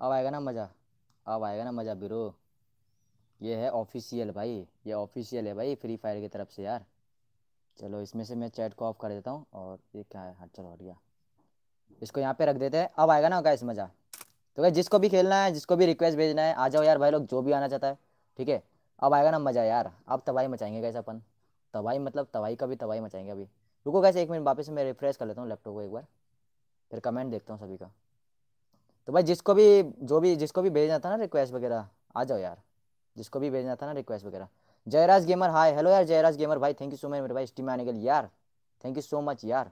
अब आएगा ना मज़ा अब आएगा ना मज़ा बिरो ये है ऑफिशियल भाई ये ऑफिशियल है भाई फ्री फायर की तरफ से यार चलो इसमें से मैं चैट को ऑफ कर देता हूँ और ये क्या है हाँ चलो हट गया इसको यहाँ पे रख देते हैं अब आएगा ना गाइस मज़ा तो भाई जिसको भी खेलना है जिसको भी रिक्वेस्ट भेजना है आ जाओ यार भाई लोग जो भी आना चाहता है ठीक है अब आएगा ना मज़ा यार अब तबाही मचाएंगे गैस अपन तबाही मतलब तबाही का भी तबाही मचाएंगे अभी रुको कैसे एक मिनट वापस मैं रिफ्रेश कर लेता हूँ लैपटॉप को एक बार फिर कमेंट देखता हूँ सभी का तो भाई जिसको भी जो भी जिसको भी भेजना था ना रिक्वेस्ट वगैरह आ जाओ यार जिसको भी भेजना था ना रिक्वेस्ट वगैरह जयराज गेमर हाय हेलो यार जयराज गेमर भाई थैंक यू सो मच मेरे भाई स्टीम आने के लिए यार थैंक यू सो मच यार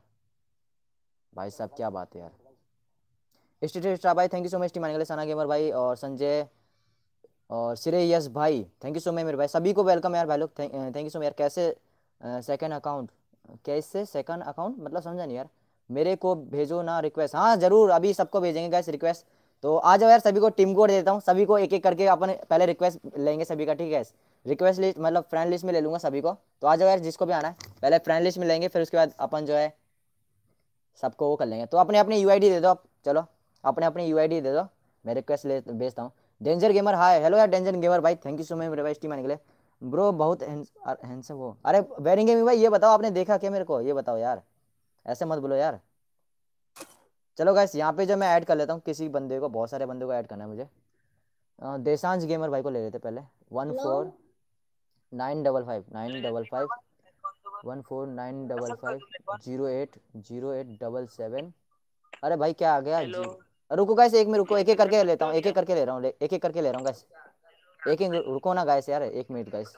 भाई साहब क्या बात है यार स्टेटा भाई thank you so much team आने के लिए सना गेमर भाई और संजय और सिरे यस भाई थैंक यू सो मच मेरे भाई सभी को वेलकम यार भाई लोग थैंक यू सो मच यार कैसे सेकंड अकाउंट कैसे सेकंड अकाउंट मतलब समझा नहीं यार मेरे को भेजो ना रिक्वेस्ट हाँ जरूर अभी सबको भेजेंगे गैस रिक्वेस्ट तो आज यार सभी को टीम कोड देता हूँ सभी को एक एक करके अपन पहले रिक्वेस्ट लेंगे सभी का ठीक है रिक्वेस्ट लिस्ट मतलब फ्रेंड लिस्ट में ले लूँगा सभी को तो आ जाओ यार जिसको भी आना है पहले फ्रेंड लिस्ट में लेंगे फिर उसके बाद अपन जो है सबको वो कर लेंगे तो अपने अपने यू दे दो चलो अपने अपने यू दे दो मैं रिक्वेस्ट ले भेजता हूँ डेंजर गेमर हाई हेलो यार डेंजर गेमर भाई थैंक यू सो मच मेरे भाई टीम आने के लिए ब्रो बहुत हैंडसम हो अरे वेरिंग गेमिंग भाई ये बताओ आपने देखा क्या मेरे को ये बताओ यार ऐसे मत बोलो यार चलो गैस यहाँ पे जो मैं ऐड कर लेता हूँ किसी बंदे को बहुत सारे बंदे को ऐड करना है मुझे देशांश गेमर भाई को ले लेते पहले one four nine double five nine double five one four nine double five zero eight zero eight double seven अरे भाई क्या आ गया रुको गैस एक में रुको एक एक करके लेता हूँ एक एक करके ले रहा हूँ एक एक करके ले रहा हूँ गैस एक एक रुको ना गैस यार एक मिनट गैस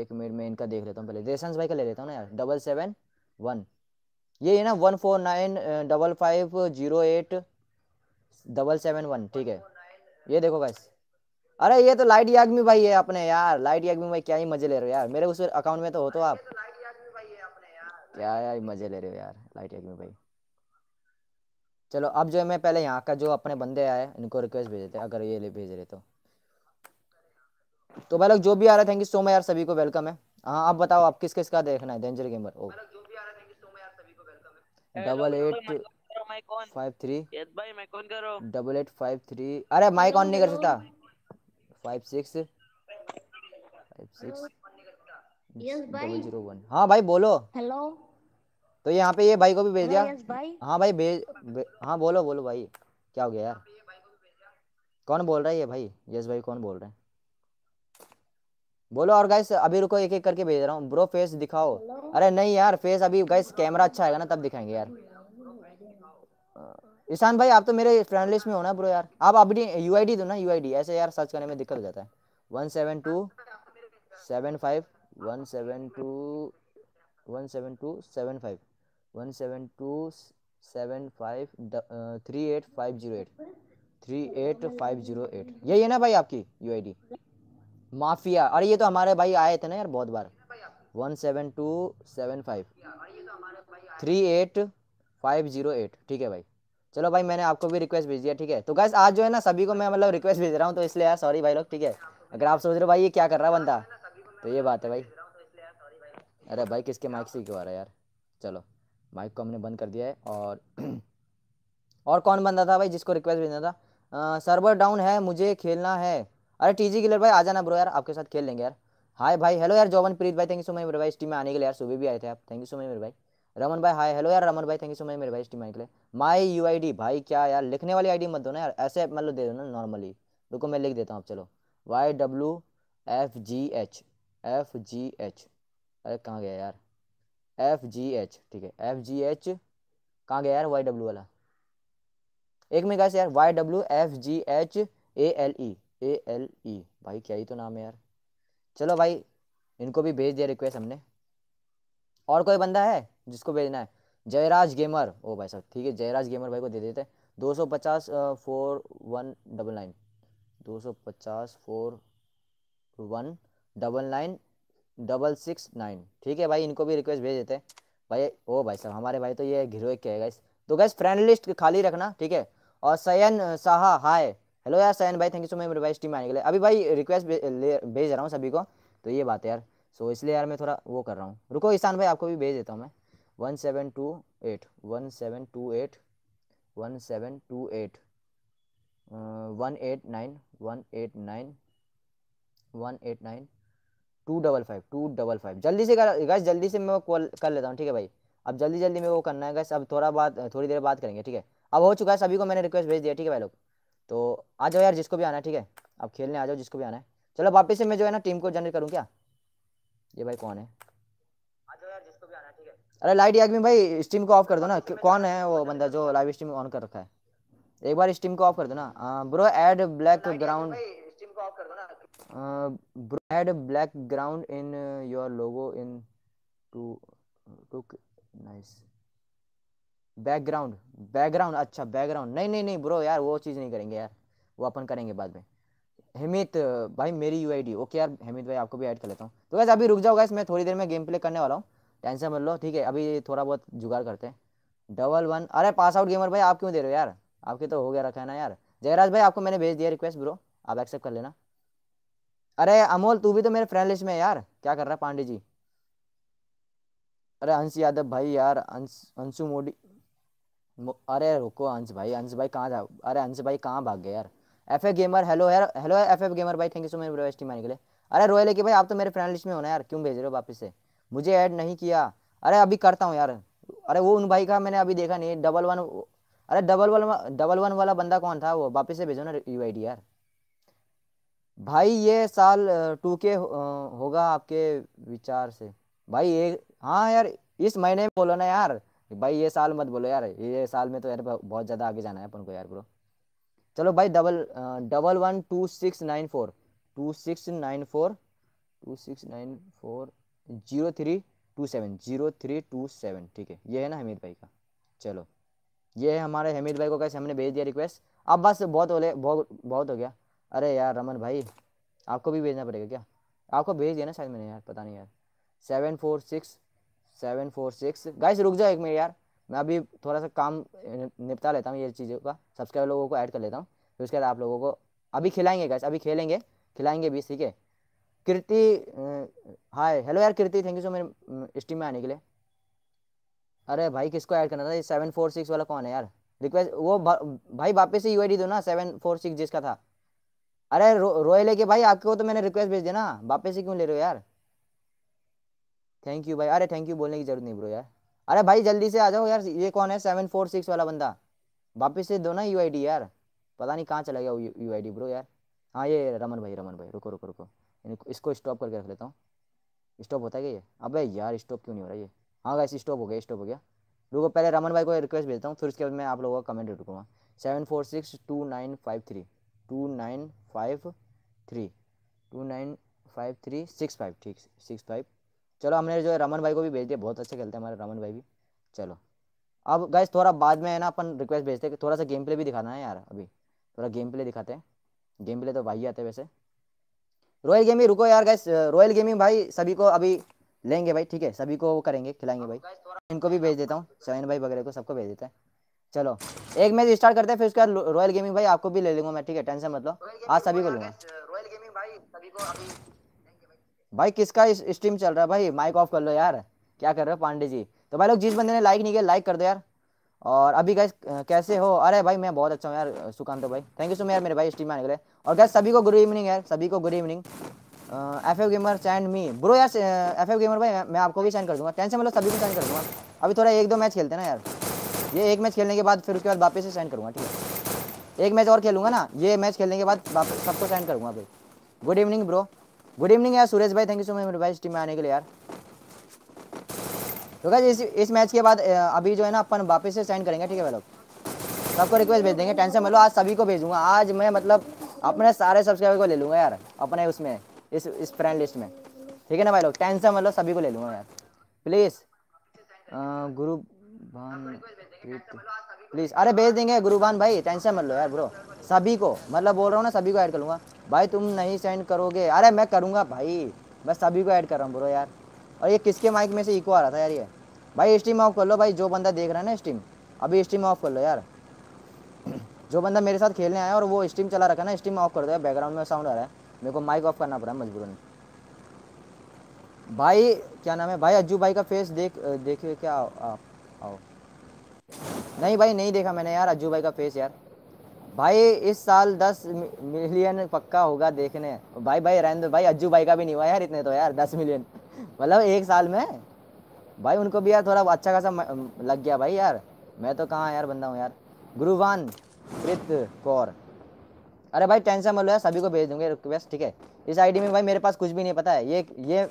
एक मिनट में इनका देख लेता हूँ पहले देशांश भाई का ले लेता हूँ ना यार डबल सेवन वन ये है ना one four nine double five zero eight double seven one ठीक है ये देखो गाइस अरे ये तो लाइट याग्मी भाई है अपने यार लाइट याग्मी भाई क्या ही मजे ले रहे हो यार मेरे उस अकाउंट में तो हो तो आप तो क्या यार मजे ले रहे हो यार लाइट याग्मी भाई चलो अब जो है मैं पहले यहाँ का जो अपने बंदे आए इनको रिक्वेस्ट भेज देते अगर ये ले भेज रहे तो तो भाई लोग जो भी आ रहे थैंक यू सो मच यार सभी को वेलकम है हाँ आप बताओ आप किस किस का देखना है danger gamer okay double eight five three भाई मैं कौन डबल एट फाइव थ्री अरे माइक ऑन नहीं कर सकता five six double zero one हाँ भाई बोलो हेलो तो यहाँ पे ये भाई को भी भेज दिया हाँ भाई भेज हाँ बोलो बोलो भाई क्या हो गया यार कौन बोल रहा है ये भाई यस भाई कौन बोल रहे हैं बोलो और गाइस अभी रुको एक एक करके भेज रहा हूँ ब्रो फेस दिखाओ अरे नहीं यार फेस अभी गाइस कैमरा अच्छा आएगा ना तब दिखाएंगे यार ईशान भाई आप तो मेरे फ्रेंड लिस्ट में हो ना ब्रो यार आप अभी यू आई डी दो ना यू आई डी ऐसे यार सर्च करने में दिक्कत हो जाता है one seven two seven five one seven two one seven two seven five one seven two seven five three eight five zero eight three eight five zero eight यही है ना भाई आपकी यू आई डी माफिया अरे ये तो हमारे भाई आए थे ना यार बहुत बार one seven two seven five three eight five zero eight ठीक है भाई चलो भाई मैंने आपको भी रिक्वेस्ट भेज दिया ठीक है तो गैस आज जो है ना सभी को मैं मतलब रिक्वेस्ट भेज रहा हूँ तो इसलिए यार सॉरी भाई लोग ठीक है अगर आप सोच रहे हो भाई ये क्या कर रहा है बंदा तो ये बात है भाई अरे भाई किसके माइक से क्यों आ रहा है यार चलो माइक को हमने बंद कर दिया है और और कौन बंदा था भाई जिसको रिक्वेस्ट भेजना था सर्वर डाउन है मुझे खेलना है अरे टीजी किलर भाई आ जाना ब्रो यार आपके साथ खेल लेंगे यार हाय भाई हेलो यार जोवन प्रीत भाई थैंक यू सो मच मेरे भाई टीम में आने के लिए यार सुबह भी आए थे आप थैंक यू सो मच मेरे भाई रमन भाई हाय हेलो यार रमन भाई थैंक यू सो मच मेरे भाई टीम आने के लिए माई यू आई डी भाई क्या यार लिखने वाली आई डी मत दो ना यार ऐसे मतलब दे दो ना नॉर्मली रुको मैं लिख देता हूँ आप चलो Y W F G H F G H अरे कहाँ गया यार एफ जी एच ठीक है एफ जी एच कहाँ गया यार वाई डब्ल्यू वाला एक में कैसे यार Y W F G H A L E A L E भाई क्या ही तो नाम है यार चलो भाई इनको भी भेज दिया रिक्वेस्ट हमने और कोई बंदा है जिसको भेजना है जयराज गेमर ओ भाई साहब ठीक है जयराज गेमर भाई को दे देते हैं दो सौ पचास फोर वन डबल नाइन दो सौ पचास four one double nine double six nine ठीक है भाई इनको भी रिक्वेस्ट भेज देते हैं भाई ओ भाई साहब हमारे भाई तो ये घिरोए के है गाइस तो गैस फ्रेंड लिस्ट खाली रखना ठीक है और सयन साहा हाय हेलो यार सैन भाई थैंक यू सो मच मेरे भाई स्टीम आने के लिए अभी भाई रिक्वेस्ट भेज रहा हूँ सभी को तो ये बात है यार सो so, इसलिए यार मैं थोड़ा वो कर रहा हूँ रुको ईशान भाई आपको भी भेज देता हूँ मैं one seven two eight one seven two eight one seven two eight one eight nine one eight nine one eight nine two double five two double five जल्दी से कर गैस जल्दी से मैं कॉल कर लेता हूँ ठीक है भाई अब जल्दी जल्दी मेरे को करना है गैस अब थोड़ा बात थोड़ी देर बात करेंगे ठीक है अब हो चुका है सभी को मैंने रिक्वेस्ट भेज दिया ठीक है भाई लोग तो आ जाओ यार जिसको भी आना है ठीक है आप खेलने आ जाओ जिसको भी आना है चलो वापस से मैं जो है ना टीम को जनरेट करूँ क्या ये भाई कौन है अरे लाइट यागमी भाई स्टीम को ऑफ कर दो ना कौन है वो बंदा जो लाइव स्ट्रीम ऑन कर रखा है एक बार स्टीम को ऑफ कर दो ना bro add black ground bro add black ground in your logo in to to nice background background अच्छा बैकग्राउंड नहीं नहीं नहीं ब्रो यार वो चीज़ नहीं करेंगे यार वो अपन करेंगे बाद में हेमित भाई मेरी यू आई ओके यार हेमित भाई आपको भी ऐड कर लेता हूँ तो वैसे अभी रुक जाओ गैस मैं थोड़ी देर में गेम प्ले करने वाला हूँ टेंशन मत लो ठीक है अभी थोड़ा बहुत जुगाड़ करते हैं डबल वन अरे पास आउट गेमर भाई आप क्यों दे रहे हो यार आपके तो हो गया रखा है ना यार जयराज भाई आपको मैंने भेज दिया रिक्वेस्ट ब्रो आप एक्सेप्ट कर लेना अरे अमोल तू भी तो मेरे फ्रेंड लिस्ट में है यार क्या कर रहा है पांडे जी अरे अंश यादव भाई यार अंश अंशु मोदी अरे रुको अंश भाई अंश भाई कहाँ जा अरे अंश भाई कहाँ भाग गए यार एफ ए गेमर हेलो यार हेलो एफ एफ गेमर भाई thank you so much bro मारने के लिए अरे रोए लेके भाई आप तो मेरे फ्रेंड लिस्ट में होना यार क्यों भेज रहे हो वापस से मुझे ऐड नहीं किया अरे अभी करता हूँ यार अरे वो उन भाई का मैंने अभी देखा नहीं डबल वन अरे डबल वन डबल वन वाला बंदा कौन था वो वापस से भेजो ना यू आई डी यार भाई ये साल टू के होगा आपके विचार से भाई ये हाँ यार इस महीने में बोलो ना यार भाई ये साल मत बोलो यार ये साल में तो यार बहुत ज़्यादा आगे जाना है अपन को यार ब्रो चलो भाई double double one two six nine four two six nine four two six nine four zero three two seven zero three two seven ठीक है ये है ना हमीद भाई का चलो ये है हमारे हमीद भाई को कैसे हमने भेज दिया रिक्वेस्ट अब बस बहुत हो बहुत बहुत हो गया अरे यार रमन भाई आपको भी भेजना पड़ेगा क्या आपको भेज दिया ना शायद मैंने यार पता नहीं यार seven four six seven four six guys रुक जाओ एक मिनट यार मैं अभी थोड़ा सा काम निपटा लेता हूँ ये चीज़ों का सब्सक्राइबर लोगों को ऐड कर लेता हूँ फिर उसके बाद आप लोगों को अभी खिलाएंगे गाइस अभी खेलेंगे खिलाएंगे भी ठीक है कीर्ति हाय हेलो यार कीर्ति थैंक यू सो मेरे स्टीम में आने के लिए अरे भाई किसको ऐड करना था ये सेवन फोर सिक्स वाला कौन है यार रिक्वेस्ट वो भा, भाई वापस से यू दो ना सेवन फोर सिक्स जिसका था अरे रो, रोए लेके भाई आपको तो मैंने रिक्वेस्ट भेज दिया ना वापस से क्यों ले रहे हो यार थैंक यू भाई अरे थैंक यू बोलने की जरूरत नहीं ब्रो यार अरे भाई जल्दी से आ जाओ यार ये कौन है सेवन फोर सिक्स वाला बंदा वापस से दो ना यू यार पता नहीं कहाँ चला गया यू आई ब्रो यार हाँ ये रमन भाई रमन भाई रुको रुको रुको इसको स्टॉप करके रख लेता हूँ स्टॉप होता है क्या ये अब यार स्टॉप क्यों नहीं हो रहा ये हाँ गाइस स्टॉप हो गया स्टॉप हो गया रुको पहले रमन भाई को रिक्वेस्ट भेजता हूँ फिर उसके बाद मैं आप लोगों का कमेंट रुकूँगा seven four six two nine five three two nine five three two nine five three six five ठीक सिक्स फाइव चलो हमने जो है रमन भाई को भी भेज दिया बहुत अच्छे खेलते हैं हमारे रमन भाई भी चलो अब गैस थोड़ा बाद में है ना अपन रिक्वेस्ट भेजते हैं कि थोड़ा सा गेम प्ले भी दिखाना है यार अभी थोड़ा गेम प्ले दिखाते हैं गेम प्ले तो भाई आते हैं वैसे रॉयल गेमिंग रुको यार गाइस रॉयल गेमिंग भाई सभी को अभी लेंगे भाई ठीक है सभी को वो करेंगे खिलाएंगे भाई इनको भी भेज देता हूँ शहन भाई वगैरह को सबको भेज देते हैं चलो एक मैच स्टार्ट करते हैं फिर उसके बाद रॉयल गेमिंग भाई आपको भी ले लूंगा मैं ठीक है टेंशन मत लो आज सभी को लूंगा रॉयल गेमिंग भाई सभी को अभी भाई किसका स्ट्रीम चल रहा है भाई माइक ऑफ कर लो यार क्या कर रहे हो पांडे जी तो भाई लोग जिस बंदे ने लाइक नहीं किया लाइक कर दो यार और अभी गैस कैसे हो अरे भाई मैं बहुत अच्छा हूँ यार सुकांत भाई थैंक यू सो मच यार मेरे भाई स्ट्रीम आने के लिए और गैस सभी को गुड इवनिंग यार सभी को good evening F F gamer send me bro यार एफ एफ गेमर भाई मैं आपको भी सेंड कर दूंगा टेंशन मतलब सभी को सेंड कर दूंगा अभी थोड़ा एक दो मैच खेलते ना यार ये एक मैच खेलने के बाद फिर उसके बाद वापस से सेंड करूँगा ठीक है एक मैच और खेलूंगा ना ये मैच खेलने के बाद सबको सेंड करूँगा भाई good evening bro good evening यार सुरेश भाई थैंक यू सो मच मेरे भाई टीम में आने के लिए यार तो क्या इस इस मैच के बाद अभी जो है ना अपन वापस से सेंड करेंगे ठीक है भाई लोग सबको तो रिक्वेस्ट भेज देंगे टेंशन मत आज सभी को भेजूंगा आज मैं मतलब अपने सारे सब्सक्राइबर को ले लूँगा यार अपने उसमें इस इस फ्रेंड लिस्ट में ठीक है ना भाई लोग टेंशन मतलब सभी को ले लूँगा यार प्लीज़ गुरु भान प्लीज़ अरे भेज देंगे गुरुभान भाई टेंशन मत लो यार ब्रो सभी को मतलब बोल रहा हूँ ना सभी को ऐड कर लूँगा भाई तुम नहीं सेंड करोगे अरे मैं करूँगा भाई बस सभी को ऐड कर रहा हूँ ब्रो यार और ये किसके माइक में से इको आ रहा था यार ये भाई स्ट्रीम ऑफ कर लो भाई जो बंदा देख रहा है ना स्ट्रीम अभी स्ट्रीम ऑफ कर लो यार जो बंदा मेरे साथ खेलने आया और वो स्ट्रीम चला रखा ना स्ट्रीम ऑफ कर दो बैकग्राउंड में साउंड आ रहा है मेरे को माइक ऑफ करना पड़ा मजबूरन भाई क्या नाम है भाई अज्जू भाई का फेस देख देखिए क्या आओ, आओ नहीं भाई नहीं देखा मैंने यार अज्जू भाई का फेस यार भाई इस साल दस मिलियन पक्का होगा देखने भाई भाई रहने भाई अज्जू भाई का भी नहीं हुआ यार इतने तो यार दस मिलियन मतलब एक साल में भाई उनको भी यार थोड़ा अच्छा खासा लग गया भाई यार मैं तो कहाँ यार बंदा हूँ यार गुरुवान प्रीत कौर अरे भाई टेंशन मत लो यार सभी को भेज दूंगे रिक्वेस्ट ठीक है इस आईडी में भाई मेरे पास कुछ भी नहीं पता है ये ये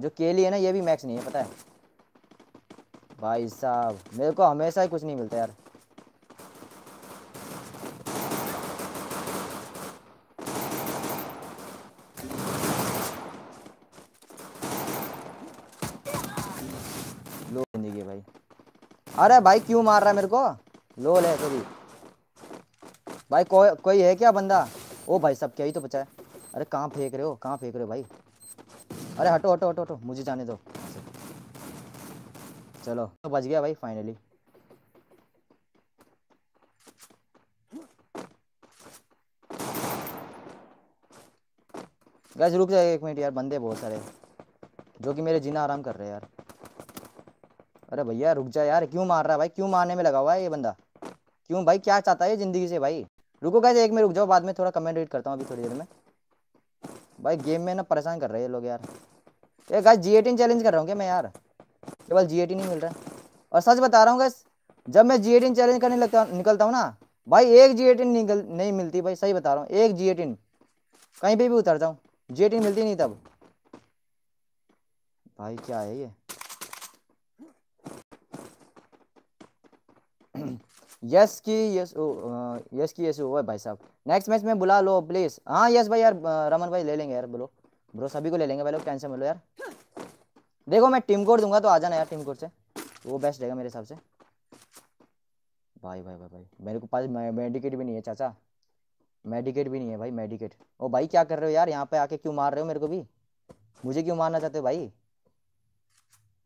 जो केली है ना ये भी मैक्स नहीं है पता है भाई साहब मेरे को हमेशा ही कुछ नहीं मिलता यार अरे भाई क्यों मार रहा है मेरे को लोल है तेरी भाई को, कोई है क्या बंदा ओ भाई सब क्या ही तो बचा है अरे कहाँ फेंक रहे हो कहाँ फेंक रहे हो भाई अरे हटो हटो हटो हटो मुझे जाने दो चलो तो बच गया भाई फाइनली गैस रुक जाएगा एक मिनट यार बंदे बहुत सारे जो कि मेरे जीना आराम कर रहे हैं यार अरे भैया रुक जा यार क्यों मार रहा है भाई क्यों मारने में लगा हुआ है ये बंदा क्यों भाई क्या चाहता है जिंदगी से भाई रुको कैसे एक में रुक जाओ बाद में थोड़ा कमेंट रीड करता हूँ अभी थोड़ी देर में भाई गेम में ना परेशान कर रहे हैं लोग यार ये गाइस जी एटीन चैलेंज कर रहा हूँ क्या मैं यार केवल जी एटीन ही मिल रहा है और सच बता रहा हूँ गैस जब मैं जी एटीन चैलेंज करने लगता निकलता हूँ ना भाई एक जी एटीन निकल नहीं मिलती भाई सही बता रहा हूँ एक जी एटीन कहीं पर भी उतरता हूँ जी एटीन मिलती नहीं तब भाई क्या है ये यस की यस यस की यस ओ भाई साहब नेक्स्ट मैच में बुला लो प्लीज हाँ यस भाई यार uh, रमन भाई ले लेंगे यार बोलो ब्रो सभी को ले लेंगे भाई लोग कैंसिल मिलो यार देखो मैं टीम कोड दूंगा तो आ जाना यार टीम कोड से वो बेस्ट रहेगा मेरे हिसाब से भाई भाई भाई भाई मेरे को पास मेडिकेट भी नहीं है चाचा मेडिकेट भी नहीं है भाई मेडिकेट ओ भाई क्या कर रहे हो यार यहाँ पे आके क्यों मार रहे हो मेरे को भी मुझे क्यों मारना चाहते हो भाई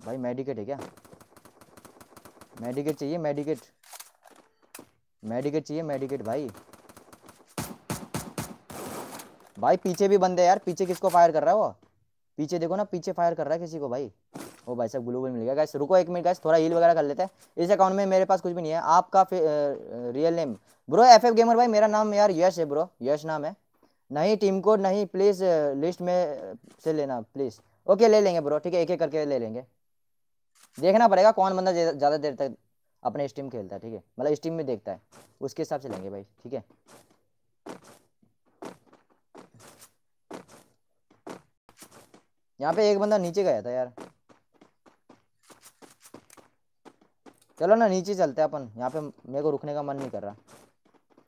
भाई मेडिकेट है क्या मेडिकेट चाहिए मेडिकेट मेडिकेट चाहिए मेडिकेट भाई भाई पीछे भी बंदे यार पीछे किसको फायर कर रहा है वो पीछे देखो ना पीछे फायर कर रहा है किसी को भाई ओ भाई साहब ग्लूबल मिल गया गैस रुको एक मिनट गैस थोड़ा हील वगैरह कर लेते हैं इस अकाउंट में मेरे पास कुछ भी नहीं है आपका a, real name bro FF gamer भाई मेरा नाम यार यश है ब्रो यश नाम है नहीं टीम कोड नहीं प्लीज़ लिस्ट में से लेना प्लीज़ ओके ले लेंगे ब्रो ठीक है एक एक करके ले लेंगे देखना पड़ेगा कौन बंदा ज़्यादा देर तक अपने इस टीम खेलता है ठीक है मतलब इस टीम में देखता है उसके हिसाब से लेंगे भाई ठीक है यहाँ पे एक बंदा नीचे गया था यार चलो ना नीचे चलते हैं अपन यहाँ पे मेरे को रुकने का मन नहीं कर रहा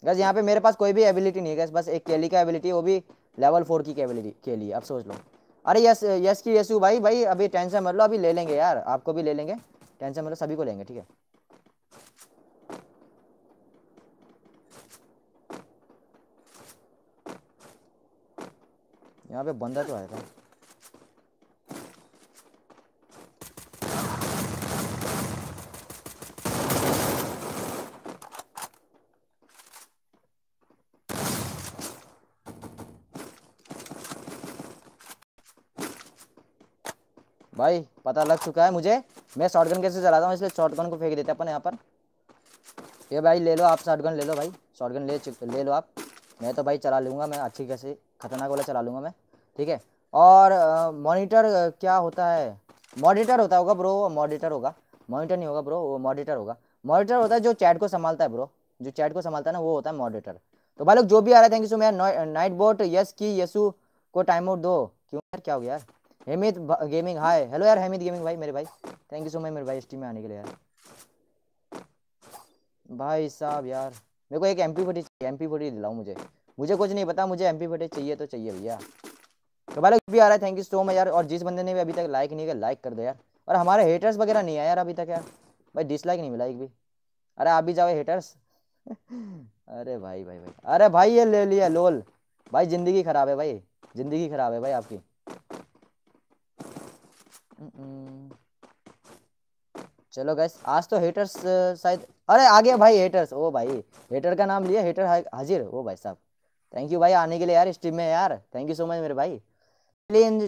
बस यहाँ पे मेरे पास कोई भी एबिलिटी नहीं है बस एक केली का एबिलिटी वो भी लेवल फोर की एबिलिटी के लिए अब सोच लो अरे यस यस की यसू भाई भाई अभी टेंशन मत लो अभी ले लेंगे यार आपको भी ले लेंगे टेंशन मत लो सभी को लेंगे ठीक है यहाँ पे बंदा तो आएगा भाई पता लग चुका है मुझे मैं शॉटगन कैसे चलाता हूँ इसलिए शॉटगन को फेंक देते अपन यहाँ पर ये भाई ले लो आप शॉटगन ले लो भाई शॉटगन ले ले लो आप मैं तो भाई चला लूँगा मैं अच्छी कैसे खतरनाक वाला चला लूँगा मैं ठीक है और मॉनिटर क्या होता है मॉडिटर होता होगा ब्रो मॉडिटर होगा मॉनिटर नहीं होगा ब्रो वो मॉडिटर होगा मॉडिटर होता है जो चैट को संभालता है ब्रो जो चैट को संभालता है ना वो होता है मॉडिटर तो भाई लोग जो भी आ रहा है थैंक यू सो मैं नाइट बोट यस की यसु को टाइम आउट दो क्यों यार क्या हो गया यार हेमित गेमिंग हाय हेलो यार हेमित गेमिंग भाई मेरे भाई थैंक यू सो मच मेरे भाई स्ट्रीम में आने के लिए यार भाई साहब यार मेरे को एक M P forty M P forty दिलाओ मुझे मुझे कुछ नहीं पता मुझे एम पी फुटेज चाहिए तो चाहिए भैया तो भाई भी आ रहा है थैंक यू सो मच यार और जिस बंदे ने भी अभी तक लाइक नहीं किया लाइक कर दो यार और हमारे हेटर्स वगैरह नहीं आया यार अभी तक यार भाई डिसलाइक नहीं मिला एक भी अरे आप भी जाओ हेटर्स अरे भाई भाई भाई अरे भाई ये ले लिया लोल भाई जिंदगी खराब है भाई जिंदगी खराब है भाई आपकी चलो गैस आज तो हेटर्स शायद अरे आ गया भाई हेटर्स ओ भाई हेटर का नाम लिया हेटर हाजिर ओ भाई साहब थैंक यू भाई आने के लिए यार स्ट्रीम में यार थैंक यू सो मच मेरे भाई इन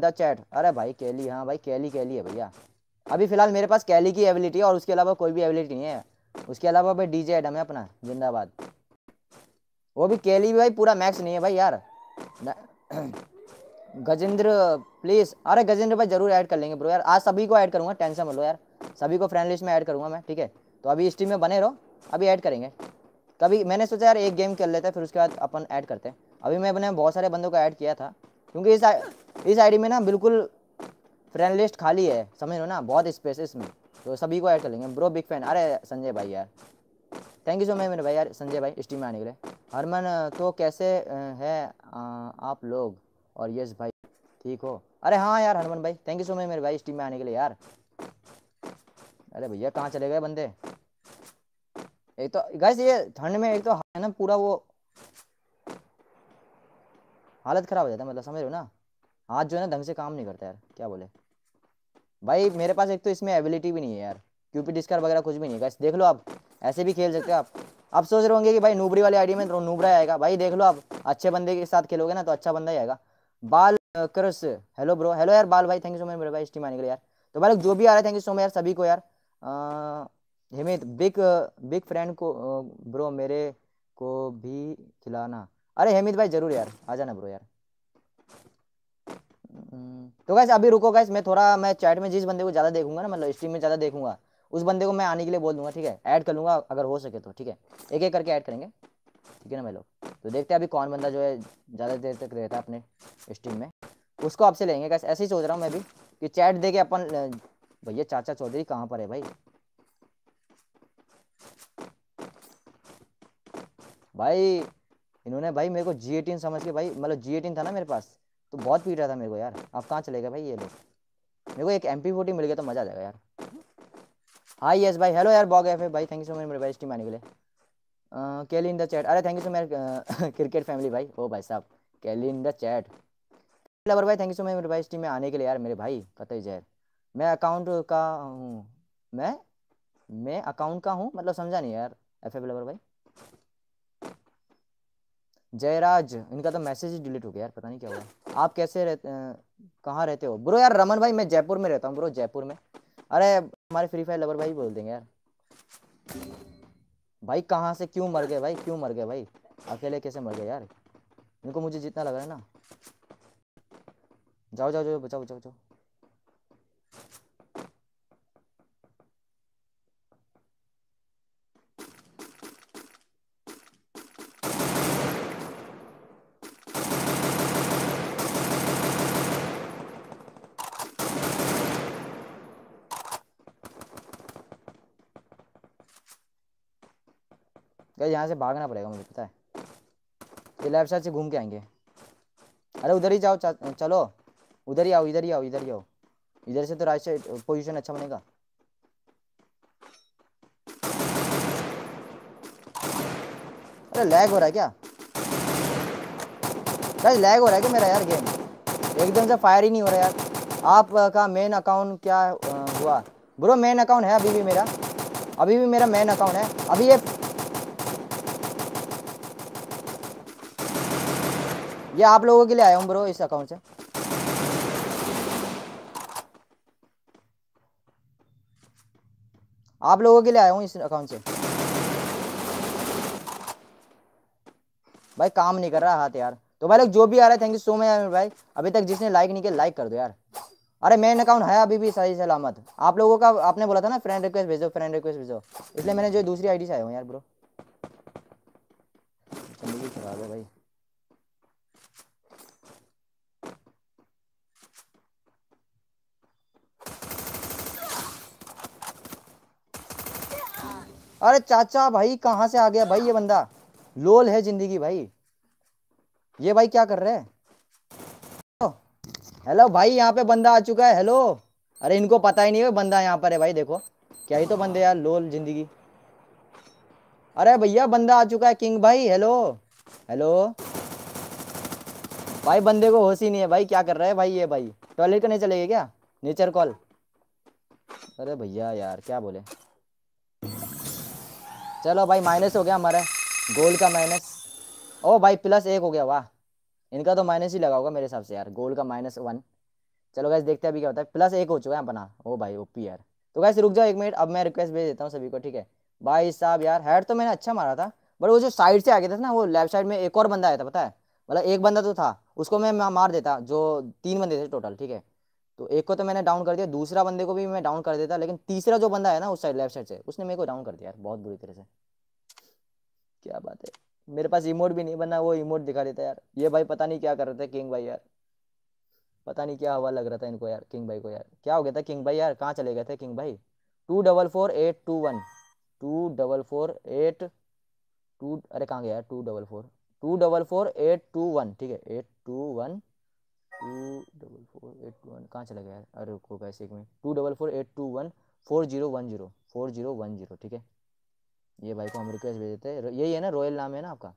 द चैट अरे भाई कैली हाँ भाई कैली कैली है भैया अभी फिलहाल मेरे पास कैली की एबिलिटी है और उसके अलावा कोई भी एबिलिटी नहीं है उसके अलावा भाई डीजे एडम है अपना जिंदाबाद वो भी कैली भी भाई पूरा मैक्स नहीं है भाई यार गजेंद्र प्लीज अरे गजेंद्र भाई जरूर ऐड कर लेंगे ब्रो यार आज सभी को ऐड करूंगा टेंशन मत लो यार सभी को फ्रेंड लिस्ट में ऐड करूंगा मैं ठीक है तो अभी स्ट्रीम में बने रहो अभी ऐड करेंगे कभी मैंने सोचा यार एक गेम खेल लेते हैं फिर उसके बाद अपन ऐड करते हैं अभी मैं अपने बहुत सारे बंदों को ऐड किया था क्योंकि इस आ, इस आईडी में ना बिल्कुल फ्रेंड लिस्ट खाली है समझ लो ना बहुत स्पेस इसमें तो सभी को ऐड कर लेंगे ब्रो बिग फैन अरे संजय भाई यार थैंक यू सो मच मेरे भाई यार संजय भाई स्टीम में आने के लिए हरमन तो कैसे है आप लोग और यस भाई ठीक हो अरे हाँ यार हरमन भाई थैंक यू सो मच मेरे भाई स्टीम में आने के लिए यार अरे भैया कहाँ चले गए बंदे एक तो गैस ये ठंड में एक तो है ना पूरा वो हालत खराब हो जाता है मतलब समझ रहे हो ना हाथ जो है ना ढंग से काम नहीं करता यार क्या बोले भाई मेरे पास एक तो इसमें एबिलिटी भी नहीं है यार क्यूपी डिस्कार वगैरह कुछ भी नहीं है देख लो आप ऐसे भी खेल सकते हो आप आप सोच रहे होंगे कि भाई नूबरी वाली आईडी में नूबरा आएगा भाई देख लो आप अच्छे बंदे के साथ खेलोगे ना तो अच्छा बंदा ही आएगा बाल क्रस हेलो ब्रो हेलो यार बाल भाई थैंक यू सो मच मेरे भाई स्टीम आने के लिए यार तो भाई लोग जो भी आ रहे हैं थैंक यू सो मच यार सभी को यार आ... हिमित बिग बिग फ्रेंड को ब्रो मेरे को भी खिलाना अरे हेमित भाई जरूर यार आ जाना ब्रो यार हम्म, तो गैस अभी रुको गैस मैं थोड़ा मैं चैट में जिस बंदे को ज़्यादा देखूंगा ना मतलब स्ट्रीम में ज़्यादा देखूंगा उस बंदे को मैं आने के लिए बोल दूंगा ठीक है ऐड कर लूंगा अगर हो सके तो ठीक है एक एक करके ऐड करेंगे ठीक है ना मैं लोग तो देखते हैं अभी कौन बंदा जो है ज़्यादा देर तक रहता है अपने स्ट्रीम में उसको आपसे लेंगे गैस ऐसे ही सोच रहा हूँ मैं भी कि चैट दे के अपन भैया चाचा चौधरी कहाँ पर है भाई भाई इन्होंने भाई मेरे को जी एटीन समझ के भाई मतलब जी एटीन था ना मेरे पास तो बहुत पीट रहा था मेरे को यार आप कहाँ चले गए भाई ये लोग मेरे को एक एम पी फोर्टी मिल गया तो मजा आ जाएगा यार हाँ यस भाई हेलो यार बॉग एफ भाई थैंक यू सो मच मेरे भाई टीम आने के लिए कैली इन द चैट अरे thank you so much cricket family भाई ओ भाई साहब Kelly in the chat lover भाई थैंक यू सो मच मेरे भाई टीम में आने के लिए यार मेरे भाई कतई जहर मैं अकाउंट का हूँ मैं मैं अकाउंट का हूँ मतलब समझा नहीं यार एफ लवर भाई जयराज इनका तो मैसेज ही डिलीट हो गया यार पता नहीं क्या हुआ आप कैसे रहते कहाँ रहते हो ब्रो यार रमन भाई मैं जयपुर में रहता हूँ ब्रो जयपुर में अरे हमारे फ्री फायर लवर भाई बोल देंगे यार भाई कहाँ से क्यों मर गए भाई क्यों मर गए भाई अकेले कैसे मर गए यार इनको मुझे जितना लग रहा है ना जाओ जाओ जाओ बचाओ बचाओ बचाओ फिर यहाँ से भागना पड़ेगा मुझे पता है ये लेफ्ट साइड से घूम के आएंगे अरे उधर ही जाओ चलो उधर ही आओ इधर ही आओ इधर ही आओ इधर से तो राइट साइड पोजिशन अच्छा बनेगा अरे लैग हो रहा है क्या भाई लैग हो रहा है क्या मेरा यार गेम एकदम से फायर ही नहीं हो रहा यार आपका मेन अकाउंट क्या हुआ ब्रो मेन अकाउंट है अभी भी मेरा अभी भी मेरा मेन अकाउंट है अभी ये ये आप लोगों के लिए आया हूँ ब्रो इस अकाउंट से आप लोगों के लिए आया हूँ इस अकाउंट से भाई काम नहीं कर रहा हाथ यार तो भाई लोग जो भी आ रहा है थैंक यू सो मच भाई अभी तक जिसने लाइक नहीं किया लाइक कर दो यार अरे मेन अकाउंट है अभी भी सही सलामत आप लोगों का आपने बोला था ना फ्रेंड रिक्वेस्ट भेजो फ्रेंड रिक्वेस्ट भेजो इसलिए मैंने जो दूसरी आईडी से आया हूँ यार ब्रो खराब है भाई अरे चाचा भाई कहाँ से आ गया भाई ये बंदा लोल है जिंदगी भाई ये भाई क्या कर रहे है हेलो भाई यहाँ पे बंदा आ चुका है हेलो अरे इनको पता ही नहीं है बंदा यहाँ पर है भाई देखो क्या ही तो बंदे यार लोल जिंदगी अरे भैया बंदा आ चुका है किंग भाई हेलो हेलो भाई बंदे को होश ही नहीं है भाई क्या कर रहा है भाई ये भाई टॉयलेट करने चले गए क्या नेचर कॉल अरे भैया यार क्या बोले चलो भाई माइनस हो गया हमारा गोल का माइनस ओ भाई प्लस एक हो गया वाह इनका तो माइनस ही लगा होगा मेरे हिसाब से यार गोल का माइनस वन चलो गैस देखते हैं अभी क्या होता है प्लस एक हो चुका है अपना ओ भाई ओपी यार तो गैस रुक जाओ एक मिनट अब मैं रिक्वेस्ट भेज देता हूँ सभी को ठीक है भाई साहब यार हेड तो मैंने अच्छा मारा था बट वो जो साइड से आ गया था ना वो लेफ्ट साइड में एक और बंदा आया था पता है मतलब एक बंदा तो था उसको मैं मार देता जो तीन बंदे थे टोटल ठीक है तो एक को तो मैंने डाउन कर दिया दूसरा बंदे को भी मैं डाउन कर देता लेकिन तीसरा जो बंदा है ना उस साइड लेफ्ट साइड से उसने मेरे को डाउन कर दिया यार बहुत बुरी तरह से क्या बात है मेरे पास इमोट भी नहीं बना वो इमोट दिखा देता यार ये भाई पता नहीं क्या कर रहे थे किंग भाई यार पता नहीं क्या हवा लग रहा था इनको यार किंग भाई को यार क्या हो गया था किंग भाई यार कहाँ चले गए थे किंग भाई two double four eight two one two double four eight two अरे कहाँ गया यार two double four two double four eight two one ठीक है eight two one two double four eight two one कहाँ चला गया यार अरे रुको कैसे एक minute two double four eight two one four zero one zero four zero one zero ठीक है ये भाई को हम रिक्वेस्ट भेज देते यही है ना रॉयल नाम है ना आपका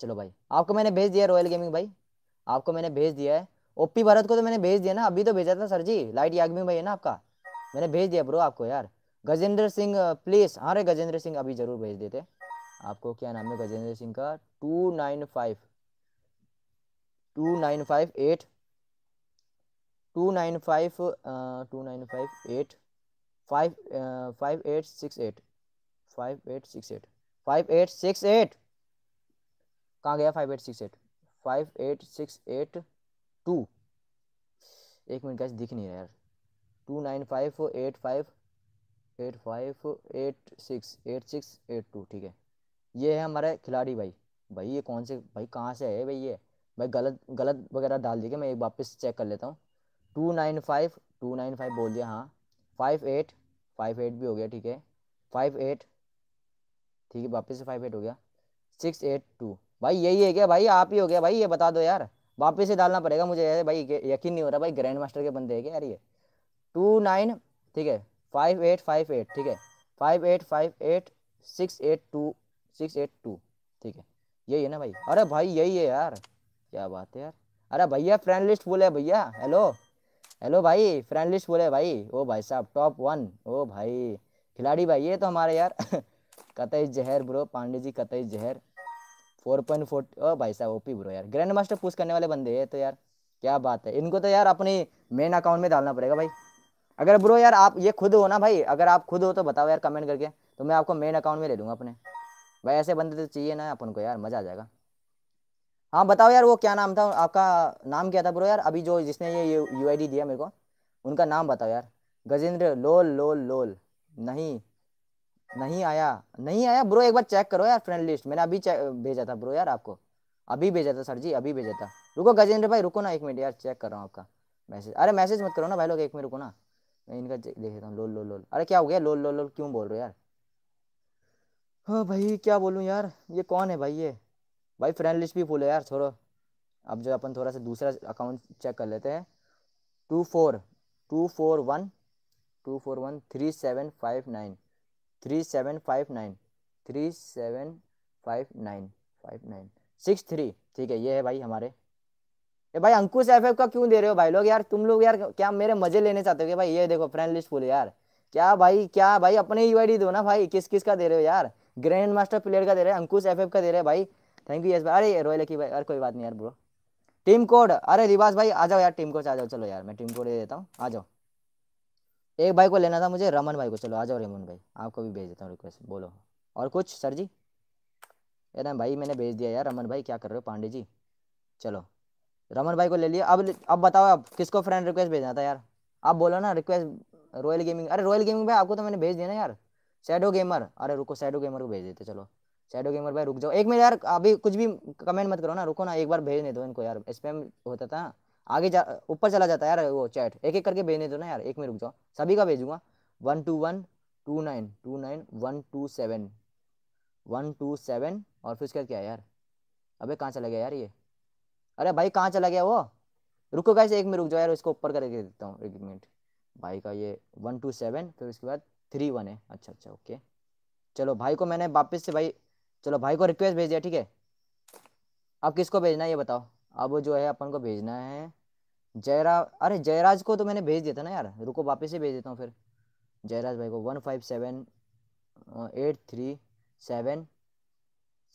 चलो भाई आपको मैंने भेज दिया रॉयल गेमिंग भाई आपको मैंने भेज दिया है ओपी भारत को तो मैंने भेज दिया ना अभी तो भेजा था सर जी लाइट याग्मिंग भाई है ना आपका मैंने भेज दिया ब्रो आपको यार गजेंद्र सिंह प्लीज हाँ रे गजेंद्र सिंह अभी जरूर भेज देते आपको क्या नाम है गजेंद्र सिंह का two nine five two nine five eight two nine five two nine five eight five five eight six eight five eight six eight five eight six eight कहाँ गया five eight six eight five eight six eight two एक minute कैसे दिख नहीं रहा यार two nine five eight five eight five eight six eight six eight two ठीक है ये है हमारे खिलाड़ी भाई भाई ये कौन से भाई कहाँ से है भाई ये भाई गलत गलत वगैरह डाल दिया मैं एक वापस चेक कर लेता हूँ two nine five two nine five बोल दिया हाँ फाइव एट फाइव एट भी हो गया ठीक है फाइव एट ठीक है वापस से फाइव एट हो गया सिक्स एट टू भाई यही है क्या भाई आप ही हो गया भाई ये बता दो यार वापस से डालना पड़ेगा मुझे यार भाई यकीन नहीं हो रहा भाई ग्रैंड मास्टर के बंदे है क्या यार ये टू नाइन ठीक है फाइव एट फाइव एट ठीक है five eight five eight six eight two six eight two ठीक है यही है ना भाई अरे भाई यही है यार क्या बात है यार अरे भैया फ्रेंड लिस्ट बोले भैया हेलो हेलो भाई फ्रेंड लिस्ट बोले भाई ओ भाई साहब टॉप वन ओ भाई खिलाड़ी भाई ये तो हमारे यार कतई जहर ब्रो पांडे जी कतई जहर फोर पॉइंट फोर ओ भाई साहब ओपी ब्रो यार ग्रैंड मास्टर पुश करने वाले बंदे हैं तो यार क्या बात है इनको तो यार अपने मेन अकाउंट में डालना पड़ेगा भाई अगर ब्रो यार आप ये खुद हो ना भाई अगर आप खुद हो तो बताओ यार कमेंट करके तो मैं आपको मेन अकाउंट में ले लूँगा अपने भाई ऐसे बंदे तो चाहिए ना अपन को यार मज़ा आ जाएगा हाँ बताओ यार वो क्या नाम था आपका नाम क्या था ब्रो यार अभी जो जिसने ये यू दिया मेरे को उनका नाम बताओ यार गजेंद्र लोल लोल लोल नहीं नहीं आया नहीं आया ब्रो एक बार चेक करो यार फ्रेंड लिस्ट मैंने अभी भेजा था ब्रो यार आपको अभी भेजा था सर जी अभी भेजा था रुको गजेंद्र भाई रुको ना एक मिनट यार चेक कर रहा हूँ आपका मैसेज अरे मैसेज मत करो ना भाई लोग एक मिनट रुको ना मैं इनका देख रहा हूँ लोल लोल लोल अरे क्या हो गया लोल लोल लोल क्यों बोल रहे हो यार हाँ भाई क्या बोलूँ यार ये कौन है भाई ये भाई फ्रेंड लिस्ट भी फुल है यार छोड़ो अब जो अपन थोड़ा सा दूसरा अकाउंट चेक कर लेते हैं two four two four one two four one three seven five nine three seven five nine three seven five nine five nine six three ठीक है ये है भाई हमारे ये भाई अंकुश एफ एफ का क्यों दे रहे हो भाई लोग यार तुम लोग यार क्या मेरे मजे लेने चाहते हो कि भाई ये देखो फ्रेंड लिस्ट बोले यार क्या भाई क्या भाई अपने यू दो ना भाई किस किस का दे रहे हो यार ग्रैंड मास्टर प्लेयर का दे रहे हैं अंकुश एफ का दे रहे हैं भाई थैंक यू यस भाई अरे रोयल की भाई अरे कोई बात नहीं यार ब्रो टीम कोड अरे रिवाज भाई आ जाओ यार टीम कोड आ जाओ चलो यार मैं टीम कोड दे देता हूँ आ जाओ एक भाई को लेना था मुझे रमन भाई को चलो आ जाओ रमन भाई आपको भी भेज देता हूँ रिक्वेस्ट बोलो और कुछ सर जी अरे भाई मैंने भेज दिया यार रमन भाई क्या कर रहे हो पांडे जी चलो रमन भाई को ले लिया अब अब बताओ अब किसको फ्रेंड रिक्वेस्ट भेजना था यार आप बोलो ना रिक्वेस्ट रॉयल गेमिंग अरे रॉयल गेमिंग भाई आपको तो मैंने भेज दिया ना यार सैडो गेमर अरे रुको सैडो गेमर को भेज देते चलो सैडो गेमर भाई रुक जाओ एक मिनट यार अभी कुछ भी कमेंट मत करो ना रुको ना एक बार भेज नहीं दो इनको यार स्पैम होता था आगे जा ऊपर चला जाता है यार वो चैट एक एक करके भेजने दो ना यार एक में रुक जाओ सभी का भेजूंगा one two one two nine two nine one two seven one two seven और फिर उसका क्या है यार अबे कहाँ चला गया यार ये अरे भाई कहाँ चला गया वो रुको गाइस एक में रुक जाओ यार इसको ऊपर करके देता हूँ एक मिनट भाई का ये वन टू सेवन फिर उसके बाद थ्री वन है अच्छा अच्छा ओके चलो भाई को मैंने वापस से भाई चलो भाई को रिक्वेस्ट भेज दिया ठीक है अब किसको भेजना है ये बताओ अब जो है अपन को भेजना है जयरा अरे जयराज को तो मैंने भेज दिया था ना यार रुको वापस से भेज देता हूँ फिर जयराज भाई को one five seven eight three seven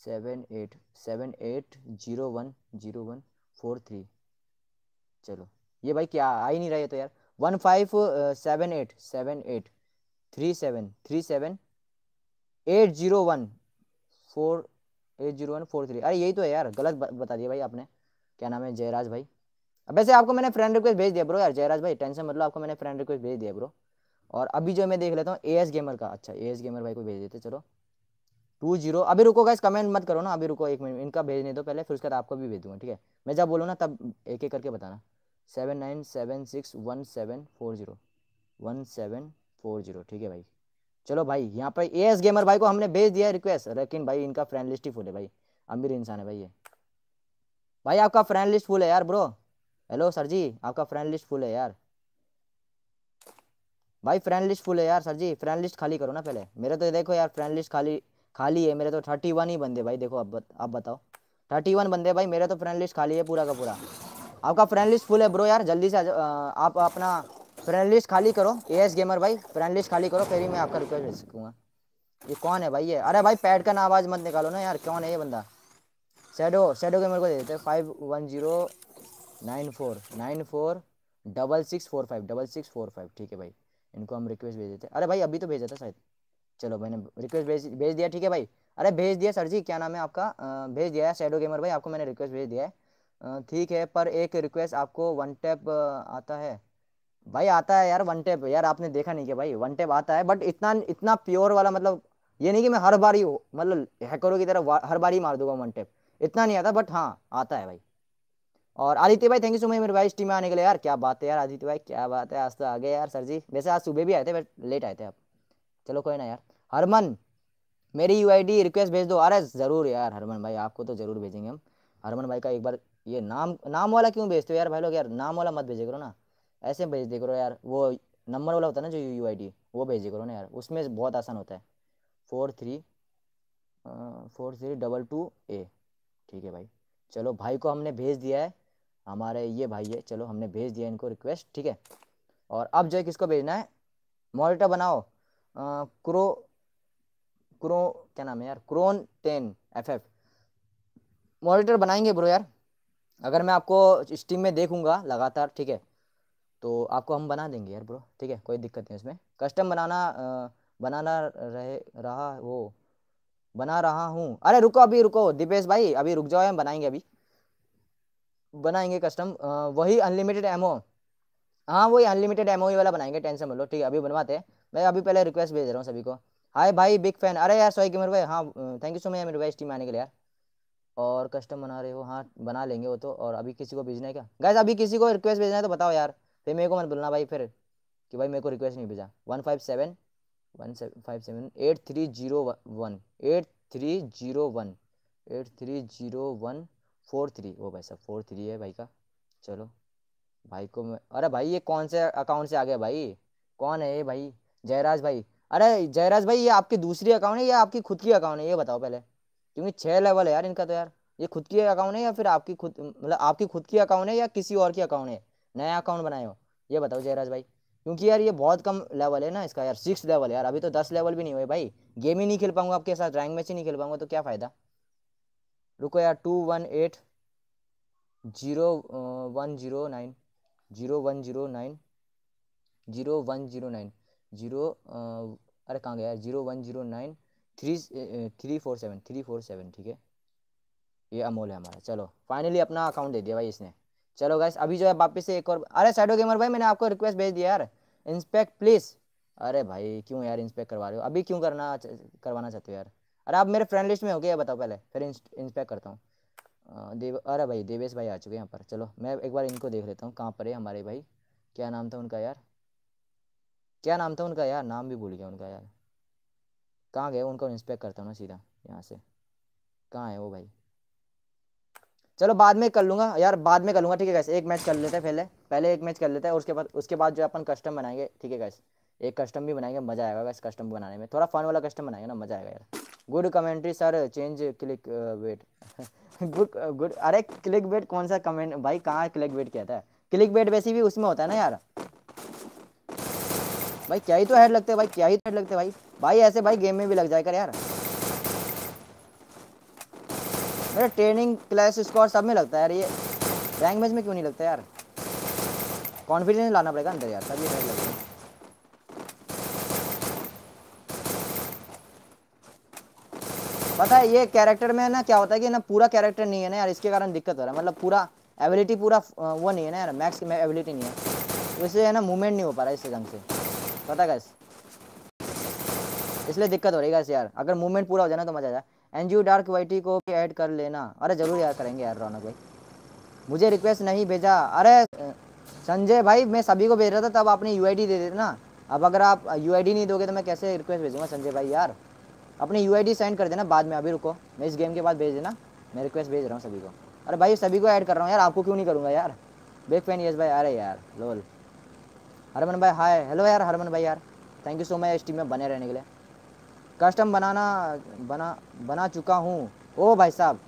seven eight seven eight zero one zero one four three चलो ये भाई क्या आ ही नहीं रहा है तो यार one five seven eight seven eight three seven three seven eight zero one four eight zero one four three अरे यही तो है यार गलत बता दिया भाई आपने क्या नाम है जयराज भाई वैसे आपको मैंने फ्रेंड रिक्वेस्ट भेज दिया ब्रो यार जयराज भाई टेंशन मतलब आपको मैंने फ्रेंड रिक्वेस्ट भेज दिया ब्रो और अभी जो मैं देख लेता हूँ ए एस गेमर का अच्छा ए एस गेमर भाई को भेज देते चलो टू जीरो अभी रुको गाइस कमेंट मत करो ना अभी रुको एक मिनट इनका भेजने दो पहले फिर उसके बाद आपको भी भेज दूंगा ठीक है मैं जब बोलूँ ना तब एक एक करके बताना seven nine seven six one seven four zero one seven four zero ठीक है भाई चलो भाई यहाँ पर ए एस गेमर भाई को हमने भेज दिया है रिक्वेस्ट लेकिन भाई इनका फ्रेंड लिस्ट ही फुल है भाई अमीर इंसान है भाई ये भाई आपका फ्रेंड लिस्ट फुल है यार ब्रो हेलो सर जी आपका फ्रेंड लिस्ट फुल है यार भाई फ्रेंड लिस्ट फुल है यार सर जी फ्रेंड लिस्ट खाली करो ना पहले मेरे तो देखो यार फ्रेंड लिस्ट खाली खाली है मेरे तो थर्टी वन ही बंदे भाई देखो अब आप बताओ थर्टी वन बंदे भाई मेरा तो फ्रेंड लिस्ट खाली है पूरा का पूरा आपका फ्रेंड लिस्ट फुल है ब्रो यार जल्दी से आप अपना फ्रेंड लिस्ट खाली करो ए एस गेमर भाई फ्रेंड लिस्ट खाली करो फिर मैं आपका रिक्वेस्ट भेज सकूँगा ये कौन है भाई ये अरे भाई पैड का ना आवाज़ मत निकालो ना यार कौन है ये बंदा शेडो शेडो के मेरे को दे देते हैं five one zero nine four nine four double six four five double six four five ठीक है भाई इनको हम रिक्वेस्ट भेज देते हैं अरे भाई अभी तो भेजा था शायद चलो मैंने रिक्वेस्ट भेज भेज दिया ठीक है भाई अरे भेज दिया सर जी क्या नाम है आपका भेज दिया है शेडो गेमर भाई आपको मैंने रिक्वेस्ट भेज दिया है ठीक है पर एक रिक्वेस्ट आपको वन टैप आता है भाई आता है यार वन टैप यार आपने देखा नहीं क्या भाई वन टैप आता है बट इतना इतना प्योर वाला मतलब ये नहीं कि मैं हर बार ही मतलब हैकरों की तरह हर बार ही मार दूंगा वन टैप इतना नहीं आता बट हाँ आता है भाई और आदित्य भाई थैंक यू सो मच मेरे भाई टीम में आने के लिए यार क्या बात है यार आदित्य भाई क्या बात है आज तो आ गए यार सर जी वैसे आज सुबह भी आए थे बट लेट आए थे आप चलो कोई ना यार हरमन मेरी यू रिक्वेस्ट भेज दो अरे ज़रूर यार हरमन भाई आपको तो ज़रूर भेजेंगे हम हरमन भाई का एक बार ये नाम नाम वाला क्यों भेजते हो यार भाई लोग यार नाम वाला मत भेजे करो ना ऐसे भेज दे करो यार वो नंबर वाला होता है ना जो यू आई वो भेज दे करो ना यार उसमें बहुत आसान होता है four three four three double two A ठीक है भाई चलो भाई को हमने भेज दिया है हमारे ये भाई है चलो हमने भेज दिया इनको रिक्वेस्ट ठीक है और अब जो है किसको भेजना है मॉनिटर बनाओ आ, क्रो क्रो क्या नाम है यार cron ten F F monitor बनाएंगे ब्रो यार अगर मैं आपको स्टीम में देखूंगा लगातार ठीक है तो आपको हम बना देंगे यार ब्रो ठीक है कोई दिक्कत नहीं उसमें कस्टम बनाना आ, बनाना रहे रहा वो बना रहा हूँ अरे रुको अभी रुको दीपेश भाई अभी रुक जाओ हम बनाएंगे अभी बनाएंगे कस्टम वही अनलिमिटेड एमओ हाँ वही अनलिमिटेड एमओ वाला बनाएंगे टेंशन मत लो ठीक है अभी बनवाते हैं मैं अभी पहले रिक्वेस्ट भेज रहा हूँ सभी को हाय भाई बिग फैन अरे यार सोई मेरे भाई हाँ थैंक यू सो मच मेरे भाई टीम आने के लिए यार और कस्टम बना रहे हो हाँ बना लेंगे वो तो और अभी किसी को भेजना है क्या गैस अभी किसी को रिक्वेस्ट भेजना है तो बताओ यार फिर मेरे को मत बोलना भाई फिर कि भाई मेरे को रिक्वेस्ट नहीं भेजा one five seven one seven five seven eight three zero one eight three zero one eight three zero one four three ओ भाई साहब फोर थ्री है भाई का चलो भाई को मैं अरे भाई ये कौन से अकाउंट से आ गया भाई कौन है ये भाई जयराज भाई अरे जयराज भाई ये आपकी दूसरी अकाउंट है या आपकी खुद की अकाउंट है ये बताओ पहले क्योंकि छः लेवल है यार इनका तो यार ये खुद की अकाउंट है या फिर आपकी खुद मतलब आपकी खुद की अकाउंट है या किसी और की अकाउंट है नया अकाउंट बनाए हो ये बताओ जयराज भाई क्योंकि यार ये बहुत कम लेवल है ना इसका यार सिक्स लेवल यार अभी तो दस लेवल भी नहीं हुए भाई गेम ही नहीं खेल पाऊंगा आपके साथ रैंक मैच ही नहीं खेल पाऊंगा तो क्या फ़ायदा रुको यार two one eight zero one zero nine zero one zero nine zero one zero nine zero अरे कहाँ गया यार zero one zero nine three three four seven three four seven ठीक है ये अमोल है हमारा चलो फाइनली अपना अकाउंट दे दिया भाई इसने चलो गैस अभी जो है वापिस से एक और अरे साइडो गेमर भाई मैंने आपको रिक्वेस्ट भेज दिया यार इंस्पेक्ट प्लीज़ अरे भाई क्यों यार इंस्पेक्ट करवा रहे हो अभी क्यों करना करवाना चाहते हो यार अरे आप मेरे फ्रेंड लिस्ट में हो गए बताओ पहले फिर इंस्पेक्ट करता हूँ देव अरे भाई देवेश भाई आ चुके हैं यहाँ पर चलो मैं एक बार इनको देख लेता हूँ कहाँ पर है हमारे भाई क्या नाम था उनका यार क्या नाम था उनका यार नाम भी भूल गया उनका यार कहाँ गए उनको इंस्पेक्ट करता हूँ ना सीधा यहाँ से कहाँ है वो भाई चलो बाद में कर लूंगा यार बाद में कर लूँगा ठीक है गैस एक मैच कर लेते हैं पहले पहले एक मैच कर लेते हैं उसके बाद उसके बाद जो अपन कस्टम बनाएंगे ठीक है गैस एक कस्टम भी बनाएंगे मज़ा आएगा गैस कस्टम बनाने में थोड़ा फन वाला कस्टम बनाएंगे ना मज़ा आएगा यार good commentary sir change click wait good good अरे क्लिक वेट कौन सा कमेंट भाई कहाँ क्लिक वेट कहता है क्लिक वेट वैसे भी उसमें होता है ना यार भाई क्या ही तो हेड लगते है भाई क्या ही तो हेड लगते हैं भाई भाई ऐसे भाई गेम में भी लग जाएगा यार अरे ट्रेनिंग क्लास स्कोर सब में लगता है यार ये रैंक मैच में क्यों नहीं लगता यार कॉन्फिडेंस लाना पड़ेगा अंदर यार तभी रैंक लगता है पता है ये कैरेक्टर में है ना क्या होता है कि ना पूरा कैरेक्टर नहीं है ना यार इसके कारण दिक्कत हो रहा है मतलब पूरा एबिलिटी पूरा वो नहीं है ना यार मैक्स एबिलिटी नहीं है वैसे तो है ना मूवमेंट नहीं हो पा रहा है इस ढंग से पता है इसलिए दिक्कत हो रही है यार अगर मूवमेंट पूरा हो जाए ना तो मजा आ जाए एनजीओ डार्क वाइटी को भी ऐड कर लेना अरे जरूर याद करेंगे यार रौनक भाई मुझे रिक्वेस्ट नहीं भेजा अरे संजय भाई मैं सभी को भेज रहा था तब आपने यू दे देते ना अब अगर आप यू नहीं दोगे तो मैं कैसे रिक्वेस्ट भेजूंगा संजय भाई यार अपनी यू सेंड कर देना बाद में अभी रुको मैं इस गेम के बाद भेज देना मैं रिक्वेस्ट भेज रहा हूँ सभी को अरे भाई सभी को ऐड कर रहा हूँ यार आपको क्यों नहीं करूँगा यार बेग फैन यस भाई अरे यार लोल हरमन भाई हाय हेलो यार हरमन भाई यार थैंक यू सो मच इस टीम में बने रहने के लिए कस्टम बनाना बना बना चुका हूँ ओ भाई साहब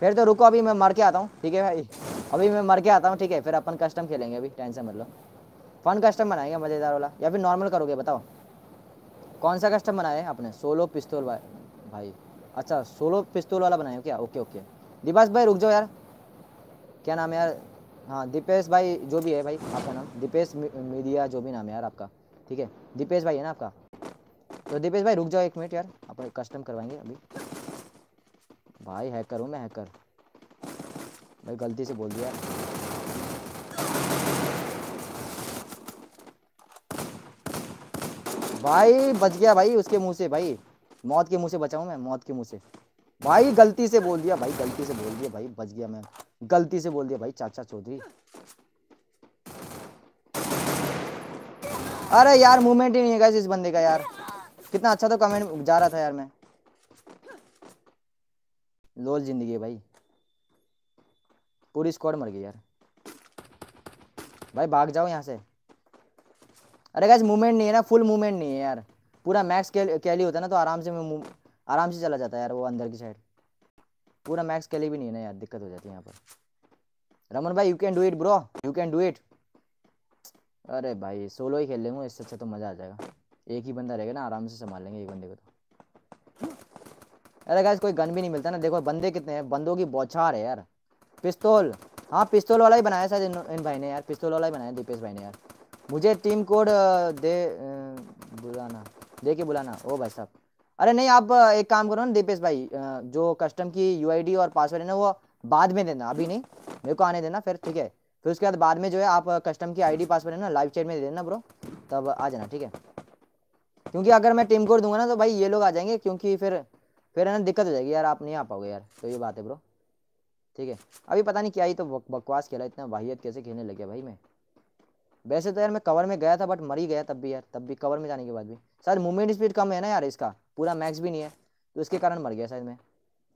फिर तो रुको अभी मैं मर के आता हूँ ठीक है भाई अभी मैं मर के आता हूँ ठीक है फिर अपन कस्टम खेलेंगे अभी टेंशन मत लो फन कस्टम बनाएंगे मज़ेदार वाला या फिर नॉर्मल करोगे बताओ कौन सा कस्टम बनाया है आपने सोलो पिस्तौल भाई अच्छा सोलो पिस्तौल वाला बनाया क्या ओके ओके दिपाश भाई रुक जाओ यार क्या नाम है यार हाँ दीपेश भाई जो भी है भाई आपका नाम दीपेश मीडिया जो भी नाम है यार आपका ठीक है दीपेश भाई है ना आपका तो दीपेश भाई रुक जाओ एक मिनट यार अपन कस्टम करवाएंगे अभी भाई हैकर हूँ मैं हैकर भाई गलती से बोल दिया भाई बच गया भाई उसके मुंह से भाई मौत के मुंह से बचाऊ मैं मौत के मुंह से भाई गलती से बोल दिया भाई गलती से बोल दिया भाई बच गया मैं गलती से बोल दिया भाई चाचा चौधरी अरे यार मूवमेंट ही नहीं है इस बंदे का यार कितना अच्छा तो कमेंट जा रहा था यार मैं लोल जिंदगी है भाई पूरी स्क्वाड मर गई यार भाई भाग जाओ यहाँ से अरे गैस मूवमेंट नहीं है ना फुल मूवमेंट नहीं है यार पूरा मैक्स कैली होता है ना तो आराम से मैं आराम से चला जाता है यार वो अंदर की साइड पूरा मैक्स कैली भी नहीं है ना यार दिक्कत हो जाती है यहाँ पर रमन भाई you can do it bro you can do it अरे भाई सोलो ही खेल लेंगे इससे अच्छा तो मज़ा आ जाएगा एक ही बंदा रहेगा ना आराम से संभाल लेंगे एक बंदे को तो अरे गाइस कोई गन भी नहीं मिलता ना देखो बंदे कितने हैं बंदों की बौछार है यार पिस्तौल हाँ पिस्तौल वाला ही बनाया शायद इन, इन भाई ने यार पिस्तौल वाला ही बनाया दीपेश भाई ने यार मुझे टीम कोड दे बुलाना दे के बुलाना ओ भाई साहब अरे नहीं आप एक काम करो ना दीपेश भाई जो कस्टम की डी और पासवर्ड है ना वो बाद में देना अभी नहीं मेरे को आने देना फिर ठीक है फिर उसके बाद बाद में जो है आप कस्टम की आईडी पासवर्ड है ना लाइव चैट में दे देना ब्रो तब आ जाना ठीक है क्योंकि अगर मैं टीम कोड दूंगा ना तो भाई ये लोग आ जाएंगे क्योंकि फिर फिर है ना दिक्कत हो जाएगी यार आप नहीं आ पाओगे यार तो ये बात है ब्रो ठीक है अभी पता नहीं क्या ही तो बकवास खेला इतना वाहियत कैसे खेलने लग गया भाई मैं वैसे तो यार मैं कवर में गया था बट मर ही गया तब भी यार तब भी कवर में जाने के बाद भी सर मूवमेंट स्पीड कम है ना यार इसका पूरा मैक्स भी नहीं है तो उसके कारण मर गया शायद मैं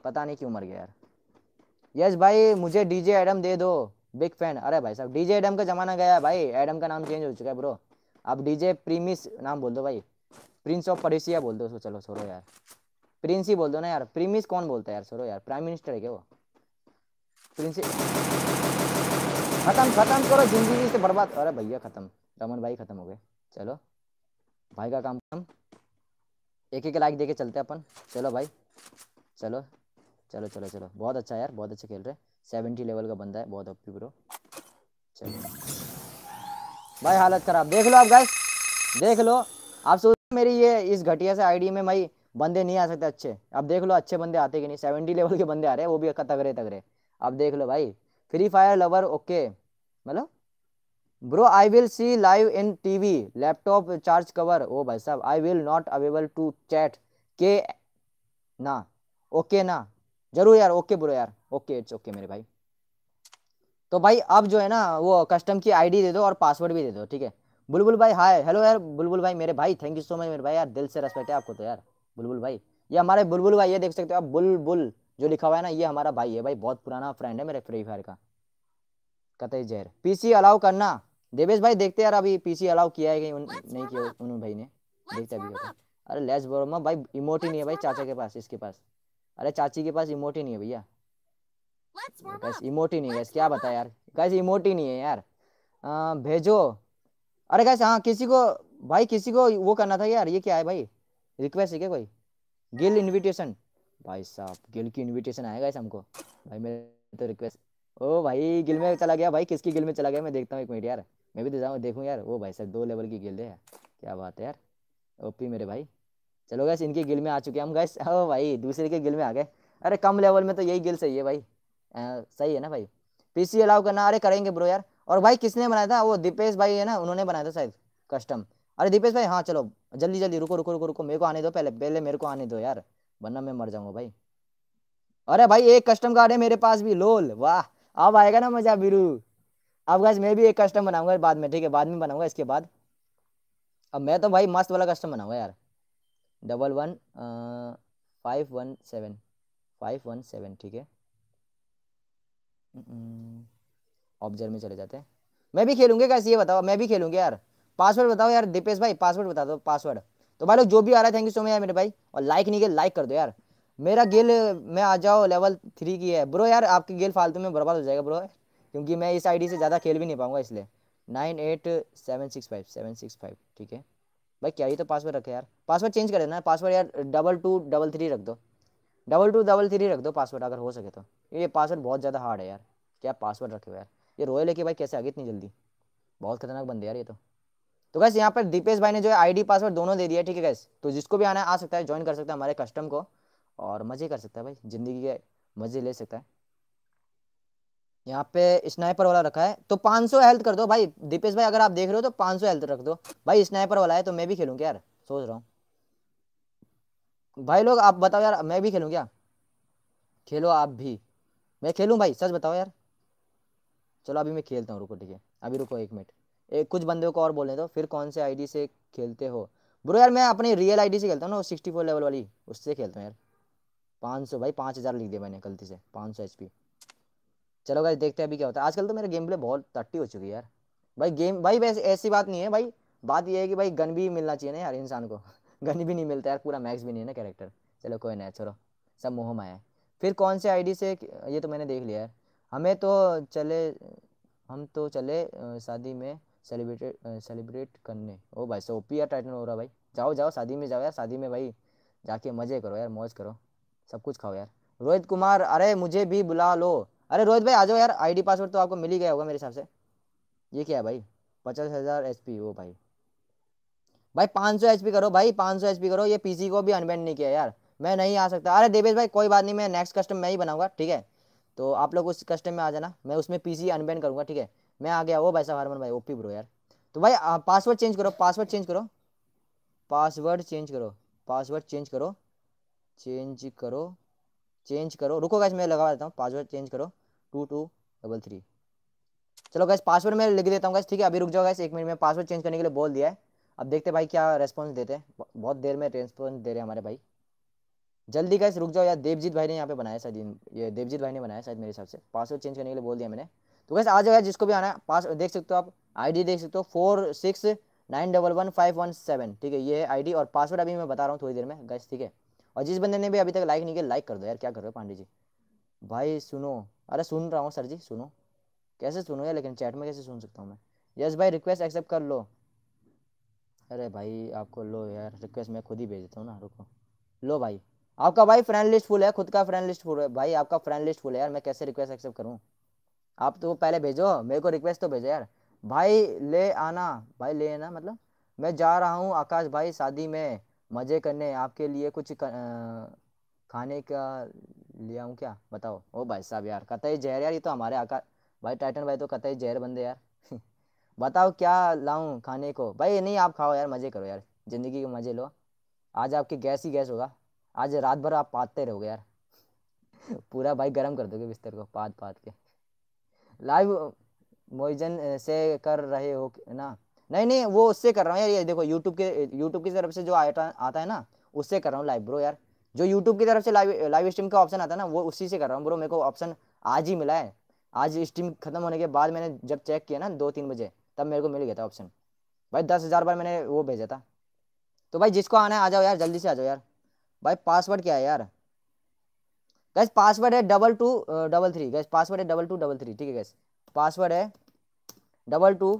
पता नहीं क्यों मर गया यार यस भाई मुझे जे एडम दे दो बिग फैन अरे भाई साहब जे एडम का जमाना गया है भाई एडम का नाम चेंज हो चुका है ब्रो अब जे प्रीमिस नाम बोल दो भाई प्रिंस ऑफ परेशिया बोल दो उसको चलो छोड़ो यार प्रिंस ही बोल दो ना यार प्रीमिस कौन बोलता है यार छोड़ो यार प्राइम मिनिस्टर है क्या वो प्रिंस खत्म खत्म करो जिंदगी से बर्बाद अरे भैया खत्म रमन भाई खत्म हो गए चलो भाई का काम खत्म एक एक लाइक देके चलते अपन चलो भाई चलो चलो चलो चलो बहुत अच्छा यार बहुत अच्छा खेल रहे सेवेंटी लेवल का बंदा है बहुत ओपी ब्रो चलो भाई हालत ख़राब देख लो आप गाइस देख लो आप सोच मेरी ये इस घटिया से आईडी में भाई बंदे नहीं आ सकते अच्छे अब देख लो अच्छे बंदे आते कि नहीं सेवेंटी लेवल के बंदे आ रहे हैं वो भी तगड़े तगड़े अब देख लो भाई फ्री फायर लवर ओके मतलब bro I will see live in TV laptop charge cover ओ भाई साहब I will not available to chat के ना ओके ना जरूर यार ओके ब्रो यार ओके इट्स ओके मेरे भाई तो भाई अब जो है ना वो कस्टम की आईडी दे दो और पासवर्ड भी दे दो ठीक है बुलबुल भाई हाय हेलो यार बुलबुल भाई मेरे भाई थैंक यू सो मच मेरे भाई यार दिल से रेस्पेक्ट है आपको तो यार बुलबुल भाई ये हमारे बुलबुल भाई ये देख सकते हो आप बुलबुल जो लिखा हुआ है ना ये हमारा भाई है भाई बहुत पुराना फ्रेंड है मेरे फ्री फायर का कतई जहर पीसी अलाउ करना देवेश भाई देखते यार अभी पीसी अलाउ किया है कि नहीं किया उन भाई ने देखते अभी अरे लेस बोरमा भाई इमोट ही नहीं है भाई चाचा के पास इसके पास अरे चाची के पास इमोट ही नहीं है भैया बस इमोट ही नहीं है क्या बताया यार कैसे इमोट ही नहीं है यार भेजो अरे कैसे हाँ किसी को भाई किसी को वो करना था यार ये क्या है भाई रिक्वेस्ट है क्या कोई गिल इनविटेशन भाई साहब गिल की इनविटेशन आएगा हमको भाई मेरे तो रिक्वेस्ट ओ भाई गिल में चला गया भाई किसकी गिल में चला गया मैं देखता हूँ एक मिनट यार मैं भी देखा देखूँ यार वो भाई साहब दो लेवल की गिल है क्या बात है यार ओपी मेरे भाई चलो गैस इनके गिल में आ चुके हैं हम गैस ओ भाई दूसरे के गिल में आ गए अरे कम लेवल में तो यही गिल सही है भाई आ, सही है ना भाई पीसी अलाउ करना अरे करेंगे ब्रो यार और भाई किसने बनाया था वो दीपेश भाई है ना उन्होंने बनाया था शायद कस्टम अरे दीपेश भाई हाँ चलो जल्दी जल्दी रुको रुको रुको रुको मेरे को आने दो पहले पहले मेरे को आने दो यार वरना मैं मर जाऊंगा भाई अरे भाई एक कस्टम कार्ड है मेरे पास भी लोल वाह अब आएगा ना मजा बिरू अब गाइस मैं भी एक कस्टम बनाऊंगा बाद में ठीक है बाद में बनाऊंगा इसके बाद अब मैं तो भाई मस्त वाला कस्टम बनाऊंगा यार double one five one seven five one seven ठीक है हम्म, ऑब्जर्व में चले जाते हैं मैं भी खेलूंगा कैसे ये बताओ मैं भी खेलूंगा यार पासवर्ड बताओ यार दीपेश भाई पासवर्ड बता दो पासवर्ड तो भाई लोग जो भी आ रहा है थैंक यू सो मच यार मेरे भाई और लाइक नहीं किया लाइक कर दो यार मेरा गेल मैं आ जाओ लेवल थ्री की है ब्रो यार आपकी गेल फालतू में बर्बाद हो जाएगा ब्रो क्योंकि मैं इस आईडी से ज़्यादा खेल भी नहीं पाऊंगा इसलिए nine eight seven six five seven six five ठीक है भाई क्या ही तो पासवर्ड रखे यार पासवर्ड चेंज कर देना पासवर्ड यार डबल टू डबल थ्री रख दो डबल टू डबल थ्री रख दो पासवर्ड अगर हो सके तो ये पासवर्ड बहुत ज़्यादा हार्ड है यार क्या पासवर्ड रखे हो यार ये रॉयल है कि भाई कैसे आ गई इतनी जल्दी बहुत खतरनाक बंदे यार ये तो तो गैस यहाँ पर दीपेश भाई ने जो है आईडी पासवर्ड दोनों दे दिया ठीक है गैस तो जिसको भी आना आ सकता है ज्वाइन कर सकता है हमारे कस्टम को और मजे कर सकता है भाई जिंदगी के मजे ले सकता है यहाँ पे स्नाइपर वाला रखा है तो 500 हेल्थ कर दो भाई दीपेश भाई अगर आप देख रहे हो तो 500 हेल्थ रख दो भाई स्नाइपर वाला है तो मैं भी खेलूँ क्या यार सोच रहा हूँ भाई लोग आप बताओ यार मैं भी खेलूँ क्या खेलो आप भी मैं खेलूँ भाई सच बताओ यार चलो अभी मैं खेलता हूँ रुको ठीक है अभी रुको एक मिनट एक कुछ बंदे को और बोलने दो फिर कौन से आईडी से खेलते हो ब्रो यार मैं अपनी रियल आईडी से खेलता हूँ ना सिक्सटी फोर लेवल वाली उससे खेलता हूँ यार पाँच सौ भाई पाँच हज़ार लिख दिया मैंने गलती से पाँच सौ एच पी चलो भाई देखते हैं अभी क्या होता है आजकल तो मेरा गेम प्ले बहुत टट्टी हो चुकी है यार भाई गेम भाई वैसे ऐसी बात नहीं है भाई बात यह है कि भाई गन भी मिलना चाहिए ना यार इंसान को गन भी नहीं मिलता यार पूरा मैक्स भी नहीं है ना कैरेक्टर चलो कोई नहीं चलो सब मोह माया है फिर कौन से आईडी से ये तो मैंने देख लिया यार हमें तो चले हम तो चले शादी में सेलिब्रेट सेलिब्रेट करने ओ भाई सो पी टाइटन हो रहा भाई जाओ जाओ शादी में जाओ यार शादी में भाई जाके मज़े करो यार मौज करो सब कुछ खाओ यार रोहित कुमार अरे मुझे भी बुला लो अरे रोहित भाई आ जाओ यार आईडी पासवर्ड तो आपको मिल ही गया होगा मेरे हिसाब से ये क्या है भाई पचास हज़ार एच पी वो भाई भाई पाँच सौ एच पी करो भाई पाँच सौ एच पी करो ये पीसी को भी अनबैंड नहीं किया यार मैं नहीं आ सकता अरे देवेश भाई कोई बात नहीं मैं नेक्स्ट कस्टम मैं ही बनाऊंगा ठीक है तो आप लोग उस कस्टम में आ जाना मैं उसमें पी सी अनबैन करूँगा ठीक है मैं आ गया वो भाई साहब हरमन भाई ओपी ब्रो यार तो भाई पासवर्ड चेंज करो पासवर्ड चेंज करो पासवर्ड चेंज करो पासवर्ड चेंज करो चेंज करो चेंज करो रुको गैस मैं लगा देता हूँ पासवर्ड चेंज करो टू टू डबल थ्री चलो गैस पासवर्ड मैं लिख देता हूँ गैस ठीक है अभी रुक जाओ गैस एक मिनट में पासवर्ड चेंज करने के लिए बोल दिया है अब देखते भाई क्या रेस्पॉन्स देते हैं बहुत देर में रेस्पॉन्स दे रहे हैं हमारे भाई जल्दी गैस रुक जाओ यार देवजीत भाई ने यहाँ पे बनाया शायद ये देवजीत भाई ने बनाया शायद मेरे हिसाब से पासवर्ड चेंज करने के लिए बोल दिया मैंने तो गैस आ जाओ यार जिसको भी आना है पास देख सकते हो आप आईडी देख सकते हो four six nine double one five one seven ठीक है ये है आईडी और पासवर्ड अभी मैं बता रहा हूँ थोड़ी देर में गैस ठीक है और जिस बंदे ने भी अभी तक लाइक नहीं किया लाइक कर दो यार क्या कर रहे हो पांडे जी भाई सुनो अरे सुन रहा हूँ सर जी सुनो कैसे सुनो यार लेकिन चैट में कैसे सुन सकता हूँ मैं यस भाई रिक्वेस्ट एक्सेप्ट कर लो अरे भाई आपको लो यार रिक्वेस्ट मैं खुद ही भेज देता हूँ ना रुको लो भाई आपका भाई फ्रेंड लिस्ट फुल है खुद का फ्रेंड लिस्ट फुल है भाई आपका फ्रेंड लिस्ट फुल है यार मैं कैसे रिक्वेस्ट एक्सेप्ट करूँ आप तो पहले भेजो मेरे को रिक्वेस्ट तो भेजो यार भाई ले आना भाई ले आना मतलब मैं जा रहा हूँ आकाश भाई शादी में मज़े करने आपके लिए कुछ आ, खाने का लिया हूँ क्या बताओ ओ भाई साहब यार कतई जहर यार ये तो हमारे आकाश भाई टाइटन भाई तो कतई जहर बंदे यार बताओ क्या लाऊं खाने को भाई नहीं आप खाओ यार मज़े करो यार ज़िंदगी के मज़े लो आज आपकी गैस ही गैस होगा आज रात भर आप पाते रहोगे यार पूरा भाई गर्म कर दोगे बिस्तर को पात पात के लाइव मोइजन से कर रहे हो ना नहीं नहीं वो उससे कर रहा हूँ यार ये देखो यूट्यूब के यूट्यूब की तरफ से जो आता आता है ना उससे कर रहा हूँ लाइव ब्रो यार जो यूट्यूब की तरफ से लाइव लाइव स्ट्रीम का ऑप्शन आता है ना वो उसी से कर रहा हूँ ब्रो मेरे को ऑप्शन आज ही मिला है आज स्ट्रीम खत्म होने के बाद मैंने जब चेक किया ना दो तीन बजे तब मेरे को मिल गया था ऑप्शन भाई दस हज़ार बार मैंने वो भेजा था तो भाई जिसको आना है आ जाओ यार जल्दी से आ जाओ यार भाई पासवर्ड क्या है यार गैस पासवर्ड है double two double three guys password है डबल टू डबल थ्री ठीक है गैस पासवर्ड है डबल टू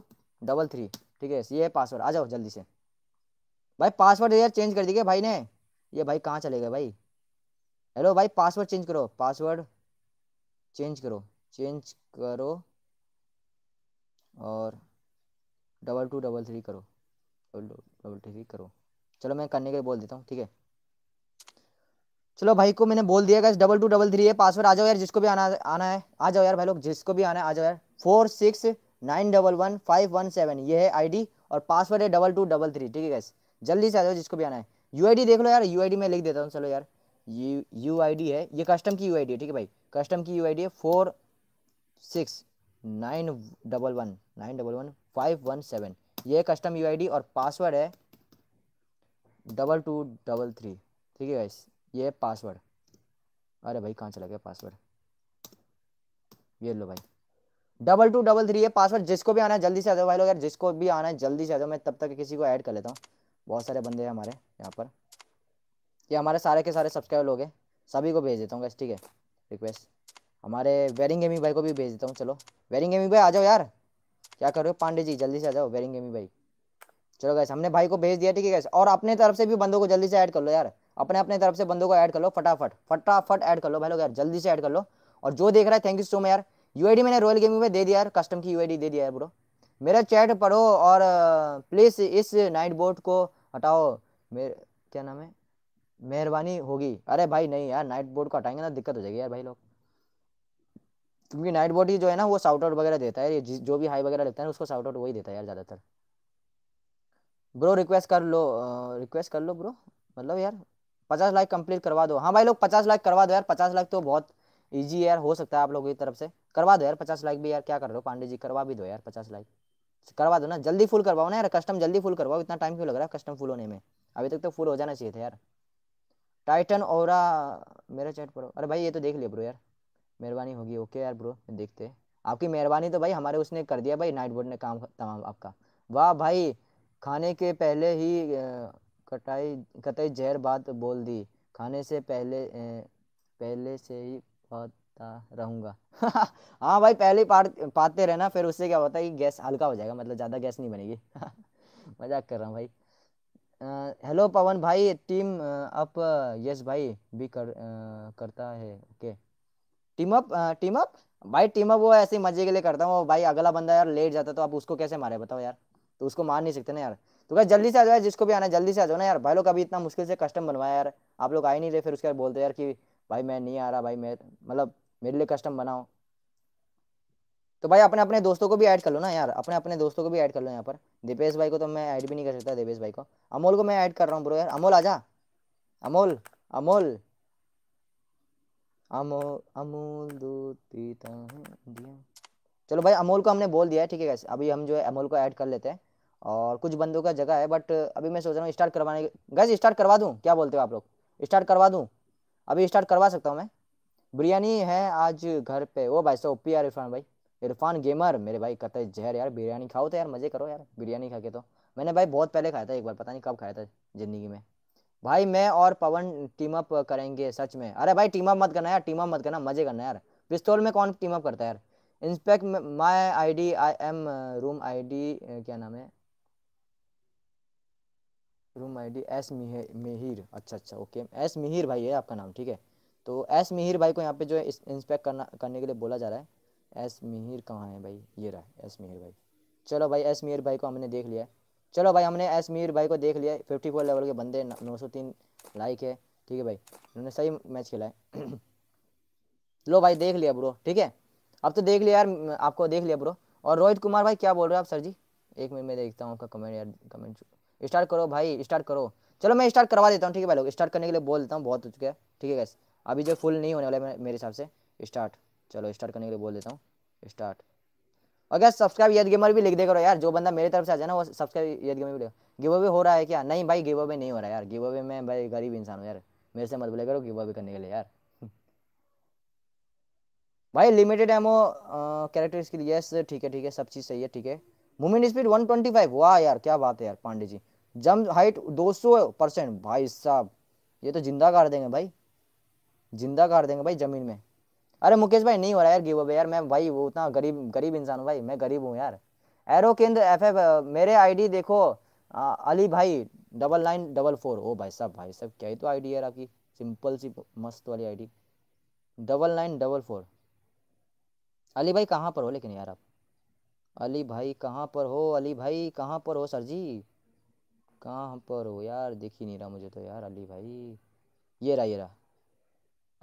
डबल थ्री ठीक है ये है पासवर्ड आ जाओ जल्दी से भाई पासवर्ड यार चेंज कर दीजिए भाई ने ये भाई कहाँ चले गए भाई हेलो भाई पासवर्ड चेंज करो पासवर्ड चेंज करो चेंज करो और डबल टू डबल थ्री करो डबल टू डबल थ्री करो चलो मैं करने के लिए बोल देता हूँ ठीक है चलो भाई को मैंने बोल दिया डबल टू डबल थ्री है पासवर्ड आ जाओ यार जिसको भी आना आना है आ जाओ यार भाई लोग जिसको भी आना है आ जाओ यार four six nine double one five one seven ये है आईडी और पासवर्ड है डबल टू डबल थ्री ठीक है गैस जल्दी से आ जाओ जिसको भी आना है यू देख लो यार यू मैं लिख देता हूँ चलो यार यू यू है ये कस्टम की यू है ठीक है भाई कस्टम की यू है four six nine double one nine double one five one seven ये कस्टम यू और पासवर्ड है डबल टू डबल थ्री ठीक है गाइस ये पासवर्ड अरे भाई कहाँ चला गया पासवर्ड ये लो भाई डबल टू डबल थ्री ये पासवर्ड जिसको भी आना है जल्दी से आ जाओ भाई लोग यार जिसको भी आना है जल्दी से आ जाओ मैं तब तक किसी को ऐड कर लेता हूँ बहुत सारे बंदे हैं हमारे यहाँ पर ये हमारे सारे के सारे सब्सक्राइबर लोग हैं सभी को भेज देता हूँ ठीक है रिक्वेस्ट हमारे वेरिंग गेमिंग भाई को भी भेज देता हूँ चलो वेरिंग गेमिंग भाई आ जाओ यार क्या कर रहे हो पांडे जी जल्दी से आ जाओ वेरिंग गेमिंग भाई चलो गैस हमने भाई को भेज दिया ठीक है गैस और अपने तरफ से भी बंदों को जल्दी से ऐड कर लो यार अपने अपने तरफ से बंदों को ऐड कर लो फटाफट फटाफट ऐड कर लो भाई लोग यार जल्दी से ऐड कर लो और जो देख रहा है थैंक यू सो मच यार यूआईडी मैंने रॉयल गेमिंग में दे दिया यार कस्टम की यूआईडी दे दिया यार ब्रो मेरा चैट पढ़ो और प्लीज इस नाइट बोट को हटाओ मेरे क्या नाम है मेहरबानी होगी अरे भाई नहीं यार नाइट बोर्ड को हटाएंगे ना दिक्कत हो जाएगी यार भाई लोग क्योंकि नाइट बोर्ड ही जो है ना वो साउट आउट वगैरह देता है जो भी हाई वगैरह लेता है उसको साउट आउट वही देता है यार ज़्यादातर ब्रो रिक्वेस्ट कर लो रिक्वेस्ट कर लो ब्रो मतलब यार पचास लाख कंप्लीट करवा दो हाँ भाई लोग पचास लाख करवा दो यार पचास लाख तो बहुत ईजी यार हो सकता है आप लोगों की तरफ से करवा दो यार पचास लाख भी यार क्या कर रहे हो पांडे जी करवा भी दो यार पचास लाख करवा दो ना जल्दी फुल करवाओ ना यार कस्टम जल्दी फुल करवाओ इतना टाइम क्यों लग रहा है कस्टम फुल होने में अभी तक तो फुल हो जाना चाहिए था यार टाइटन और मेरा चैट पर अरे भाई ये तो देख लिया ब्रो यार मेहरबानी होगी ओके यार ब्रो देखते आपकी मेहरबानी तो भाई हमारे उसने कर दिया भाई नाइट बोर्ड ने काम तमाम आपका वाह भाई खाने के पहले ही कटाई कतई जहर बात बोल दी खाने से पहले ए, पहले से ही पाता रहूँगा हाँ भाई पहले पार पाते रहना फिर उससे क्या होता है कि गैस हल्का हो जाएगा मतलब ज़्यादा गैस नहीं बनेगी मजाक कर रहा हूँ भाई हेलो पवन भाई टीम अप यस भाई भी कर आ, करता है okay team up team up भाई टीम अप वो ऐसे मजे के लिए करता हूँ भाई अगला बंदा यार लेट जाता तो आप उसको कैसे मारे बताओ यार तो उसको मार नहीं सकते ना यार तो क्या जल्दी से आ जाओ जिसको भी आना जल्दी से आ जाओ ना यार भाई लोग अभी इतना मुश्किल से कस्टम बनवाया यार आप लोग आ ही नहीं रहे फिर उसके बाद बोलते यार कि भाई मैं नहीं आ रहा भाई मैं मतलब मेरे लिए कस्टम बनाओ तो भाई अपने अपने दोस्तों को भी ऐड कर लो ना यार अपने अपने दोस्तों को भी ऐड कर लो यहाँ पर दीपेश भाई को तो मैं ऐड भी नहीं कर सकता दीपेश भाई को अमोल को मैं ऐड कर रहा हूँ ब्रो यार अमोल जा अमोल अमोल अमोल अमोल चलो भाई अमोल को हमने बोल दिया है ठीक है अभी हम जो है अमोल को ऐड कर लेते हैं और कुछ बंदों का जगह है बट अभी मैं सोच रहा हूँ स्टार्ट करवाने गैस स्टार्ट करवा दूँ क्या बोलते हो आप लोग स्टार्ट करवा दूँ अभी स्टार्ट करवा सकता हूँ मैं बिरयानी है आज घर पे ओ भाई सो पी यार इरफान भाई इरफान गेमर मेरे भाई कहते हैं जहर यार बिरयानी खाओ तो यार मज़े करो यार बिरयानी खा के तो मैंने भाई बहुत पहले खाया था एक बार पता नहीं कब खाया था ज़िंदगी में भाई मैं और पवन टीम अप करेंगे सच में अरे भाई टीम अप मत करना यार टीम अप मत करना मज़े करना यार पिस्तौल में कौन टीम अप करता है यार inspect my I D I am room I D क्या नाम है रूम आईडी एस मिहिर अच्छा अच्छा ओके एस मिहिर भाई है आपका नाम ठीक है तो एस मिहिर भाई को यहाँ पे जो है इंस्पेक्ट करना करने के लिए बोला जा रहा है एस मिहिर कहाँ है भाई ये रहा एस मिहिर भाई चलो भाई एस मिहिर भाई को हमने देख लिया चलो भाई हमने एस मिहिर भाई को देख लिया फिफ्टी फोर लेवल के बंदे नौ सौ तीन लाइक है ठीक है भाई उन्होंने सही मैच खेला है लो भाई देख लिया ब्रो ठीक है अब तो देख लिया यार आपको देख लिया ब्रो और रोहित कुमार भाई क्या बोल रहे हो आप सर जी एक मिनट में देखता हूँ आपका कमेंट यार कमेंट स्टार्ट करो भाई स्टार्ट करो चलो मैं स्टार्ट करवा देता हूँ ठीक है भाई लोग स्टार्ट करने के लिए बोल देता हूँ बहुत हो चुका है ठीक है गैस अभी जो फुल नहीं होने वाला है मेरे हिसाब से स्टार्ट चलो स्टार्ट करने के लिए बोल देता हूँ स्टार्ट और यार सब्सक्राइब यद गेमर भी लिख दे करो यार जो बंदा मेरी तरफ से आ जाए ना वो सब्सक्राइब यद गेमर भी गिव अवे हो रहा है क्या नहीं भाई गिव अवे नहीं हो रहा है यार गिव अवे मैं भाई गरीब इंसान हूँ यार मेरे से मत बोले करो गिव अवे करने के लिए यार भाई लिमिटेड एमओ कैरेक्टर लिए यस ठीक है ठीक है सब चीज़ सही है ठीक है मूवमेंट स्पीड 125 वाह यार क्या बात है यार पांडे जी जम हाइट 200 परसेंट भाई साहब ये तो जिंदा कर देंगे भाई जिंदा कर देंगे भाई जमीन में अरे मुकेश भाई नहीं हो रहा यार गिव अवे यार मैं भाई वो उतना गरीब गरीब इंसान हूँ भाई मैं गरीब हूँ यार एरो केंद्र एफ एफ मेरे आईडी देखो आ, अली भाई डबल नाइन डबल फोर ओ भाई साहब भाई साहब क्या ही तो आईडी है आपकी सिंपल सी मस्त वाली ID double nine double four Ali भाई कहाँ पर हो लेकिन यार आप अली भाई कहाँ पर हो अली भाई कहाँ पर हो सर जी कहाँ पर हो यार देख ही नहीं रहा मुझे तो यार अली भाई ये रहा ये रहा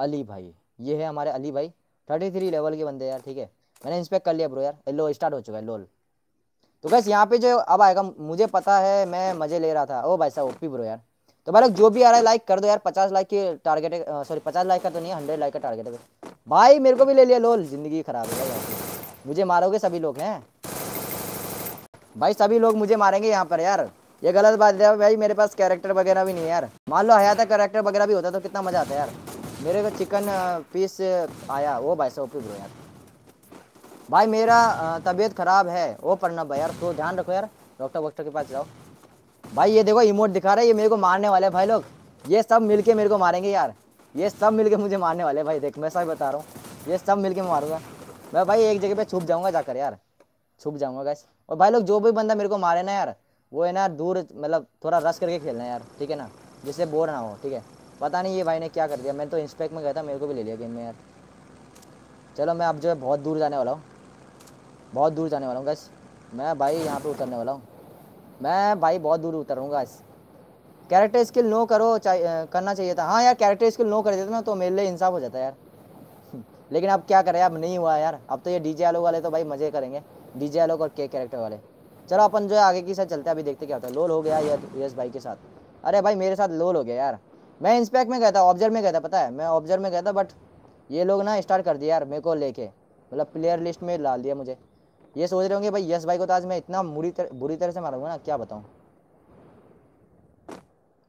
अली भाई ये है हमारे अली भाई थर्टी थ्री लेवल के बंदे यार ठीक है मैंने इंस्पेक्ट कर लिया ब्रो यार लो स्टार्ट हो चुका है लोल तो बस यहाँ पे जो अब आएगा मुझे पता है मैं मज़े ले रहा था ओ भाई साहब ओपी ब्रो यार तो भाई जो भी आ रहा है लाइक कर दो यार पचास लाइक के टारगेट सॉरी पचास लाइक का तो नहीं है हंड्रेड लाइक का टारगेट है भाई मेरे को भी ले लिया लोल जिंदगी खराब है यार मुझे मारोगे सभी लोग हैं भाई सभी लोग मुझे मारेंगे यहाँ पर यार ये गलत बात है भाई मेरे पास कैरेक्टर वगैरह भी नहीं है यार मान लो आया था कैरेक्टर वगैरह भी होता तो कितना मजा आता है यार मेरे को चिकन पीस आया वो भाई सौ भी यार भाई मेरा तबीयत खराब है वो पढ़ना भाई यार तो ध्यान रखो यार डॉक्टर वॉक्टर के पास जाओ भाई ये देखो इमोट दिखा रहे ये मेरे को मारने वाले भाई लोग ये सब मिलके मेरे को मारेंगे यार ये सब मिलके मुझे मारने वाले भाई देख मैं सब बता रहा हूँ ये सब मिलके मारूंगा मैं भाई एक जगह पे छुप जाऊंगा जाकर यार छुप जाऊंगा गैस और भाई लोग जो भी बंदा मेरे को मारे ना यार वो है ना दूर मतलब थोड़ा रस करके खेलना है यार ठीक है ना जिससे बोर ना हो ठीक है पता नहीं ये भाई ने क्या कर दिया मैं तो इंस्पेक्ट में गया था मेरे को भी ले लिया गेम में यार चलो मैं अब जो है बहुत दूर जाने वाला हूँ बहुत दूर जाने वाला हूँ गैस मैं भाई यहाँ पर उतरने वाला हूँ मैं भाई बहुत दूर उतरूँगा इस कैरेक्टर स्किल नो करो करना चाहिए था हाँ यार कैरेक्टर स्किल नो कर देते ना तो मेरे लिए इंसाफ हो जाता यार लेकिन अब क्या करें अब नहीं हुआ यार अब तो ये डी जे वाले तो भाई मज़े करेंगे डी जे और के कैरेक्टर वाले चलो अपन जो है आगे की साथ चलते हैं अभी देखते क्या होता है लोल हो गया यस भाई के साथ अरे भाई मेरे साथ लोल हो गया यार मैं इंस्पेक्ट में गया था ऑब्जर्व में गया था पता है मैं ऑब्जर्व में गया था बट ये लोग ना स्टार्ट कर दिया यार मेरे को लेके मतलब प्लेयर लिस्ट में डाल दिया मुझे ये सोच रहे होंगे भाई यस भाई को तो आज मैं इतना बुरी तरह बुरी तरह से मारूंगा ना क्या बताऊँ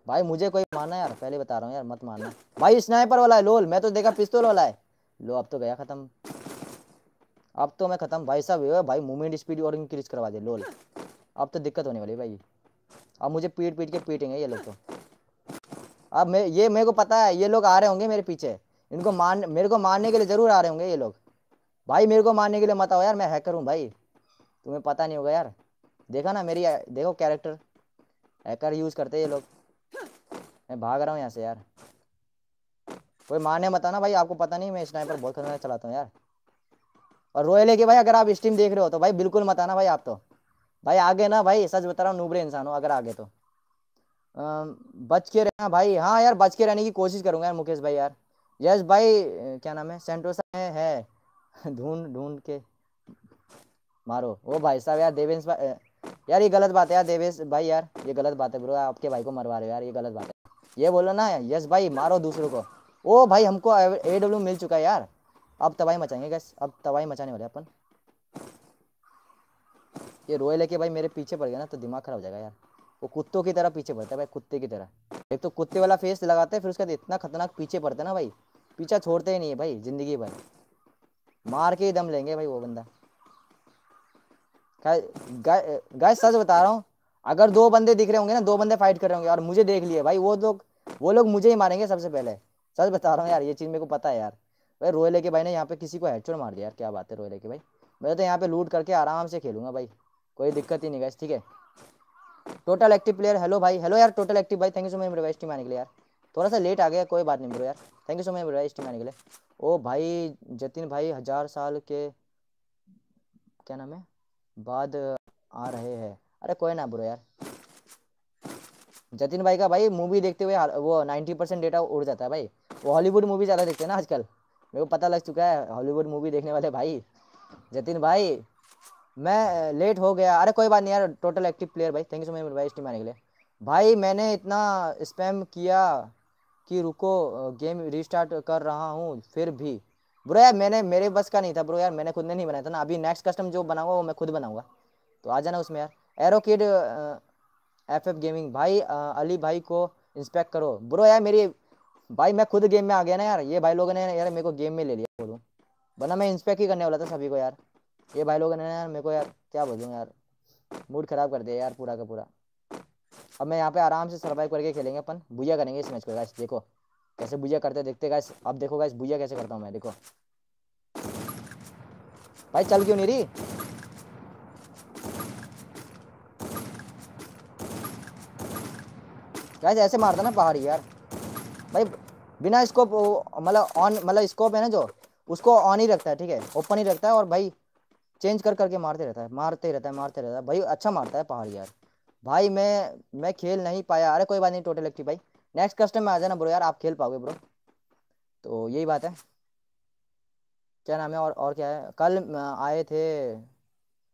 भाई मुझे कोई मारना यार पहले बता रहा हूँ यार मत मारना भाई स्नाइपर वाला है लोल मैं तो देखा पिस्तौल वाला है लो अब तो गया खत्म अब तो मैं खत्म भाई साहब भाई मूवमेंट स्पीड और इंक्रीज करवा दे लोल अब तो दिक्कत होने वाली भाई अब मुझे पीट पीट के पीटेंगे ये लोग तो अब मैं ये मेरे को पता है ये लोग आ रहे होंगे मेरे पीछे इनको मार मेरे को मारने के लिए ज़रूर आ रहे होंगे ये लोग भाई मेरे को मारने के लिए मत आओ यार मैं हैकर हूँ भाई तुम्हें पता नहीं होगा यार देखा ना मेरी देखो कैरेक्टर हैकर यूज़ करते ये लोग मैं भाग रहा हूँ यहाँ से यार कोई मारने मत आना भाई आपको पता नहीं मैं स्नाइपर बहुत खतरनाक चलाता हूँ यार और रॉयल है कि भाई अगर आप स्टीम देख रहे हो तो भाई बिल्कुल मत आना भाई आप तो भाई आगे ना भाई सच बता रहा हूँ नूबरे इंसान हो अगर आगे तो बच के रहना भाई हाँ यार बच के रहने की कोशिश करूंगा यार मुकेश भाई यार यश भाई क्या नाम है सेंटोसा है, है ढूंढ ढूंढ के मारो ओ भाई साहब यार देवेंस भाई यार ये गलत बात है यार देवेश भाई यार ये गलत बात है ब्रो आपके भाई को मरवा रहे हो यार ये गलत बात है ये बोलो ना यश भाई मारो दूसरों को ओ भाई हमको ए डब्ल्यू मिल चुका है यार अब तबाही मचाएंगे गैस अब तबाही मचाने वाले अपन ये रोए लेके भाई मेरे पीछे पड़ गया ना तो दिमाग खराब हो जाएगा यार वो कुत्तों की तरह पीछे पड़ता है भाई कुत्ते की तरह एक तो कुत्ते वाला फेस लगाते हैं फिर उसके बाद इतना खतरनाक पीछे पड़ता है ना भाई पीछा छोड़ते ही नहीं है भाई जिंदगी भर मार के ही दम लेंगे भाई वो बंदा गाय सच बता रहा हूँ अगर दो बंदे दिख रहे होंगे ना दो बंदे फाइट कर रहे होंगे और मुझे देख लिए भाई वो लोग वो लोग मुझे ही मारेंगे सबसे पहले सच बता रहा हूँ यार ये चीज़ मेरे को पता है यार भाई रोयले के भाई ने यहाँ पे किसी को हेडशॉट मार दिया यार क्या बात है रोयले के भाई मैं तो यहाँ पे लूट करके आराम से खेलूंगा भाई कोई दिक्कत ही नहीं गैस ठीक है टोटल एक्टिव प्लेयर हेलो भाई हेलो यार टोटल एक्टिव भाई थैंक यू सो मच ब्रवाइज टीम आने के लिए यार थोड़ा सा लेट आ गया कोई बात नहीं ब्रो यार थैंक यू सो मच ब्रवाइज टीम आने के लिए ओ भाई जतिन भाई हजार साल के क्या नाम है बाद आ रहे हैं अरे कोई ना ब्रो यार जतिन भाई का भाई मूवी देखते हुए वो नाइन्टी परसेंट डेटा उड़ जाता है भाई वो हॉलीवुड मूवी ज़्यादा देखते हैं ना आजकल मेरे को पता लग चुका है हॉलीवुड मूवी देखने वाले भाई जतिन भाई मैं लेट हो गया अरे कोई बात नहीं यार टोटल एक्टिव प्लेयर भाई थैंक यू सो मच भाई स्टीम आने के लिए भाई मैंने इतना स्पैम किया कि रुको गेम रिस्टार्ट कर रहा हूँ फिर भी ब्रो यार मैंने मेरे बस का नहीं था ब्रो यार मैंने खुद ने नहीं बनाया था ना अभी नेक्स्ट कस्टम जो बनाऊंगा वो मैं खुद बनाऊंगा तो आ जाना उसमें यार arrow kid F F gaming भाई आ, अली भाई को इंस्पेक्ट करो ब्रो यार मेरी भाई मैं खुद गेम में आ गया ना यार ये भाई लोगों ने यार मेरे को गेम में ले लिया बोलूँ वरना मैं इंस्पेक्ट ही करने वाला था सभी को यार ये भाई लोगों ने यार मेरे को यार क्या बोलूँ यार मूड खराब कर दिया यार पूरा का पूरा अब मैं यहाँ पे आराम से सर्वाइव करके खेलेंगे अपन भुया करेंगे इस मैच को गाइस देखो कैसे भुया करते देखते गाइस अब देखो गाइस भुया कैसे करता हूँ मैं देखो भाई चल क्यों नहीं रही गाइस ऐसे मारता ना पहाड़ी यार भाई बिना स्कोप मतलब ऑन मतलब स्कोप है ना जो उसको ऑन ही रखता है ठीक है ओपन ही रखता है और भाई चेंज कर करके मारते रहता है मारते रहता है मारते रहता है भाई अच्छा मारता है पहाड़ यार भाई मैं मैं खेल नहीं पाया अरे कोई बात नहीं टोटल एक्टिव भाई नेक्स्ट कस्टम में आ जाना ब्रो यार आप खेल पाओगे ब्रो तो यही बात है क्या नाम है और और क्या है कल आए थे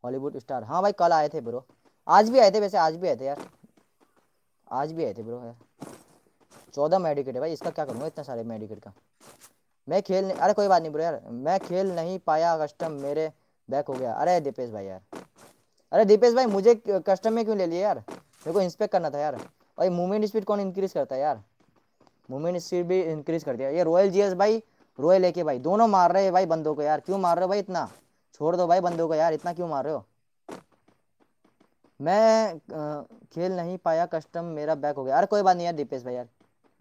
हॉलीवुड स्टार हाँ भाई कल आए थे ब्रो आज भी आए थे वैसे आज भी आए थे यार आज भी आए थे ब्रो यार चौदह मेडिकेट है भाई इसका क्या करूँगा इतना सारे मेडिकेट का मैं खेल नहीं अरे कोई बात नहीं बोलो यार मैं खेल नहीं पाया कस्टम मेरे बैक हो गया अरे दीपेश भाई यार अरे दीपेश भाई मुझे कस्टम में क्यों ले लिया यार मेरे को इंस्पेक्ट करना था यार भाई मूवमेंट स्पीड कौन इंक्रीज करता है यार मूवमेंट स्पीड भी इंक्रीज कर दिया ये रॉयल जी भाई रॉयल लेके भाई दोनों मार रहे हैं भाई बंदों को यार क्यों मार रहे हो भाई इतना छोड़ दो भाई बंदों को यार इतना क्यों मार रहे हो मैं खेल नहीं पाया कस्टम मेरा बैक हो गया अरे कोई बात नहीं यार दीपेश भाई यार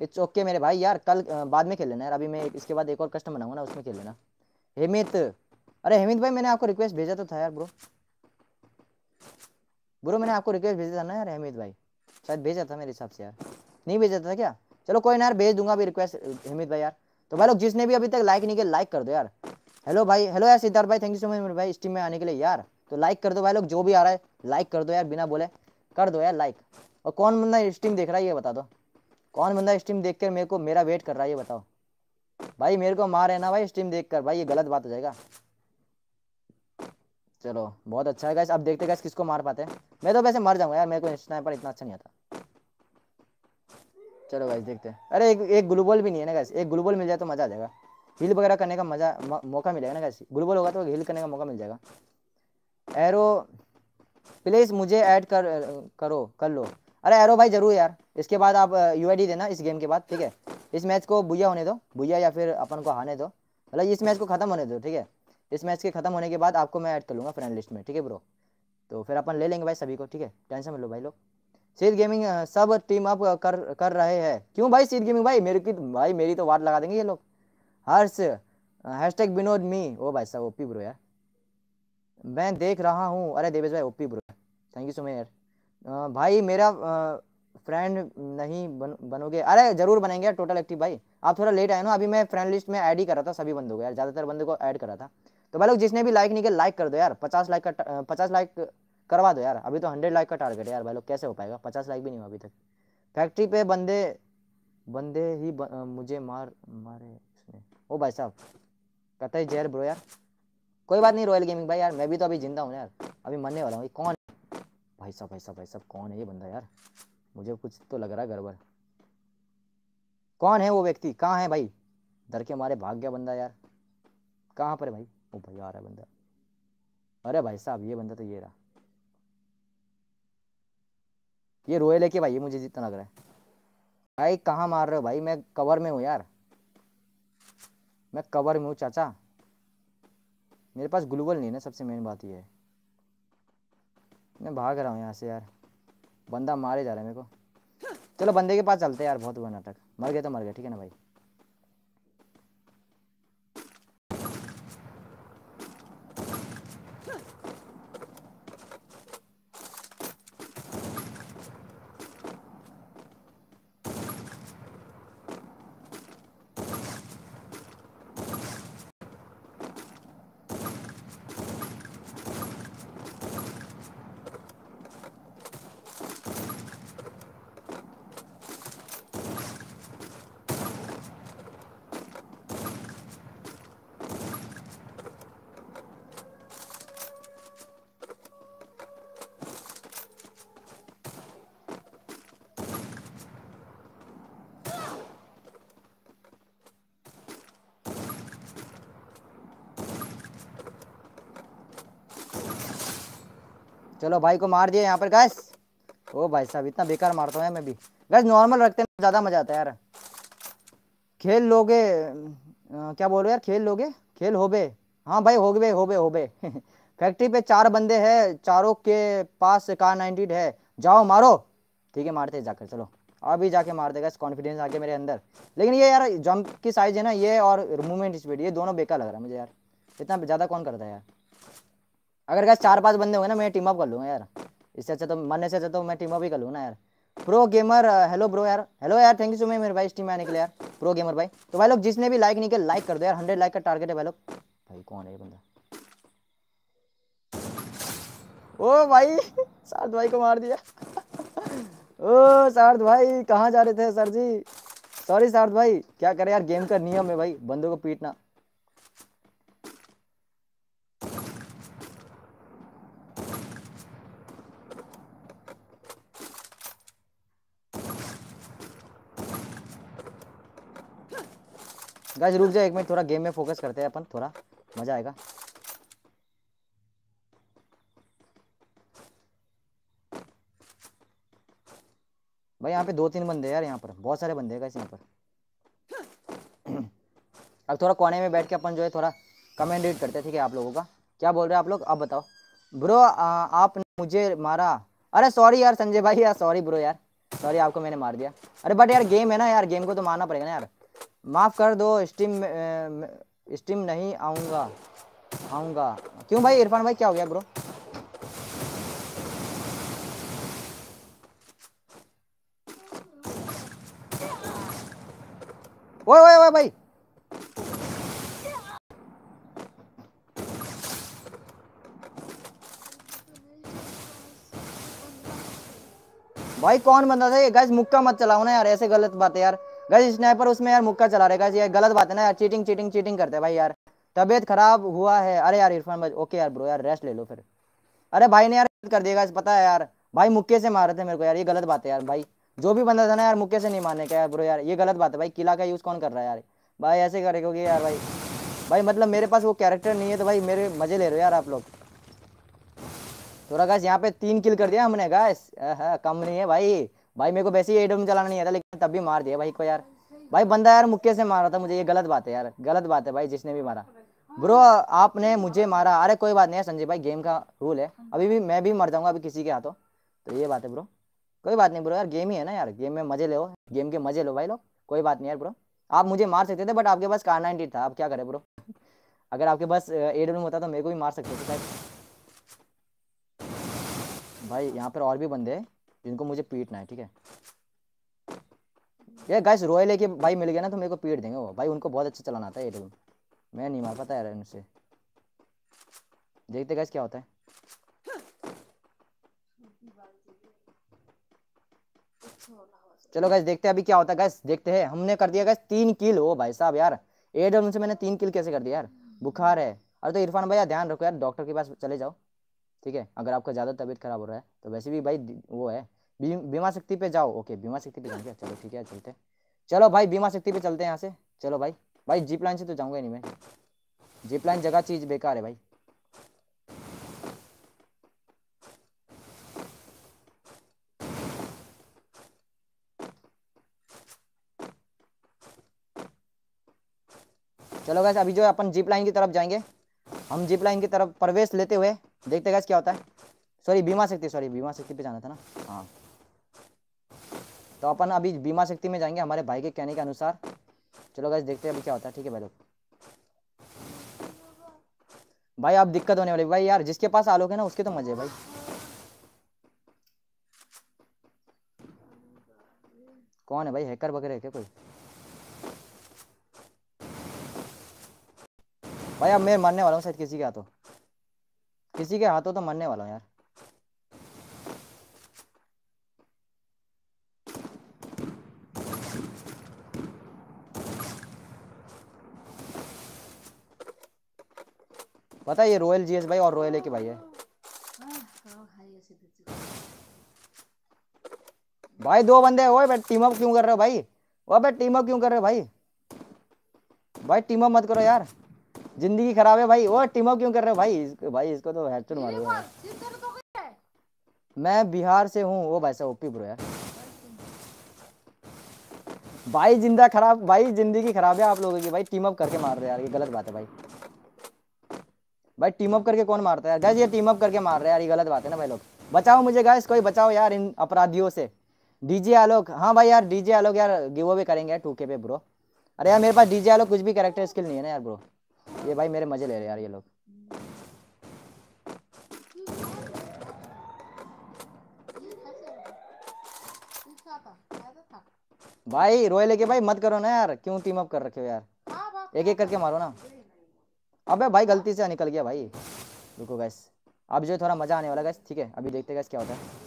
इट्स ओके मेरे भाई यार कल बाद में खेल लेना यार अभी मैं इसके बाद एक और कस्टम बनाऊंगा ना उसमें खेल लेना हेमित अरे हेमित भाई मैंने आपको रिक्वेस्ट भेजा तो था यार ब्रो ब्रो मैंने आपको रिक्वेस्ट भेजा था ना यार हेमित भाई शायद भेजा था मेरे हिसाब से यार नहीं भेजा था क्या चलो कोई ना यार भेज दूंगा अभी रिक्वेस्ट हेमित भाई यार तो भाई लोग जिसने भी अभी तक लाइक नहीं किया लाइक कर दो यार हेलो भाई हेलो यार सिद्धार्थ भाई थैंक यू सो मच मेरे भाई इस टीम में आने के लिए यार तो लाइक कर दो भाई लोग जो भी आ रहा है लाइक कर दो यार बिना बोले कर दो यार लाइक और कौन बंदा इस टीम देख रहा है ये बता दो कौन बंदा स्ट्रीम देख कर मेरे को मेरा वेट कर रहा है ये बताओ भाई मेरे को मार है ना भाई स्ट्रीम देख कर भाई ये गलत बात हो जाएगा चलो बहुत अच्छा है अब देखते गैस किसको मार पाते हैं मैं तो वैसे मर जाऊंगा यार मेरे को स्नाइपर इतना अच्छा नहीं आता चलो गाइस देखते हैं अरे एक एक ग्लूबॉल भी नहीं है ना गैस एक ग्लूबॉल मिल जाए तो मजा आ जाएगा हिल वगैरह करने का मजा मौका मिलेगा ना गैस ग्लूबॉल होगा तो हिल करने का मौका मिल जाएगा एरो प्लीज मुझे ऐड कर करो कर लो अरे एरो भाई जरूर यार इसके बाद आप यू देना इस गेम के बाद ठीक है इस मैच को भूया होने दो भूया या फिर अपन को हारने दो मतलब इस मैच को खत्म होने दो ठीक है इस मैच के खत्म होने के बाद आपको मैं ऐड कर लूँगा फ्रेंड लिस्ट में ठीक है ब्रो तो फिर अपन ले लेंगे भाई सभी को ठीक है टेंशन मिल लो भाई लोग सीध गेमिंग सब टीम अप कर कर रहे हैं क्यों भाई सीध गेमिंग भाई मेरे की तो, भाई मेरी तो वाट लगा देंगे ये लोग हर्ष हैश टैग विनोद मी ओ भाई साहब ओपी ब्रो यार मैं देख रहा हूँ अरे देवेश भाई OP bro thank you so much यार भाई मेरा फ्रेंड नहीं बन, बनोगे अरे जरूर बनेंगे टोटल एक्टिव भाई आप थोड़ा लेट आए ना अभी मैं फ्रेंड लिस्ट में ऐड ही कर रहा था सभी बंदों को यार ज़्यादातर बंदों को ऐड कर रहा था तो भाई लोग जिसने भी लाइक नहीं किया लाइक कर दो यार पचास लाइक का पचास लाइक करवा दो यार अभी तो हंड्रेड लाइक का टारगेट है यार भाई लोग कैसे हो पाएगा पचास लाइक भी नहीं हुआ अभी तक फैक्ट्री पे बंदे बंदे ही ब, आ, मुझे मार मारे ओ भाई साहब कहता है जहर ब्रो यार कोई बात नहीं रॉयल गेमिंग भाई यार मैं भी तो अभी जिंदा हूँ यार अभी मरने वाला हूँ कौन भाई साहब भाई साहब भाई साहब कौन है ये बंदा यार मुझे कुछ तो लग रहा है गड़बड़ कौन है वो व्यक्ति कहाँ है भाई डर के मारे भाग गया बंदा यार कहाँ पर है भाई वो भाई आ रहा है बंदा अरे भाई साहब ये बंदा तो ये रहा ये रोए लेके भाई ये मुझे जितना लग रहा है भाई कहाँ मार रहे हो भाई मैं कवर में हूँ यार मैं कवर में हूँ चाचा मेरे पास ग्लूबल नहीं है ना सबसे मेन बात ये है मैं भाग रहा हूँ यहाँ से यार बंदा मारे जा रहा है मेरे को चलो बंदे के पास चलते हैं यार बहुत हुआ नाटक मर गए तो मर गए ठीक है ना भाई चलो भाई को मार दिया यहाँ पर गैस ओ भाई साहब इतना बेकार मारता हूँ मैं भी गैस नॉर्मल रखते हैं ज़्यादा मजा आता है यार खेल लोगे क्या बोल रहे यार खेल लोगे खेल होबे हाँ भाई हो गए हो होबे हो फैक्ट्री पे चार बंदे हैं चारों के पास कार नाइनटीड है जाओ मारो ठीक है मारते जाकर चलो अभी जाके मार देगा कॉन्फिडेंस आ गया मेरे अंदर लेकिन ये यार जंप की साइज है ना ये और मूवमेंट स्पीड ये दोनों बेकार लग रहा है मुझे यार इतना ज़्यादा कौन करता है यार अगर क्या चार पांच बंदे होंगे ना मैं टीम अप कर लूंगा यार इससे अच्छा तो मरने से अच्छा तो मैं टीम अप ही कर लूँगा ना यार प्रो गेमर हेलो ब्रो यार हेलो यार थैंक यू सो मच मेरे भाई इस टीम में आने के लिए यार प्रो गेमर भाई तो भाई लोग जिसने भी लाइक नहीं किया लाइक कर दो यार हंड्रेड लाइक का टारगेट है भाई लोग भाई कौन है ये बंदा ओ भाई सार्थ भाई को मार दिया ओ सार्थ भाई कहाँ जा रहे थे सर जी सॉरी सार्थ भाई क्या करे यार गेम का नियम है भाई बंदों को पीटना गाइस रुक जाए एक मिनट थोड़ा गेम में फोकस करते हैं अपन थोड़ा मजा आएगा भाई यहाँ पे दो तीन बंदे यार यहाँ पर बहुत सारे बंदे हैं यहाँ पर अब थोड़ा कोने में बैठ के अपन जो है थोड़ा कमेंट रीड करते हैं ठीक है आप लोगों का क्या बोल रहे हैं आप लोग अब बताओ ब्रो आ, आप मुझे मारा अरे सॉरी यार संजय भाई यार सॉरी ब्रो यार सॉरी आपको मैंने मार दिया अरे बट यार गेम है ना यार गेम को तो मारना पड़ेगा ना यार माफ़ कर दो स्ट्रीम स्ट्रीम नहीं आऊंगा आऊंगा क्यों भाई इरफान भाई क्या हो गया ब्रो ओए ओए ओए भाई भाई कौन बंदा था ये गैस मुक्का मत चलाओ ना यार ऐसे गलत बात है यार गैस स्नाइपर उसमें यार मुक्का चला रहे है यार गलत बात है ना यार चीटिंग चीटिंग चीटिंग करते हैं भाई यार तबीयत खराब हुआ है अरे यार इरफान भाई ओके यार ब्रो यार रेस्ट ले लो फिर अरे भाई ने यार कर दिया पता है यार भाई मुक्के से मार रहे थे मेरे को यार ये गलत बात है यार भाई जो भी बंदा था ना यार मुक्के से नहीं मारने का यार ब्रो यार ये गलत बात है भाई किला का यूज़ कौन कर रहा है यार भाई ऐसे करे क्योंकि यार भाई भाई मतलब मेरे पास वो कैरेक्टर नहीं है तो भाई मेरे मज़े ले रहे हो यार आप लोग थोड़ा तो गैस यहाँ पे तीन किल कर दिया हमने गैस कम नहीं है भाई भाई मेरे को वैसे ही एडम चलाना नहीं आता लेकिन तब भी मार दिया भाई को यार भाई बंदा यार मुक्के से मारा था मुझे ये गलत बात है यार गलत बात है भाई जिसने भी मारा ब्रो आपने मुझे मारा अरे कोई बात नहीं संजय भाई गेम का रूल है अभी भी मैं भी मर जाऊंगा अभी किसी के हाथों तो ये बात है ब्रो कोई बात नहीं ब्रो यार गेम ही है ना यार गेम में मजे लो गेम के मजे लो भाई लोग कोई बात नहीं यार ब्रो आप मुझे मार सकते थे बट आपके पास कार नाइनटी था आप क्या करें ब्रो अगर आपके पास ए डब्ल्यू होता तो मेरे को भी मार सकते थे भाई यहाँ पर और भी बंदे हैं जिनको मुझे पीटना है ठीक है ये गाइस रोए लेके भाई मिल गया ना तो मेरे को पीट देंगे वो भाई उनको बहुत अच्छा चलाना आता है ये मैं नहीं मार पाता यार उनसे देखते गाइस क्या होता है चलो गैस देखते हैं अभी क्या होता है गैस देखते हैं हमने कर दिया गैस तीन किल हो भाई साहब यार एड से मैंने तीन किल कैसे कर दिया यार बुखार है अरे तो इरफान भैया ध्यान रखो यार डॉक्टर के पास चले जाओ ठीक है अगर आपका ज़्यादा तबीयत खराब हो रहा है तो वैसे भी भाई वो है भी, बीमा शक्ति पे जाओ ओके बीमा शक्ति पे जाएंगे चलो ठीक है चलते चलो भाई बीमा शक्ति पे चलते हैं यहाँ से चलो भाई भाई जीप लाइन से तो जाऊंगा नहीं मैं जीप लाइन जगह चीज बेकार है भाई चलो गैस अभी जो अपन जीप लाइन की तरफ जाएंगे हम जीप लाइन की तरफ प्रवेश लेते हुए देखते गैस क्या होता है सॉरी बीमा शक्ति सॉरी बीमा शक्ति पे जाना था ना हाँ तो अपन अभी बीमा शक्ति में जाएंगे हमारे भाई के कहने के अनुसार चलो गाइस देखते हैं अभी क्या होता है ठीक है भाई लोग भाई आप दिक्कत होने वाली भाई यार जिसके पास आलोक है ना उसके तो मजे है भाई कौन है भाई हैकर वगैरह है क्या कोई भाई अब मैं मरने वाला हूँ शायद किसी के हाथों किसी के हाथों तो मरने वाला हूँ यार पता है ये रॉयल जीएस भाई और रॉयल ए के भाई है भाई दो बंदे ओए बट टीम अप क्यों कर रहे हो भाई वो बट टीम अप क्यों कर रहे हो भाई भाई टीम अप मत करो यार जिंदगी खराब है भाई ओए टीम अप क्यों कर रहे हो भाई इसको भाई इसको तो हेडशॉट मार दो मैं बिहार से हूँ वो भाई साहब ओपी ब्रो यार भाई जिंदा खराब भाई जिंदगी खराब है आप लोगों की भाई टीम अप करके मार रहे यार ये गलत बात है भाई भाई टीम अप करके कौन मारता है गैस ये टीम अप करके मार रहे हैं यार ये गलत बात है ना भाई लोग बचाओ मुझे गैस कोई बचाओ यार इन अपराधियों से डीजे आलोक हाँ भाई यार डीजे आलोक यार गिव अवे करेंगे टू के पे ब्रो अरे यार मेरे पास डीजे आलोक कुछ भी करेक्टर स्किल नहीं है ना यार ब्रो ये भाई मेरे मजे ले रहे यार ये लोग भाई रोए लेके भाई मत करो ना यार क्यों टीम अप कर रखे हो यार हाँ, एक एक करके मारो ना अबे भाई गलती से निकल गया भाई रुको गैस अब जो थोड़ा मजा आने वाला गैस ठीक है अभी देखते गैस क्या होता है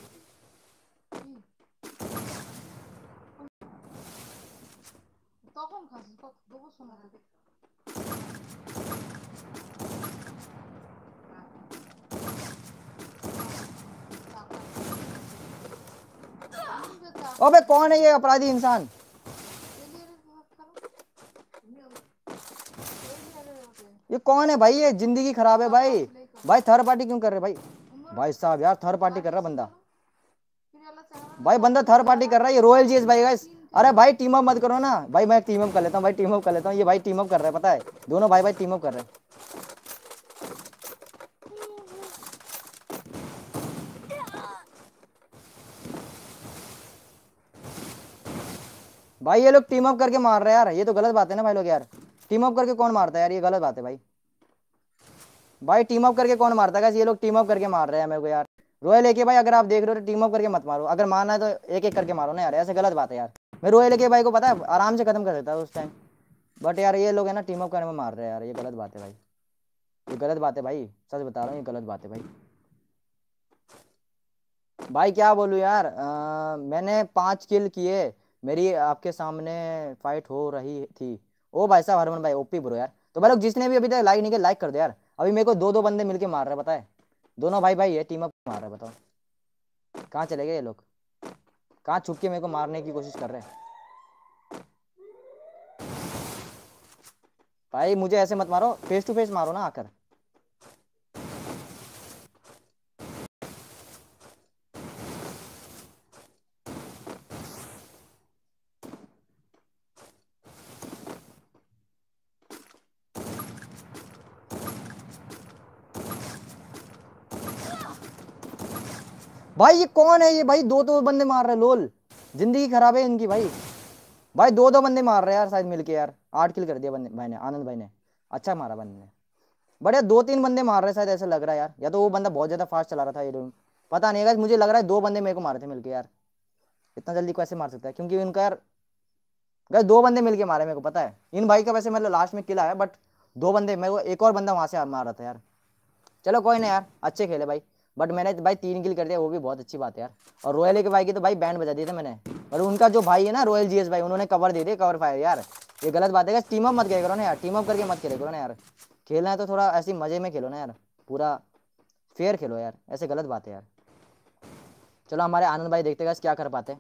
अबे कौन है ये अपराधी इंसान ये कौन है भाई ये जिंदगी खराब है भाई भाई थर्ड पार्टी क्यों कर रहे भाई भाई साहब यार थर्ड पार्टी कर रहा बंदा भाई बंदा थर्ड पार्टी कर रहा है ये रॉयल जीएस भाई गाइस अरे भाई टीम अप मत करो ना भाई मैं टीम अप कर लेता हूँ भाई टीम अप कर लेता हूँ ये भाई टीम अप कर रहा है पता है दोनों भाई भाई टीम अप कर रहे हैं भाई ये लोग टीम अप करके मार रहे हैं यार ये तो गलत बात है ना भाई लोग यार टीम अप करके कौन मारता है यार ये गलत बात है भाई भाई टीम अप करके कौन मारता है ये लोग टीम अप करके मार रहे हैं मेरे को यार रोयल लेके भाई अगर आप देख रहे हो तो टीम अप करके मत मारो अगर मारना है तो एक एक करके मारो ना यार ऐसे गलत बात है यार मैं रोयल लेके भाई को पता है आराम से खत्म कर देता है उस टाइम बट यार ये लोग है ना टीम अप करने में मार रहे हैं यार ये गलत बात है भाई ये गलत बात है भाई सच बता रहा हूँ ये गलत बात है भाई भाई क्या बोलूँ यार आ, मैंने पांच किल किए मेरी आपके सामने फाइट हो रही थी ओ भाई साहब हरमन भाई ओपी ब्रो यार तो भाई लोग जिसने भी अभी तक लाइक नहीं किया लाइक कर दो यार अभी मेरे को दो दो बंदे मिलके मार रहे बताए दोनों भाई भाई है टीम अप मार रहे बताओ कहाँ चले गए ये लोग कहाँ छुप के मेरे को मारने की कोशिश कर रहे हैं भाई मुझे ऐसे मत मारो फेस टू फेस मारो ना आकर भाई ये कौन है ये भाई दो दो तो बंदे मार रहे लोल जिंदगी खराब है इनकी भाई भाई दो दो बंदे मार रहे यार शायद मिलके यार आठ किल कर दिया बंदे भाई ने आनंद भाई ने अच्छा मारा बंदे ने बड़े दो तीन बंदे मार रहे शायद ऐसा लग रहा है यार या तो वो बंदा बहुत ज्यादा फास्ट चला रहा था ये रूम पता नहीं है मुझे लग रहा है दो बंदे मेरे को मारे थे मिलके यार इतना जल्दी कैसे मार सकता है क्योंकि उनका यार गए दो बंदे मिलके मारे मेरे को पता है इन भाई का वैसे मतलब लास्ट में किला है बट दो बंदे मेरे को एक और बंदा वहां से मार रहा था यार चलो कोई ना यार अच्छे खेले भाई बट मैंने तो भाई तीन किल कर दिया वो भी बहुत अच्छी बात है यार और रॉयल के भाई की तो भाई बैंड बजा दिए थे मैंने और उनका जो भाई है ना रॉयल जीएस भाई उन्होंने कवर दे दिया कवर फायर यार ये गलत बात है टीम अप मत करे करो ना यार टीम अप करके मत खेले करो ना यार खेलना है तो थोड़ा ऐसे मजे में खेलो ना यार पूरा फेयर खेलो यार ऐसे गलत बात है यार चलो हमारे आनंद भाई देखते क्या कर पाते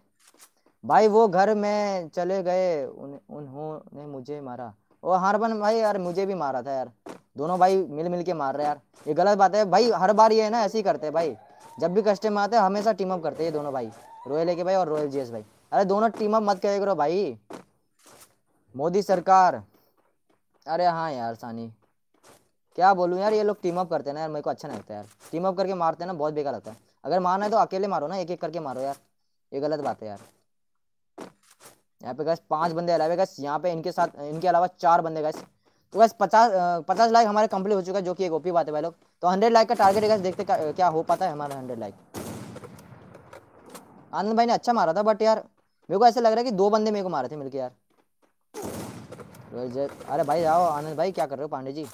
भाई वो घर में चले गए उन्होंने मुझे मारा ओ हरबन भाई यार मुझे भी मारा था यार दोनों भाई मिल मिल के मार रहे यार ये गलत बात है भाई हर बार ये है ना ऐसे ही करते हैं भाई जब भी कस्टमर आते हैं हमेशा टीम अप करते हैं दोनों भाई रोयल के भाई और रोयल जीएस भाई अरे दोनों टीम अप मत करे करो भाई मोदी सरकार अरे हाँ यार सानी क्या बोलूँ यार ये लोग टीम अप करते ना यार मेरे को अच्छा नहीं लगता यार टीम अप करके मारते ना बहुत बेकार लगता है अगर मारना है तो अकेले मारो ना एक एक करके मारो यार ये गलत बात है यार यहाँ पे गैस पांच बंदे अलावे गैस यहाँ पे इनके साथ इनके अलावा चार बंदे गैस तो गैस पचास पचास लाइक हमारे कंप्लीट हो चुका है जो कि एक ओपी बात है भाई लोग तो हंड्रेड लाइक का टारगेट है देखते क्या हो पाता है हमारा हंड्रेड लाइक आनंद भाई ने अच्छा मारा था बट यार मेरे को ऐसा लग रहा है कि दो बंदे मेरे को मारे थे मिलकर यार अरे भाई जाओ आनंद भाई क्या कर रहे हो पांडे जी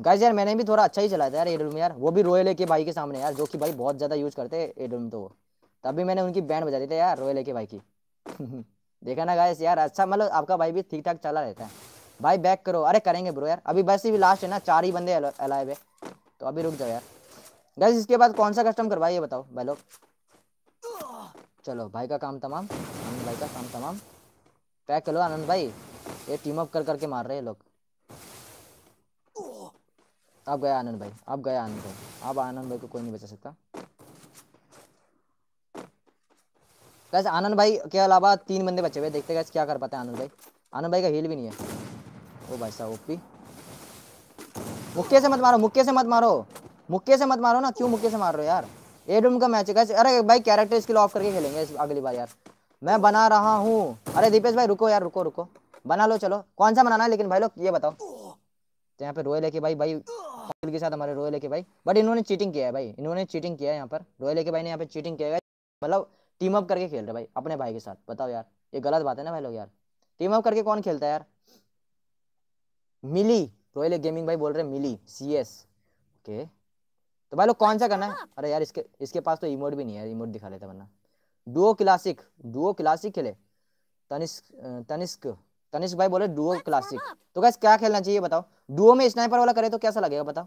गाइज यार मैंने भी थोड़ा अच्छा ही चलाया था यार एडल यार वो भी रॉयल है के भाई के सामने यार जो कि भाई बहुत ज़्यादा यूज करते हैं एडल तो तभी मैंने उनकी बैंड बजा दी थी यार रोयल के भाई की देखा ना गाइस यार अच्छा मतलब आपका भाई भी ठीक ठाक चला रहता है भाई बैक करो अरे करेंगे ब्रो यार अभी बस ही लास्ट है ना चार ही बंदे अलाइव है तो अभी रुक जाओ यार गाइस इसके बाद कौन सा कस्टम करवाइए बताओ भाई लोग चलो भाई का काम तमाम आनंद भाई का काम तमाम पैक करो आनंद भाई ये टीम अप कर करके मार रहे हैं लोग अब गया आनंद भाई अब गया आनंद भाई अब आनंद भाई को कोई नहीं बचा सकता कैसे आनंद भाई के अलावा तीन बंदे बचे हुए देखते कैसे क्या कर पाते हैं आनंद भाई आनंद भाई का हील भी नहीं है ओ भाई साहब ओपी मुक्के से मत मारो मुक्के से मत मारो मुक्के से मत मारो ना क्यों मुक्के से मार रहे हो यार एडम का मैच है कैसे अरे भाई कैरेक्टर स्किल ऑफ करके खेलेंगे अगली बार यार मैं बना रहा हूँ अरे दीपेश भाई रुको यार रुको रुको बना लो चलो कौन सा बनाना है लेकिन भाई लोग ये बताओ तो यहाँ पे रोए लेके भाई भाई के साथ हमारे रोए लेके भाई बट इन्होंने चीटिंग किया है भाई इन्होंने चीटिंग किया है यहाँ पर रोए लेके भाई ने यहाँ पे चीटिंग किया है मतलब टीम अप करके खेल रहे भाई अपने भाई के साथ बताओ यार ये गलत बात है ना भाई लोग यार टीम अप करके कौन खेलता है यार मिली रॉयल गेमिंग भाई बोल रहे मिली सी एस ओके तो भाई लोग कौन सा करना है अरे यार इसके इसके पास तो इमोट भी नहीं है इमोट दिखा लेता वरना डुओ क्लासिक डुओ क्लासिक खेले तनिष्क तनिष्क तनिष्क भाई बोले डुओ क्लासिक तो गैस क्या खेलना चाहिए बताओ डुओ में स्नाइपर वाला करे तो कैसा लगेगा बताओ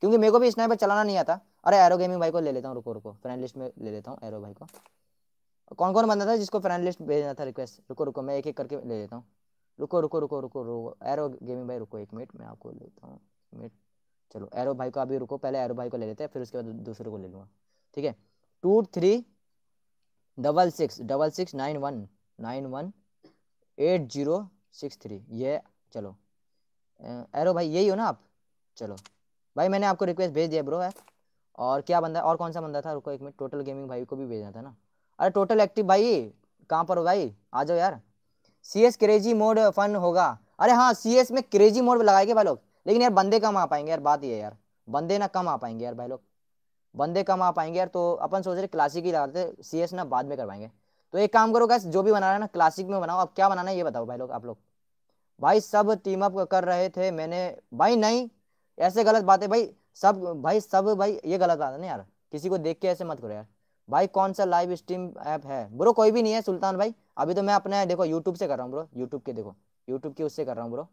क्योंकि मेरे को भी स्नाइपर चलाना नहीं आता अरे एरो गेमिंग भाई को ले लेता हूँ रुको रुको फ्रेंड लिस्ट में ले लेता हूँ एरो भाई को कौन कौन बंदा था जिसको फ्रेंड लिस्ट भेजना था रिक्वेस्ट रुको रुको मैं एक एक करके ले लेता हूँ रुको रुको रुको रुको रुको एरो गेमिंग भाई रुको एक मिनट मैं आपको लेता हूँ मिनट चलो एरो भाई को अभी रुको पहले एरो भाई को ले लेते हैं फिर उसके बाद दूसरे को ले लूँगा ठीक है two three double six double six nine one nine one eight zero six three ये चलो एरो भाई यही हो ना आप चलो भाई मैंने आपको रिक्वेस्ट भेज दिया ब्रो है और क्या बंदा और कौन सा बंदा था रुको एक मिनट टोटल गेमिंग भाई को भी भेजना था ना अरे टोटल एक्टिव भाई कहाँ पर हो भाई आ जाओ यार C S crazy mode fun होगा अरे हाँ सी एस में क्रेजी मोड लगाएंगे भाई लोग लेकिन यार बंदे कम आ पाएंगे यार बात ये यार बंदे ना कम आ पाएंगे यार भाई लोग बंदे कम आ पाएंगे यार तो अपन सोच रहे क्लासिक ही लगाते सी एस ना बाद में करवाएंगे तो एक काम करो गैस जो भी बना रहा है ना क्लासिक में बनाओ अब क्या बनाना है ये बताओ भाई लोग आप लोग भाई सब टीम अप कर रहे थे मैंने भाई नहीं ऐसे गलत बात है भाई सब भाई सब भाई ये गलत बात है ना यार किसी को देख के ऐसे मत करो यार भाई कौन सा लाइव स्ट्रीम ऐप है ब्रो कोई भी नहीं है सुल्तान भाई अभी तो मैं अपने देखो यूट्यूब से कर रहा हूँ ब्रो यूट्यूब के देखो यूट्यूब के उससे कर रहा हूँ ब्रो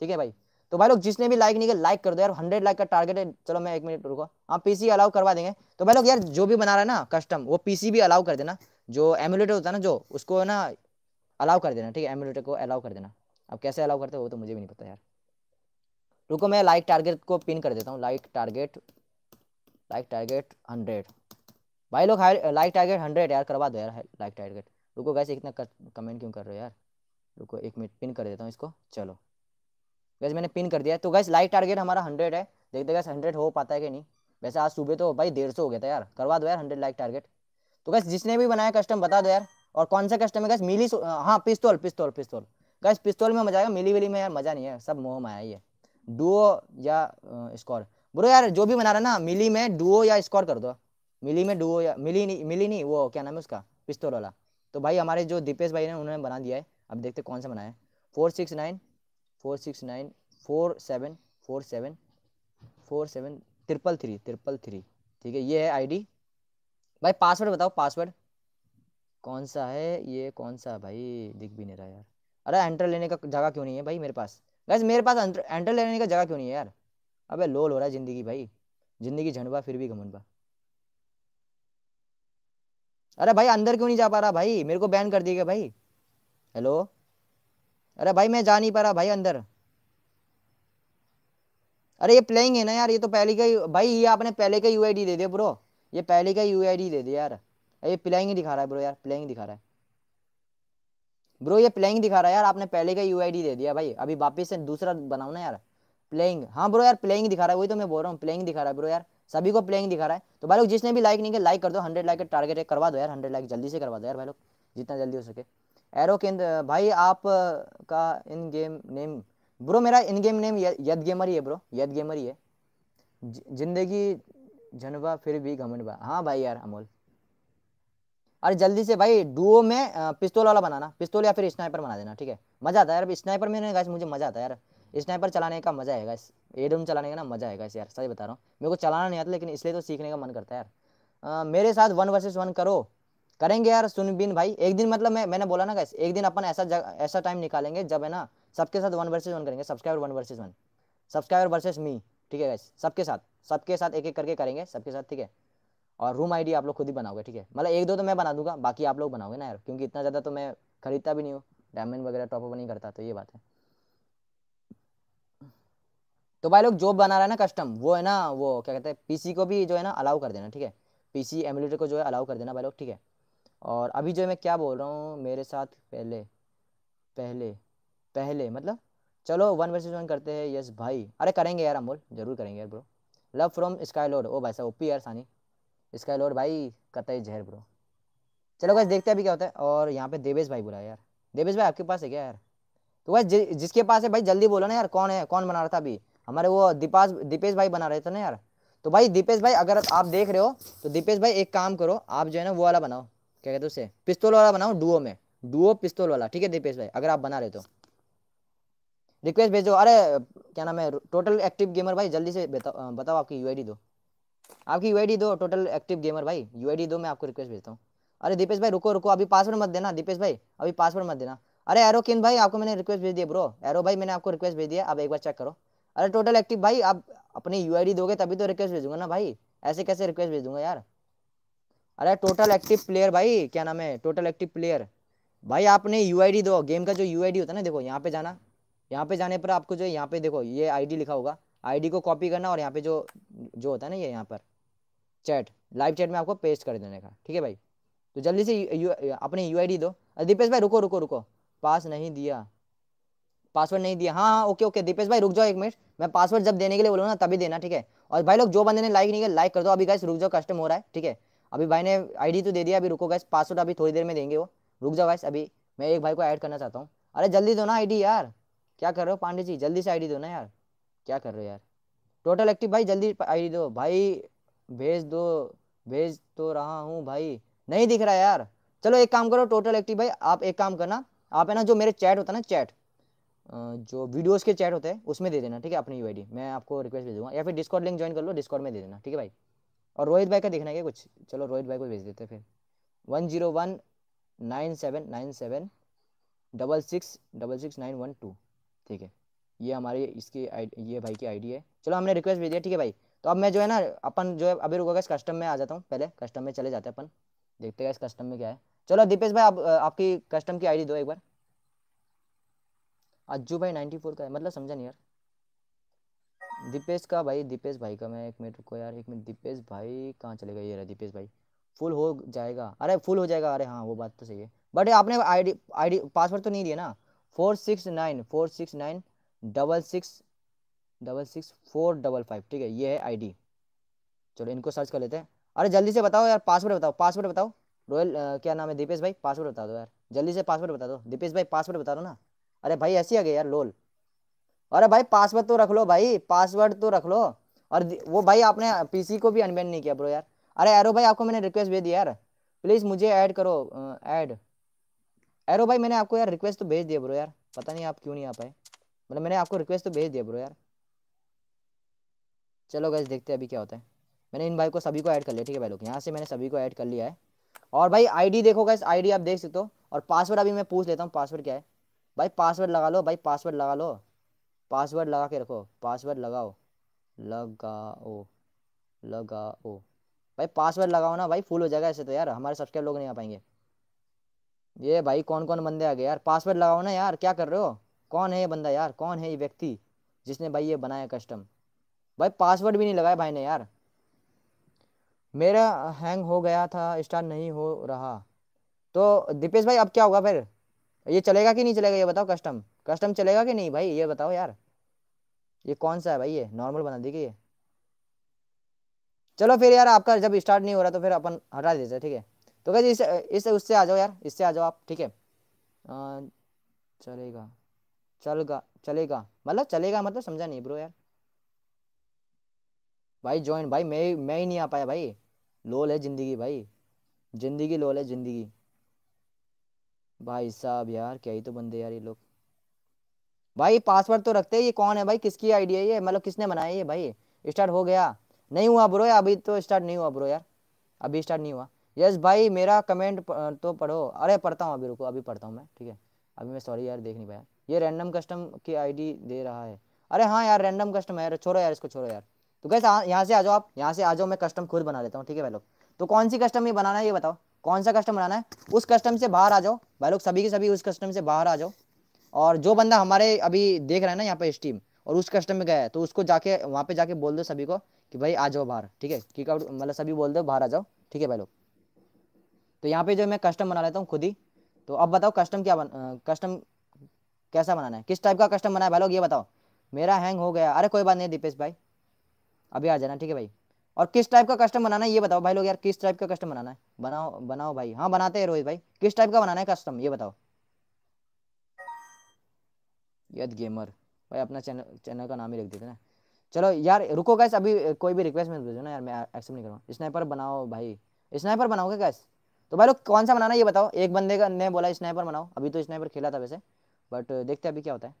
ठीक है भाई तो भाई लोग जिसने भी लाइक नहीं किया लाइक कर दो यार हंड्रेड लाइक का टारगेट है चलो मैं एक मिनट रुको आप पीसी अलाउ करवा देंगे तो भाई लोग यार जो भी बना रहा है ना कस्टम वो पीसी भी अलाउ कर देना जो एमुलेटर होता है ना जो उसको ना अलाउ कर देना ठीक है एमुलेटर को अलाउ कर देना अब कैसे अलाउ करते हो वो तो मुझे भी नहीं पता यार रुको मैं लाइक टारगेट को पिन कर देता हूँ like target like target hundred भाई लोग लाइक टारगेट हंड्रेड यार करवा दो यार लाइक टारगेट रुको गैस इतना कर, कमेंट क्यों कर रहे हो यार रुको एक मिनट पिन कर देता हूँ इसको चलो वैसे मैंने पिन कर दिया तो गैस लाइक टारगेट हमारा हंड्रेड है देखते गैस हंड्रेड हो पाता है कि नहीं वैसे आज सुबह तो भाई डेढ़ सौ हो गया था यार करवा दो यार हंड्रेड लाइक टारगेट तो गैस जिसने भी बनाया कस्टम बता दो यार और कौन सा कस्टम है गैस मिली हाँ पिस्तौल पिस्तौल पिस्तौल गैस पिस्तौल में मजा आएगा मिली विली में यार मजा नहीं है सब मोह में आया है डुओ या स्कोर बोलो यार जो भी बना रहा ना मिली में डुओ या स्कोर कर दो मिली में डुओ या मिली नहीं मिली नहीं वो क्या नाम है उसका पिस्तौल वाला तो भाई हमारे जो दीपेश भाई ने उन्होंने बना दिया है अब देखते कौन सा बनाया है four six nine four six nine four seven four seven four seven triple three triple three ठीक है ये है आईडी भाई पासवर्ड बताओ पासवर्ड कौन सा है ये कौन सा भाई दिख भी नहीं रहा यार अरे एंटर लेने का जगह क्यों नहीं है भाई मेरे पास बस मेरे पास एंटर लेने का जगह क्यों नहीं है यार अबे लोल हो रहा है ज़िंदगी भाई ज़िंदगी झंडवा फिर भी घमंडवा अरे भाई अंदर क्यों नहीं जा पा रहा भाई मेरे को बैन कर दिया भाई हेलो अरे भाई मैं जा नहीं पा रहा भाई अंदर अरे ये प्लेइंग है ना यार ये तो पहले का ही भाई ये आपने पहले का यू दे दिया ब्रो ये पहले का यू दे दिया यार ये प्लेइंग ही दिखा रहा है ब्रो यार प्लेइंग दिखा रहा है ब्रो ये प्लेइंग दिखा रहा है यार आपने पहले का यू दे दिया भाई अभी वापिस से दूसरा बनाओ ना यार प्लेइंग हाँ ब्रो यार प्लेइंग दिखा रहा है वही तो मैं बोल रहा हूँ प्लेइंग दिखा रहा है ब्रो यार सभी को प्लेइंग दिखा रहा है तो भाई लोग जिसने भी लाइक नहीं किया लाइक कर दो हंड्रेड लाइक टारगेट करवा दो यार हंड्रेड लाइक जल्दी से करवा दो यार भाई लोग जितना जल्दी हो सके एरो के भाई आप का इन गेम नेम ब्रो मेरा इन गेम नेम यद गेमर ही है ब्रो यद गेमर ही है जिंदगी झनवा फिर भी घमंड हाँ भाई यार अमोल अरे जल्दी से भाई डुओ में पिस्तौल वाला बनाना पिस्तौल या फिर स्नाइपर बना देना ठीक है मजा आता है यार स्नाइपर में मुझे मजा आता है यार स्नाइपर चलाने का मज़ा आएगा एडम चलाने का ना मज़ा आएगा इस यार सही बता रहा हूँ मेरे को चलाना नहीं आता लेकिन इसलिए तो सीखने का मन करता है यार आ, मेरे साथ वन वर्सेस वन करो करेंगे यार सुनबिन भाई एक दिन मतलब मैं मैंने बोला ना गैस एक दिन अपन ऐसा ऐसा टाइम निकालेंगे जब है ना सबके साथ वन वर्सेज वन करेंगे subscriber one versus one subscriber versus me ठीक है गैस सबके साथ सबके साथ एक एक करके करेंगे सबके साथ ठीक है और रूम आईडी आप लोग खुद ही बनाओगे ठीक है मतलब एक दो तो मैं बना दूंगा बाकी आप लोग बनाओगे ना यार क्योंकि इतना ज़्यादा तो मैं खरीदता भी नहीं हूँ डायमंड वगैरह टॉपअप नहीं करता तो ये बात है तो भाई लोग जो बना रहा है ना कस्टम वो है ना वो क्या कहते हैं पीसी को भी जो है ना अलाउ कर देना ठीक है पीसी एमुलेटर को जो है अलाउ कर देना भाई लोग ठीक है और अभी जो है मैं क्या बोल रहा हूँ मेरे साथ पहले पहले पहले मतलब चलो वन वर्सेज वन करते हैं यस भाई अरे करेंगे यार अमोल जरूर करेंगे यार bro love from sky lord ओ भाई साहब ओपी यार सानी स्काई लॉर्ड भाई कतई जहर ब्रो चलो गैस देखते हैं अभी क्या होता है और यहाँ पे देवेश भाई बुलाया यार देवेश भाई आपके पास है क्या यार तो वैसे जिसके पास है भाई जल्दी बोलो ना यार कौन है कौन बना रहा था अभी हमारे वो दीपाश दीपेश भाई बना रहे थे ना यार तो भाई दीपेश भाई अगर आप देख रहे हो तो दीपेश भाई एक काम करो आप जो है ना वो वाला बनाओ क्या कहते हो उसे पिस्तौल वाला बनाओ डुओ में डुओ पिस्तौल वाला ठीक है दीपेश भाई अगर आप बना रहे तो रिक्वेस्ट भेजो अरे क्या नाम है टोटल एक्टिव गेमर भाई जल्दी से बताओ बताओ आपकी यूआईडी दो आपकी यूआईडी दो टोटल एक्टिव गेमर भाई यूआईडी दो मैं आपको रिक्वेस्ट भेजता हूँ अरे दीपेश भाई रुको रुको अभी पासवर्ड मत देना दीपेश भाई अभी पासवर्ड मत देना अरे एरो किन भाई आपको मैंने रिक्वेस्ट भेज दिया ब्रो एरो भाई मैंने आपको रिक्वेस्ट भेज दिया आप एक बार चेक करो अरे टोटल एक्टिव भाई आप अपने यू दोगे तभी तो रिक्वेस्ट भेजूंगा ना भाई ऐसे कैसे रिक्वेस्ट भेजूंगा यार अरे टोटल एक्टिव प्लेयर भाई क्या नाम है टोटल एक्टिव प्लेयर भाई आपने यू दो गेम का जो यू होता है ना देखो यहाँ पे जाना यहाँ पे जाने पर आपको जो यहाँ पे देखो ये डी लिखा होगा डी को कॉपी करना और यहाँ पे जो जो होता है ना ये यहाँ पर चैट लाइव चैट में आपको पेस्ट कर देने का ठीक है भाई तो जल्दी से यू, अपने यू दो दीपेश भाई रुको रुको रुको पास नहीं दिया पासवर्ड नहीं दिया हाँ हाँ ओके ओके दीपेश भाई रुक जाओ एक मिनट मैं पासवर्ड जब देने के लिए बोलूँ ना तभी देना ठीक है और भाई लोग जो बंदे ने लाइक नहीं किया लाइक कर दो अभी गाइस रुक जाओ कस्टम हो रहा है ठीक है अभी भाई ने आईडी तो दे दिया अभी रुको गाइस पासवर्ड अभी थोड़ी देर में देंगे वो रुक जाओ गाइस अभी मैं एक भाई को ऐड करना चाहता हूँ अरे जल्दी दो ना डी यार क्या कर रहे हो पांडे जी जल्दी से डी दो ना यार क्या कर रहे हो यार टोटल एक्टिव भाई जल्दी डी दो भाई भेज दो भेज तो रहा हूँ भाई नहीं दिख रहा यार चलो एक काम करो टोटल एक्टिव भाई आप एक काम करना आप है ना जो मेरे चैट होता है ना चैट जो वीडियोस के चैट होते हैं उसमें दे देना ठीक है अपनी यू आई मैं आपको रिक्वेस्ट दूंगा या फिर डिस्कॉर्ड लिंक ज्वाइन कर लो डिस्कॉर्ड में दे देना ठीक है भाई और रोहित भाई का देखना है कुछ चलो रोहित भाई को भेज देते फिर one zero one nine seven nine seven double six double six nine one two ठीक है ये हमारी इसकी ये भाई की आईडी है चलो हमने रिक्वेस्ट भेजी है ठीक है भाई तो अब मैं जो है ना अपन जो है अभी रुका कस्टम में आ जाता हूँ पहले कस्टम में चले जाते हैं अपन देखते हैं इस कस्टम में क्या है चलो दीपेश भाई आप आपकी कस्टम की आईडी दो एक बार अज्जू भाई नाइन्टी फोर का है मतलब समझा नहीं यार दीपेश का भाई दीपेश भाई का मैं एक मिनट रुको यार एक मिनट दीपेश भाई कहाँ चले गए ये रहा दीपेश भाई फुल हो जाएगा अरे फुल हो जाएगा अरे हाँ वो बात तो सही है बट आपने आईडी आईडी पासवर्ड तो नहीं दिया ना four six nine four six nine double six double six four double five ठीक है ये है आईडी चलो इनको सर्च कर लेते हैं अरे जल्दी से बताओ यार पासवर्ड बताओ पासवर्ड बताओ रोयल क्या नाम है दीपेश भाई पासवर्ड बता दो यार जल्दी से पासवर्ड बता दो दीपेश भाई पासवर्ड बता दो ना अरे भाई ऐसे आ गए यार लोल अरे भाई पासवर्ड तो रख लो भाई पासवर्ड तो रख लो और वो भाई आपने पीसी को भी अनबैन नहीं किया ब्रो यार अरे एरो भाई आपको मैंने रिक्वेस्ट भेज दिया यार प्लीज़ मुझे ऐड करो ऐड एरो भाई मैंने आपको यार रिक्वेस्ट तो भेज दिया ब्रो यार पता नहीं आप क्यों नहीं आ पाए मतलब मैंने आपको रिक्वेस्ट तो भेज दिया ब्रो यार चलो गैस देखते हैं अभी क्या होता है मैंने इन भाई को सभी को ऐड कर लिया ठीक है भाई लोग यहाँ से मैंने सभी को ऐड कर लिया है और भाई आईडी देखो गैस आईडी आप देख सकते हो और पासवर्ड अभी मैं पूछ लेता हूँ पासवर्ड क्या है भाई पासवर्ड लगा लो भाई पासवर्ड लगा लो पासवर्ड लगा के रखो पासवर्ड लगाओ लगाओ लगाओ भाई पासवर्ड लगाओ ना भाई फुल हो जाएगा ऐसे तो यार हमारे सब्सक्राइब लोग नहीं आ पाएंगे ये भाई कौन कौन बंदे आ गए यार पासवर्ड लगाओ ना यार क्या कर रहे हो कौन है ये बंदा यार कौन है ये व्यक्ति जिसने भाई ये बनाया कस्टम भाई पासवर्ड भी नहीं लगाया भाई ने यार मेरा हैंग हो गया था स्टार्ट नहीं हो रहा तो दीपेश भाई अब क्या होगा फिर ये चलेगा कि नहीं चलेगा ये बताओ कस्टम कस्टम चलेगा कि नहीं भाई ये बताओ यार ये कौन सा है भाई ये नॉर्मल बना दी ये चलो फिर यार आपका जब स्टार्ट नहीं हो रहा तो फिर अपन हटा देते हैं ठीक है तो कैसे इससे इस उससे आ जाओ यार इससे आ जाओ आप ठीक है चलेगा चलगा चलेगा मतलब चलेगा मतलब समझा नहीं ब्रो यार भाई ज्वाइन भाई मैं मैं ही नहीं आ पाया भाई लोल है जिंदगी भाई जिंदगी लोल है जिंदगी भाई साहब यार क्या ही तो बंदे यार ये लोग भाई पासवर्ड तो रखते हैं ये कौन है भाई किसकी आइडिया है ये मतलब किसने बनाया ये भाई स्टार्ट हो गया नहीं हुआ ब्रो अभी तो स्टार्ट नहीं हुआ ब्रो यार अभी स्टार्ट नहीं हुआ यस भाई मेरा कमेंट तो पढ़ो अरे पढ़ता हूँ अभी रुको अभी पढ़ता हूँ मैं ठीक है अभी मैं सॉरी यार देख नहीं पाया ये रैंडम कस्टम की आईडी दे रहा है अरे हाँ यार रैंडम कस्टम है छोड़ो यार इसको छोड़ो यार तो कैसे यहाँ से आ जाओ आप यहाँ से आ जाओ मैं कस्टम खुद बना लेता हूँ ठीक है भाई लोग तो कौन सी कस्टम ये बनाना है ये बताओ कौन सा कस्टम बनाना है उस कस्टम से बाहर आ जाओ भाई लोग सभी के सभी उस कस्टम से बाहर आ जाओ और जो बंदा हमारे अभी देख रहा है ना यहाँ पे स्टीम और उस कस्टम में गया है तो उसको जाके वहाँ पे जाके बोल दो सभी को कि भाई आ जाओ बाहर ठीक है किकआउट मतलब सभी बोल दो बाहर आ जाओ ठीक है भाई लोग तो यहाँ पे जो मैं कस्टम बना लेता हूँ खुद ही तो अब बताओ कस्टम क्या बन कस्टम कैसा बनाना है किस टाइप का कस्टम बनाया भाई लोग ये बताओ मेरा हैंग हो गया अरे कोई बात नहीं दीपेश भाई अभी आ जाना ठीक है भाई और किस टाइप का कस्टम बनाना है ये बताओ भाई लोग यार किस टाइप का कस्टम बनाना है बनाओ बनाओ भाई हाँ बनाते हैं रोहित भाई किस टाइप का बनाना है कस्टम ये बताओ यद गेमर भाई अपना चैनल चैनल का नाम ही रख देते ना चलो यार रुको कैसे अभी कोई भी रिक्वेस्ट मत भेजो ना यार मैं एक्सेप्ट नहीं करूँगा स्नाइपर बनाओ भाई स्नाइपर बनाओगे गैस तो भाई लोग कौन सा बनाना ये बताओ एक बंदे का ने बोला स्नाइपर बनाओ अभी तो स्नाइपर खेला था वैसे बट देखते अभी क्या होता है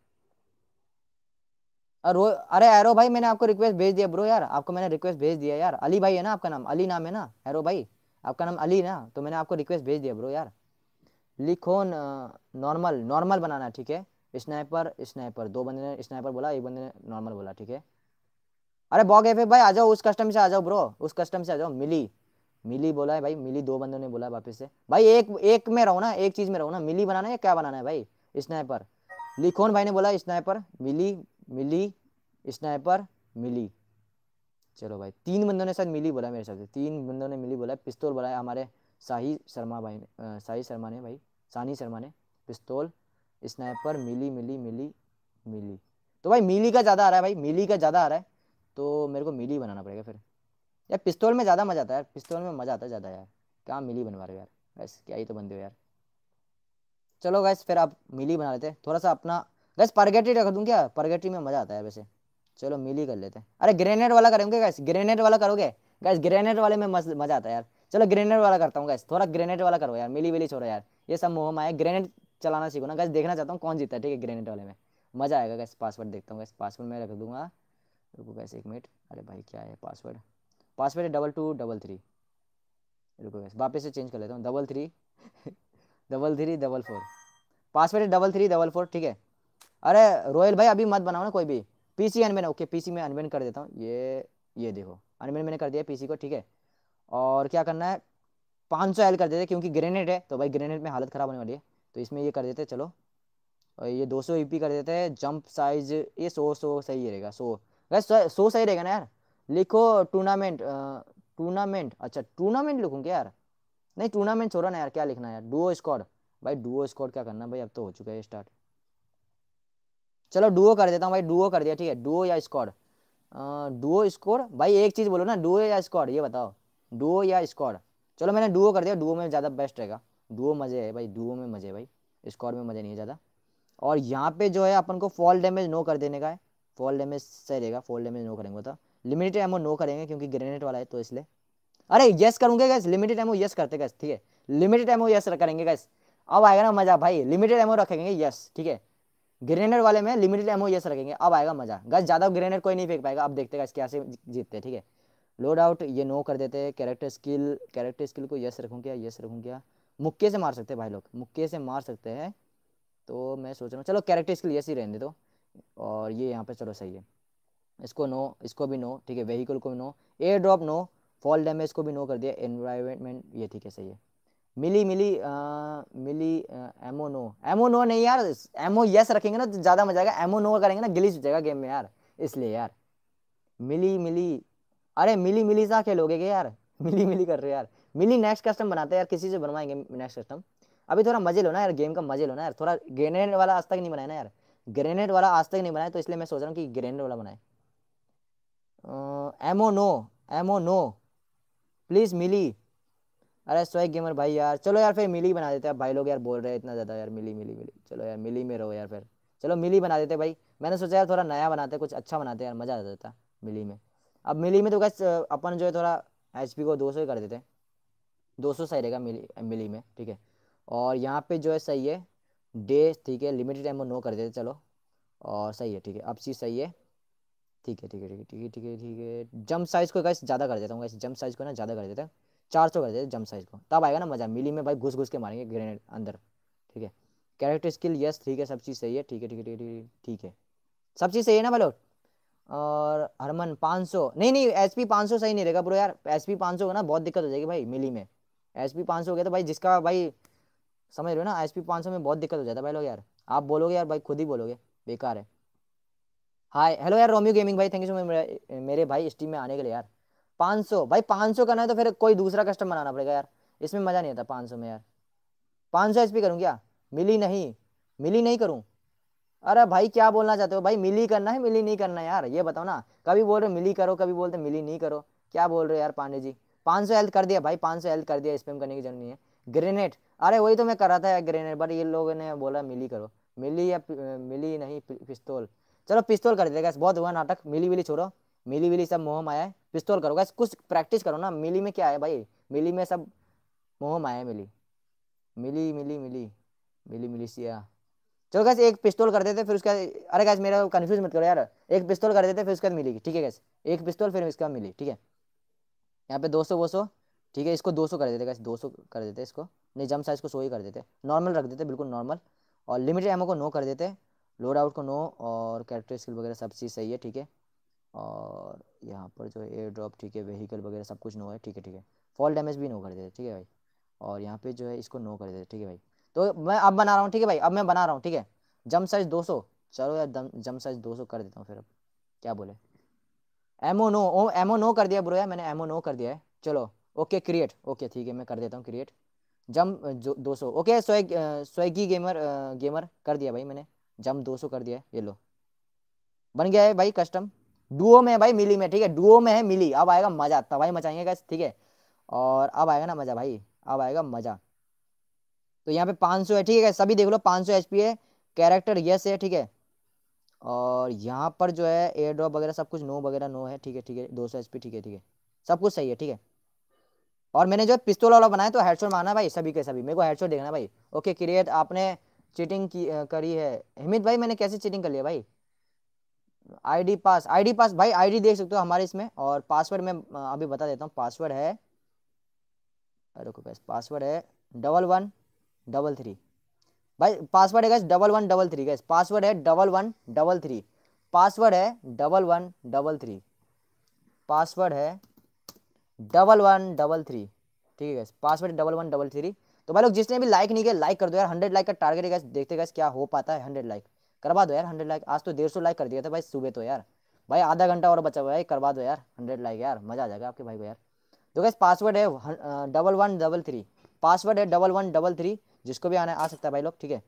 अरे एरो भाई मैंने आपको रिक्वेस्ट भेज दिया ब्रो यार आपको मैंने रिक्वेस्ट भेज दिया यार अली भाई है ना आपका नाम अली नाम है ना एरो भाई आपका नाम अली ना तो मैंने आपको रिक्वेस्ट भेज दिया ब्रो यार लिखो नॉर्मल नॉर्मल बनाना ठीक है स्नाइपर स्नाइपर दो बंदे ने स्नाइपर बोला एक बंदे ने नॉर्मल बोला ठीक है अरे बॉग एफ भाई आ जाओ उस कस्टम से आ जाओ ब्रो उस कस्टम से आ जाओ मिली मिली बोला है भाई मिली दो बंदों ने बोला है वापस से भाई एक एक में रहो ना एक चीज में रहो ना मिली बनाना है क्या बनाना है भाई स्नाइपर लिखोन भाई ने बोला स्नाइपर मिली मिली स्नाइपर मिली चलो भाई तीन बंदों ने शायद मिली बोला मेरे हिसाब से तीन बंदों ने मिली बोला पिस्तौल बोला हमारे शाही शर्मा भाई ने शाही शर्मा ने भाई सानी शर्मा ने पिस्तौल स्नाइपर मिली मिली मिली मिली तो भाई मिली का ज़्यादा आ रहा है भाई मिली का ज़्यादा आ रहा है तो मेरे को मिली बनाना पड़ेगा फिर यार पिस्तौल में ज़्यादा मज़ा आता है यार पिस्तौल में मज़ा आता है ज़्यादा यार क्या मिली बनवा रहे हो यार बस क्या ही तो बंदे हो यार चलो गैस फिर आप मिली बना लेते हैं थोड़ा सा अपना वैसे परगेटी रख दूँ क्या परगेटी में मज़ा आता है वैसे चलो मिली कर लेते हैं अरे ग्रेनेड वाला करेंगे गैस ग्रेनेड वाला करोगे गैस ग्रेनेड वाले में मज़ा आता है यार चलो ग्रेनेड वाला करता हूँ गैस थोड़ा ग्रेनेड वाला करो यार मिली विली छोड़ो यार ये सब मोह माया ग्रेनेड चलाना सीखो ना गैस देखना चाहता हूँ कौन जीता है ठीक है ग्रेनेड वाले में मज़ा आएगा गैस पासवर्ड देखता हूँ गैस पासवर्ड मैं रख दूंगा रुको गैस एक मिनट अरे भाई क्या है पासवर्ड पासवर्ड है डबल टू डबल थ्री रुको गैस वापस से चेंज कर लेता हूँ double three double three double four password है डबल थ्री डबल फोर ठीक है अरे रोयल भाई अभी मत बनाओ ना कोई भी पीसी अनबैन ओके पीसी में अनबेन कर देता हूँ ये ये देखो अनबेन मैंने कर दिया पीसी को ठीक है और क्या करना है पाँच सौ एल कर देते क्योंकि ग्रेनेड है तो भाई ग्रेनेड में हालत ख़राब होने वाली है तो इसमें ये कर देते चलो और ये दो सौ e कर देते हैं जंप साइज ये सो सौ सही रहेगा सो वैसे सौ सही रहेगा ना यार लिखो टूर्नामेंट टूर्नामेंट अच्छा टूर्नामेंट लिखूँ क्या यार नहीं टूर्नामेंट छोड़ा ना यार क्या लिखना है यार डुओ स्कॉड भाई डुओ स्कॉड क्या करना भाई अब तो हो चुका है स्टार्ट चलो डुओ कर देता हूँ भाई डुओ कर दिया ठीक है डुओ या स्कॉड डुओ स्कोर भाई एक चीज़ बोलो ना डुओ या स्कॉड ये बताओ डुओ या स्कॉड चलो मैंने डुओ कर दिया डुओ में ज़्यादा बेस्ट रहेगा डुओ मज़े है भाई डुओ में मज़े भाई स्कॉड में मज़े नहीं है ज़्यादा और यहाँ पे जो है अपन को फॉल डैमेज नो कर देने का है फॉल डैमेज सही रहेगा फॉल डैमेज नो करेंगे तो लिमिटेड एमो नो करेंगे क्योंकि ग्रेनेड वाला है तो इसलिए अरे यस करूँगे गैस लिमिटेड एमो यस करते गैस ठीक है लिमिटेड एमो यस करेंगे गैस अब आएगा ना मज़ा भाई लिमिटेड एमो रखेंगे यस ठीक है ग्रेनेड वाले में लिमिटेड एमओ यस रखेंगे अब आएगा मजा गज ज्यादा ग्रेनेड कोई नहीं फेंक पाएगा अब देखते हैं कैसे जीतते हैं ठीक है लोड आउट ये नो कर देते हैं कैरेक्टर स्किल कैरेक्टर स्किल को यस रखूँ क्या यस रखूँ क्या मुक्के से मार सकते हैं भाई लोग मुक्के से मार सकते हैं तो मैं सोच रहा हूँ चलो कैरेक्टर स्किल यस ही रहने दो और ये यहाँ पे चलो सही है इसको नो इसको भी नो ठीक है व्हीकल को भी no air drop no fall damage को भी नो कर दिया एनवायरमेंट ये ठीक है सही है मिली मिली आ, melee ammo no ammo no नहीं यार एमो यस रखेंगे ना तो ज्यादा मजा आएगा एमो नो करेंगे ना गिली हो जाएगा गेम में यार इसलिए यार मिली मिली अरे मिली मिली सा खेलोगे क्या यार मिली मिली कर रहे यार मिली नेक्स्ट कस्टम बनाते हैं यार किसी से बनवाएंगे नेक्स्ट कस्टम अभी थोड़ा मजे लो ना यार गेम का मजे लो ना यार थोड़ा ग्रेनेड वाला आज तक नहीं बनाया ना यार ग्रेनेड वाला आज तक नहीं बनाया तो इसलिए मैं सोच रहा हूँ कि ग्रेनेड वाला बनाए ammo no ammo no please melee अरे सोए गेमर भाई यार चलो यार फिर मिली बना देते हैं भाई लोग यार बोल रहे हैं इतना ज़्यादा यार मिली मिली मिली चलो यार मिली में रहो यार फिर चलो मिली बना देते भाई मैंने सोचा यार थोड़ा नया बनाते कुछ अच्छा बनाते यार मज़ा आ जाता मिली में अब मिली में तो कैसे अपन जो है थोड़ा एच को दो सौ कर देते हैं दो सौ सही रहेगा मिली मिली में ठीक है और यहाँ पे जो है सही है डे ठीक है लिमिटेड टाइम नो कर देते चलो और सही है ठीक है अब चीज़ सही है ठीक है ठीक है ठीक है ठीक है ठीक है ठीक है जम्प साइज़ को कैसे ज़्यादा कर देता हूँ कैसे जम्प साइज़ को ना ज़्यादा कर देता हैं चार सौ कर देते जम साइज को तब आएगा ना मजा मिली में भाई घुस घुस के मारेंगे ग्रेनेड अंदर ठीक है कैरेक्टर स्किल यस ठीक है सब चीज़ सही है ठीक है ठीक है ठीक है ठीक है सब चीज़ सही है ना भाई और हरमन पाँच सौ नहीं नहीं एस पी पाँच सौ सही नहीं रहेगा ब्रो यार एस पी पाँच सौ का ना बहुत दिक्कत हो जाएगी भाई मिली में एस पी पाँच सौ हो गया तो भाई जिसका भाई समझ रहे हो ना एस पी पाँच सौ में बहुत दिक्कत हो जाता है भाई लोग यार आप बोलोगे यार भाई खुद ही बोलोगे बेकार है हाय हेलो यार रोमियो गेमिंग भाई थैंक यू सो मच मेरे भाई इस टीम में आने के लिए यार पाँच सौ भाई पाँच सौ करना है तो फिर कोई दूसरा कस्टमर आना पड़ेगा यार इसमें मज़ा नहीं आता पाँच सौ में यार पाँच सौ एच पी करूँ क्या मिली नहीं मिली नहीं करूँ अरे भाई क्या बोलना चाहते हो भाई मिली करना है मिली नहीं करना है यार ये बताओ ना कभी बोल रहे मिली करो कभी बोलते मिली नहीं करो क्या बोल रहे हो यार पांडे जी पाँच सौ हेल्थ कर दिया भाई पाँच सौ हेल्थ कर दिया स्पेम करने की जरूरत नहीं है ग्रेनेड अरे वही तो मैं कर रहा था यार ग्रेनेड बट ये लोगों ने बोला मिली करो मिली या मिली नहीं पिस्तौल चलो पिस्तौल कर देगा बहुत हुआ नाटक मिली विली छोड़ो मिली विली सब मोह माया है पिस्तौल करो गैस कुछ प्रैक्टिस करो ना मिली में क्या है भाई मिली में सब मोह माया मिली मिली मिली मिली मिली मिली सिया चलो गैस एक पिस्तौल कर देते फिर उसके अरे गैस मेरा कन्फ्यूज मत करो यार एक पिस्तौल कर देते फिर उसके बाद मिलेगी ठीक है गैस एक पिस्तौल फिर उसके बाद मिली ठीक है यहाँ पे दो सौ वो सौ ठीक है इसको दो सौ कर देते गैस दो सौ कर देते इसको नहीं जम साइज को सो ही कर देते नॉर्मल रख देते बिल्कुल नॉर्मल और लिमिटेड एमओ को नो कर देते लोड आउट को नो और कैरेक्टर स्किल वगैरह सब चीज़ सही है ठीक है और यहाँ पर जो एयर ड्रॉप ठीक है व्हीकल वगैरह सब कुछ नो है ठीक है ठीक है फॉल डैमेज भी नो कर देते ठीक है भाई और यहाँ पे जो है इसको नो कर देते ठीक है भाई तो मैं अब बना रहा हूँ ठीक है भाई अब मैं बना रहा हूँ ठीक है जम साइज 200 चलो यार जम साइज सौ कर देता हूँ फिर अब क्या बोले एमओ नो ओ एमओ नो कर दिया ब्रो यार मैंने एमओ नो कर दिया है चलो ओके क्रिएट ओके ठीक है मैं कर देता हूँ क्रिएट जम दो सौ okay swag swaggy gamer gamer कर दिया भाई मैंने जम दो सौ कर दिया है ये लो बन गया है भाई कस्टम डुओ में है भाई मिली में ठीक है डुओ में है मिली अब आएगा मजा तबाही मचाएंगे गैस ठीक है और अब आएगा ना मजा भाई अब आएगा मजा तो यहाँ पे 500 है ठीक है सभी देख लो 500 सौ एच पी है कैरेक्टर यस है ठीक है और यहाँ पर जो है एयर ड्रॉप वगैरह सब कुछ नो वगैरह नो है ठीक है ठीक है दो सौ एच पी ठीक है ठीक है सब कुछ सही है ठीक है और मैंने जो पिस्तौल वाला बनाया तो हेडशॉट मारना भाई सभी के सभी मेरे को हेडशॉट देखना भाई ओके क्रिएट आपने चीटिंग की करी है हिमित भाई मैंने कैसे चीटिंग कर लिया भाई आईडी पास आईडी पास भाई आईडी देख सकते हो हमारे इसमें और पासवर्ड मैं अभी बता देता हूँ पासवर्ड है रुको बस पासवर्ड है डबल वन डबल थ्री भाई पासवर्ड है guys double one double three guys password है double one double three password है double one double three password है डबल वन डबल थ्री ठीक है guys password double one double three तो भाई लोग जिसने भी लाइक नहीं किया लाइक कर दो यार हंड्रेड लाइक का टारगेट है गैस देखते गैस क्या हो पाता है हंड्रेड लाइक करवा दो यार हंड्रेड लाइक आज तो डेढ़ सौ लाइक कर दिया था भाई सुबह तो यार भाई आधा घंटा और बचा हुआ है करवा दो यार हंड्रेड लाइक यार मज़ा आ जाएगा आपके भाई को यार तो गैस पासवर्ड है double one double three password है डबल वन डबल थ्री जिसको भी आना आ सकता है भाई लोग ठीक है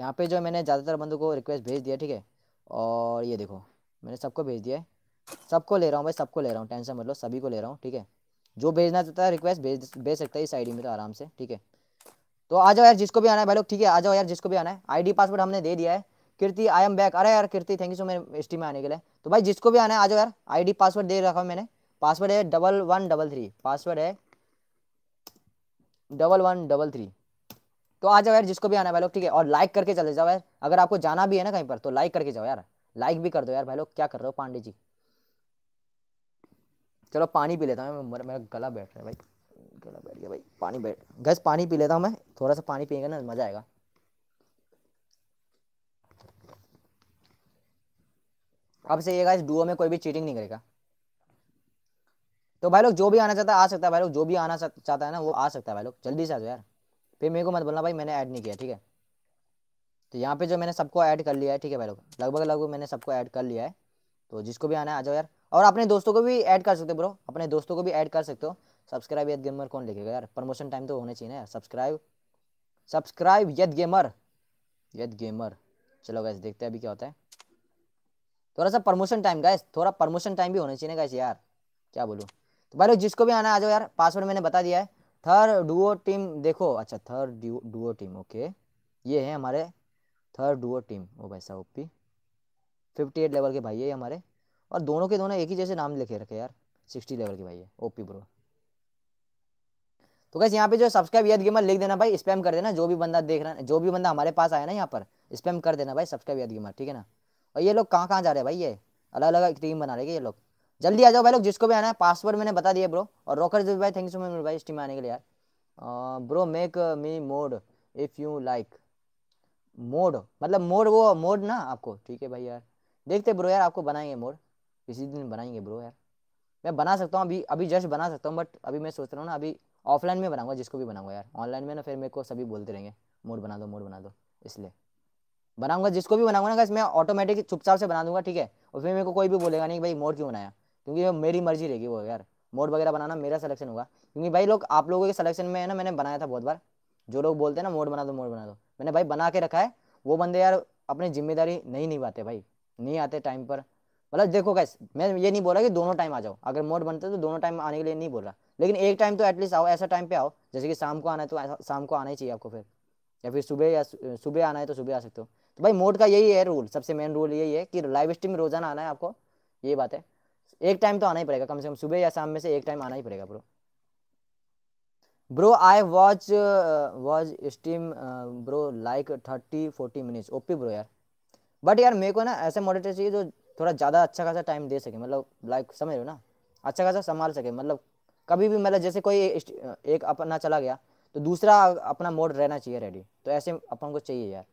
यहाँ पे जो मैंने ज़्यादातर बंदों को रिक्वेस्ट भेज दिया ठीक है और ये देखो मैंने सबको भेज दिया है सबको ले रहा हूँ भाई सबको ले रहा हूँ टेंशन मतलब सभी को ले रहा हूँ ठीक है जो भेजना चाहता है रिक्वेस्ट भेज भेज सकता है इस आई में तो आराम से ठीक है तो आ जाओ यार जिसको भी आना है भाई लोग ठीक है आ जाओ यार जिसको भी आना है आईडी पासवर्ड हमने दे दिया है कीर्ति आई एम बैक अरे यार कीर्ति थैंक यू सो मेरे एस में आने के लिए तो भाई जिसको भी आना है आ जाओ यार आईडी पासवर्ड दे रखा है मैंने पासवर्ड है double one double three password है डबल वन डबल थ्री तो आ जाओ यार जिसको भी आना है भाई लोग ठीक है और लाइक करके चले जाओ यार अगर आपको जाना भी है ना कहीं पर तो लाइक करके जाओ यार लाइक भी कर दो यार भाई लोग क्या कर रहे हो पांडे जी चलो पानी पी लेता हूँ मेरा गला बैठ रहा है भाई अकेला बैठ गया भाई पानी बैठ गैस पानी पी लेता हूँ मैं थोड़ा सा पानी पिएगा ना मज़ा आएगा अब से ये गाइस डुओ में कोई भी चीटिंग नहीं करेगा तो भाई लोग जो भी आना चाहता है आ सकता है भाई लोग जो भी आना चाहता है ना वो आ सकता है भाई लोग जल्दी से आ जाओ यार फिर मेरे को मत बोलना भाई मैंने ऐड नहीं किया ठीक है तो यहाँ पे जो मैंने सबको ऐड कर लिया है ठीक है भाई लोग लगभग लगभग मैंने सबको ऐड कर लिया है तो जिसको भी आना है आ जाओ यार और अपने दोस्तों को भी ऐड कर सकते हो ब्रो अपने दोस्तों को भी ऐड कर सकते हो सब्सक्राइब यद गेमर कौन लिखेगा यार प्रमोशन टाइम तो होना चाहिए ना यार सब्सक्राइब सब्सक्राइब यद गेमर यद गेमर चलो गैस देखते हैं अभी क्या होता है थोड़ा सा प्रमोशन टाइम गैस थोड़ा प्रमोशन टाइम भी होना चाहिए ना गैस यार क्या बोलूँ तो भाई लोग जिसको भी आना आ जाओ यार पासवर्ड मैंने बता दिया है थर्ड डुओ टीम देखो अच्छा थर्ड डुओ टीम ओके ये है हमारे थर्ड डुओ टीम ओ भाई साहब ओपी फिफ्टी एट लेवल के भाई है हमारे और दोनों के दोनों एक ही जैसे नाम लिखे रखे यार सिक्सटी लेवल के भाई है ओपी ब्रो तो कैसे यहाँ पे जो सब्सक्राइब याद गेमर लिख देना भाई स्पैम कर देना जो भी बंदा देख रहा है जो भी बंदा हमारे पास आया ना यहाँ पर स्पैम कर देना भाई सब्सक्राइब याद गेमर ठीक है ना और ये लोग कहाँ कहाँ जा रहे हैं भाई ये अलग अलग टीम बना रहे हैं ये लोग जल्दी आ जाओ भाई लोग जिसको भी आना है पासवर्ड मैंने बता दिया ब्रो और रोकर जो भाई थैंक यू सो मच भाई इस टीम आने के लिए यार bro make me mod if you like mod मतलब मोड वो मोड ना आपको ठीक है भाई यार देखते ब्रो यार आपको बनाएंगे मोड किसी दिन बनाएंगे ब्रो यार मैं बना सकता हूँ अभी अभी जस्ट बना सकता हूँ बट अभी मैं सोच रहा हूँ ना अभी ऑफलाइन में बनाऊंगा जिसको भी बनाऊंगा यार ऑनलाइन में ना फिर मेरे को सभी बोलते रहेंगे मूड बना दो मूड बना दो इसलिए बनाऊंगा जिसको भी बनाऊंगा ना मैं ऑटोमेटिक चुपचाप से बना दूंगा ठीक है और फिर मेरे को कोई भी बोलेगा नहीं भाई मोड क्यों बनाया क्योंकि मेरी मर्जी रहेगी वो यार मोड वगैरह बनाना मेरा सिलेक्शन होगा क्योंकि भाई लोग आप लोगों के सिलेक्शन में है ना मैंने बनाया था बहुत बार जो लोग बोलते हैं ना मोड बना दो मोड बना दो मैंने भाई बना के रखा है वो बंदे यार अपनी जिम्मेदारी नहीं निभाते भाई नहीं आते टाइम पर मतलब देखो कैसे मैं ये नहीं बोला कि दोनों टाइम आ जाओ अगर मोड बनते तो दोनों टाइम आने के लिए नहीं बोल रहा लेकिन एक टाइम तो एटलीस्ट आओ ऐसा टाइम पे आओ जैसे कि शाम को आना है तो शाम को आना ही चाहिए आपको फिर या फिर सुबह या सुबह आना है तो सुबह आ सकते हो तो भाई मोड का यही है रूल सबसे मेन रूल यही है कि लाइव स्ट्रीम में रोजाना आना है आपको ये बात है एक टाइम तो आना ही पड़ेगा कम से कम सुबह या शाम में से एक टाइम आना ही पड़ेगा bro bro I watch watch stream bro like thirty forty minutes OP bro यार बट यार मेरे को ना ऐसे मॉडिटर चाहिए जो थोड़ा ज़्यादा अच्छा खासा टाइम दे सके मतलब लाइक समझ रहे हो ना अच्छा खासा संभाल सके मतलब कभी भी मतलब जैसे कोई एक अपना चला गया तो दूसरा अपना मोड रहना चाहिए रेडी तो ऐसे अपन को चाहिए यार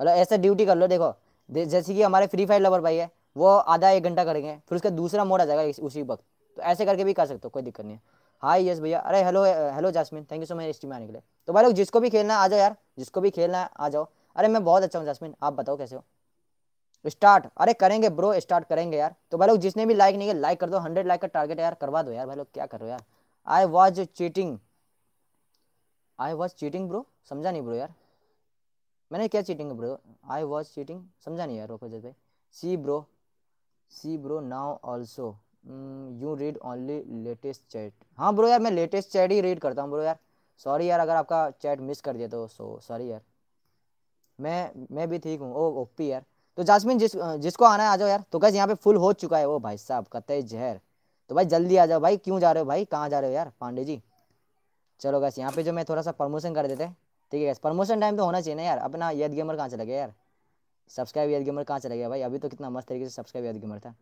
मतलब ऐसे ड्यूटी कर लो देखो जैसे कि हमारे फ्री फायर लवर भाई है वो आधा एक घंटा करेंगे फिर उसका दूसरा मोड आ जाएगा उसी वक्त तो ऐसे करके भी कर सकते हो कोई दिक्कत नहीं है हाई यस भैया अरे hello hello Jasmine thank you so much stream आने के लिए तो भाई लोग जिसको भी खेलना आ जाओ यार जिसको भी खेलना आ जाओ अरे मैं बहुत अच्छा हूँ जासमिन आप बताओ कैसे हो स्टार्ट अरे करेंगे ब्रो स्टार्ट करेंगे यार तो भाई लोग जिसने भी लाइक नहीं किया लाइक कर दो हंड्रेड लाइक का टारगेट यार करवा दो यार भाई लोग क्या करो यार I was cheating I was cheating bro समझा नहीं ब्रो यार मैंने क्या cheating bro I was cheating समझा नहीं यार रोको भाई see bro see bro now also you read only latest chat हाँ ब्रो यार मैं लेटेस्ट चैट ही रीड करता हूँ ब्रो यार सॉरी यार अगर आपका चैट मिस कर दिया तो सो सॉरी यार मैं मैं भी ठीक हूँ ओ ओपी यार तो जासमिन जिस जिसको आना है आ जाओ यार तो कैसे यहाँ पे फुल हो चुका है वो भाई साहब कतई जहर तो भाई जल्दी आ जाओ भाई क्यों जा रहे हो भाई कहाँ जा रहे हो यार पांडे जी चलो कैसे यहाँ पे जो मैं थोड़ा सा प्रमोशन कर देते ठीक है गैस प्रमोशन टाइम तो होना चाहिए ना यार अपना यद गेमर कहाँ चला गया यार सब्सक्राइब यद गेमर कहाँ चला गया भाई अभी तो कितना मस्त तरीके से सब्सक्राइब यद गेमर था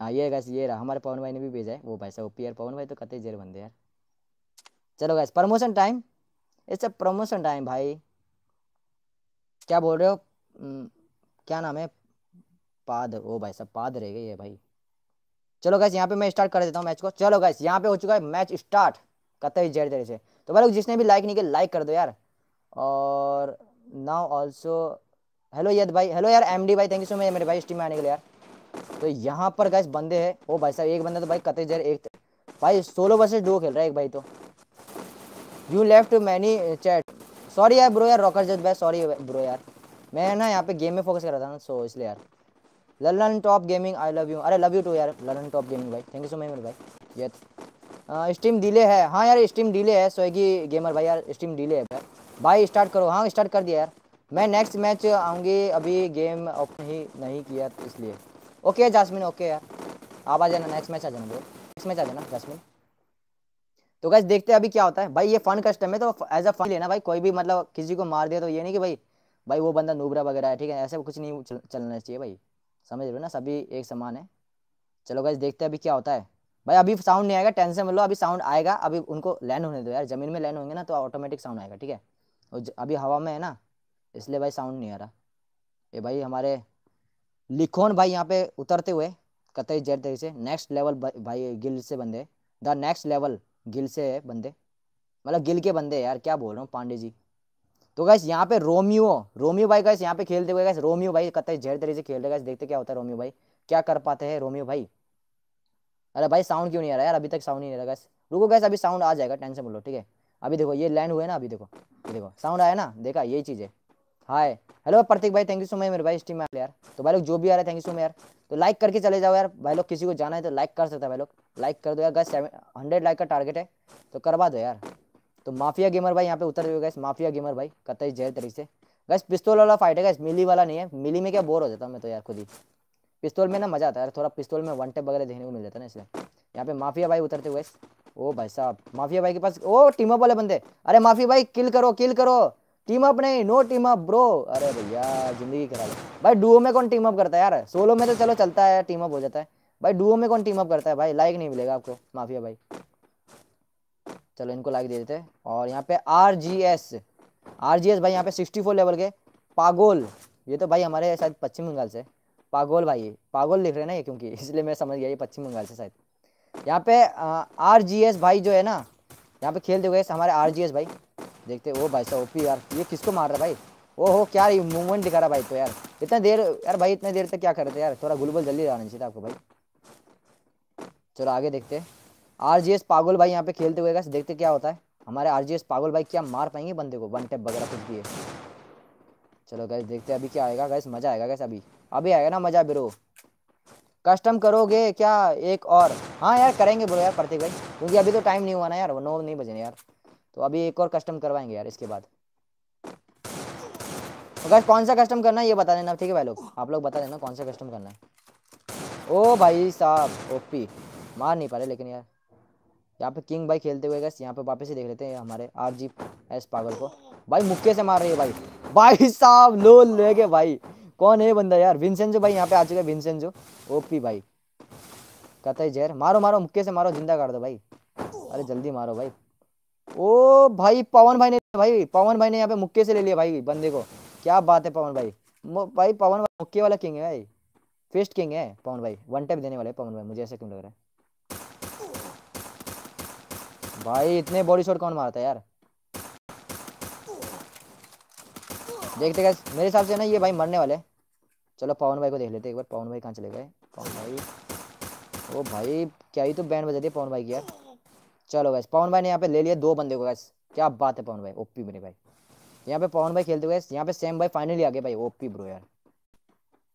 हाँ ये कैसे ये रहा हमारे पवन भाई ने भी भेजा है वो भाई साहब पी पवन भाई तो कतई जेर बंदे यार चलो गैस प्रमोशन टाइम इस प्रमोशन टाइम भाई क्या बोल रहे हो हम्म, क्या नाम है पाद ओ भाई साहब पाद रह गई है भाई चलो गैस यहाँ पे मैं स्टार्ट कर देता हूँ मैच को चलो गैस यहाँ पे हो चुका है मैच स्टार्ट कत जेर जेर से तो भाई लोग जिसने भी लाइक नहीं किया लाइक कर दो यार और नाउ ऑल्सो हेलो यद भाई हेलो यार एम भाई थैंक यू सो मच मेरे भाई स्टीम में आने के लिए यार तो यहाँ पर गैस बंदे है ओ भाई साहब एक बंदा तो भाई कत जेर एक तो। भाई सोलो वर्सेज डो खेल रहा है एक भाई तो you left many chat sorry यार ब्रो यार रॉकर जज भाई सॉरी ब्रो यार मैं ना यहाँ पे गेम में फोकस कर रहा था ना सो इसलिए यार Lalan top gaming I love you अरे लव यू टू यार ललन टॉप गेमिंग भाई थैंक यू सो मच मेरे भाई ये स्ट्रीम डिले है हाँ यार स्ट्रीम डिले है स्वेगी गेमर भाई यार स्ट्रीम डिले है भाई स्टार्ट करो हाँ स्टार्ट कर दिया यार मैं नेक्स्ट मैच आऊँगी अभी गेम ओपन ही नहीं किया इसलिए ओके यार जासमिन ओके यार आप आ जाना नेक्स्ट मैच आ जाना नेक्स्ट मैच आ जाना जासमिन तो कैसे देखते हैं अभी क्या होता है भाई ये फन कस्टम है तो एज अ फन लेना भाई कोई भी मतलब किसी को मार दिया तो ये नहीं कि भाई भाई वो बंदा नूबरा वगैरह है ठीक है ऐसे कुछ नहीं चल, चलना चाहिए भाई समझ रहे हो ना सभी एक समान है चलो गाइज देखते हैं अभी क्या होता है भाई अभी साउंड नहीं आएगा टेंशन मत लो अभी साउंड आएगा अभी उनको लैंड होने दो यार जमीन में लैंड होंगे ना तो ऑटोमेटिक साउंड आएगा ठीक है और अभी हवा में है ना इसलिए भाई साउंड नहीं आ रहा ये भाई हमारे लिखोन भाई यहाँ पे उतरते हुए कतई जेड तरीके से नेक्स्ट लेवल भाई गिल से बंदे द नेक्स्ट लेवल गिल से बंदे मतलब गिल के बंदे यार क्या बोल रहा हूँ पांडे जी तो गैस यहाँ पे रोमियो रोमियो भाई गैस यहाँ पे खेलते हुए गैस रोमियो भाई कतई जेड तरीके से खेल रहे गैस देखते क्या होता है रोमियो भाई क्या कर पाते हैं रोमियो भाई अरे भाई साउंड क्यों नहीं आ रहा यार अभी तक साउंड नहीं आ रहा गैस रुको गैस अभी साउंड आ जाएगा टेंशन बोलो ठीक है अभी देखो ये लैंड हुए ना अभी देखो देखो साउंड आया ना देखा यही चीज़ है हाय हेलो प्रतीक भाई थैंक यू सो मच मेरे भाई स्टीम में यार तो भाई लोग जो भी आ रहा है थैंक यू सो मच यार तो लाइक करके चले जाओ यार भाई लोग किसी को जाना है तो लाइक कर सकता है भाई लोग लाइक कर दो यार गैस हंड्रेड लाइक का टारगेट है तो करवा दो यार तो माफिया गेमर भाई यहाँ पे उतर रहे गैस माफिया गेमर भाई कतई जहर तरीके से गैस पिस्तौल वाला फाइट है गैस मिली वाला नहीं है मिली में क्या बोर हो जाता मैं तो यार खुद ही पिस्तौल में ना मजा आता है थोड़ा पिस्तौल में वन टेप वगैरह देखने को मिल जाता है ना इसलिए यहाँ पे माफिया भाई उतरते हुए ओ भाई साहब माफिया भाई के पास ओ टीम अप वाले बंदे अरे माफिया भाई किल करो किल करो टीम अप नहीं नो टीम अप ब्रो अरे भैया जिंदगी खराब है भाई डुओ में कौन टीम अप करता है यार सोलो में तो चलो चलता है टीम अप हो जाता है भाई डुओ में कौन टीम अप करता है भाई लाइक नहीं मिलेगा आपको माफिया भाई चलो इनको लाइक दे देते हैं और यहाँ पे R G S R G S भाई यहाँ पे सिक्सटी फोर लेवल के पागोल ये तो भाई हमारे शायद पश्चिम बंगाल से पागोल भाई पागोल लिख रहे हैं ना ये क्योंकि इसलिए मैं समझ गया ये पश्चिम बंगाल से शायद यहाँ पे आर जी एस भाई जो है ना यहाँ पे खेलते हुए हमारे आर जी एस भाई देखते ओ भाई साहब ओपी यार ये किसको मार रहा भाई ओ हो क्या मूवमेंट दिखा रहा भाई तो यार इतना देर यार भाई इतने देर तक क्या कर रहे थे यार थोड़ा गुलबुल जल्दी आना चाहिए था आपको भाई चलो आगे देखते हैं आरजीएस पागल भाई यहाँ पे खेलते हुए देखते क्या होता है हमारे आरजीएस पागल भाई क्या मार पाएंगे बंदे को वन टैप वगैरह कुछ भी है चलो गैस देखते अभी क्या आएगा गैस मजा आएगा गैस अभी अभी आएगा ना मजा ब्रो कस्टम करोगे क्या एक और हाँ यार करेंगे ब्रो यार प्रतीक भाई क्योंकि अभी तो टाइम नहीं हुआ ना यार नौ नहीं बजे यार तो अभी एक और कस्टम करवाएंगे यार इसके बाद तो कौन सा कस्टम करना है ये बता देना ठीक है भाई लोग आप लोग बता देना कौन सा कस्टम करना है ओ भाई साहब ओपी मार नहीं पा रहे लेकिन यार यहाँ पे किंग भाई खेलते हुए गैस यहाँ पे वापस ही देख लेते हैं हमारे आर जी एस पागल को भाई मुक्के से मार रही है भाई भाई साहब लो ले गए भाई कौन है बंदा यार विंसेंट जो भाई यहाँ पे आ चुके हैं विंसेंजो ओपी भाई कहता है जहर मारो मारो मुक्के से मारो जिंदा कर दो भाई अरे जल्दी मारो भाई ओ भाई पवन भाई ने भाई पवन भाई ने यहाँ पे मुक्के से ले लिया भाई बंदे को क्या बात है पवन भाई भाई पवन भाई मुक्के वाला किंग है भाई फेस्ट किंग है पवन भाई वन टैप देने वाले पवन भाई मुझे ऐसा क्यों लग रहा है भाई इतने बॉडी शॉट कौन मारता है यार देखते गैस मेरे हिसाब से ना ये भाई मरने वाले चलो पवन भाई को देख लेते एक बार पवन भाई कहाँ चले गए पवन भाई ओ भाई क्या ही तो बैंड बजा दिया पवन भाई की यार चलो गैस पवन भाई ने यहाँ पे ले लिया दो बंदे को गैस क्या बात है पवन भाई ओपी मेरे भाई यहाँ पे पवन भाई खेलते गए यहाँ पे सेम भाई फाइनली आ गए भाई ओपी ब्रो यार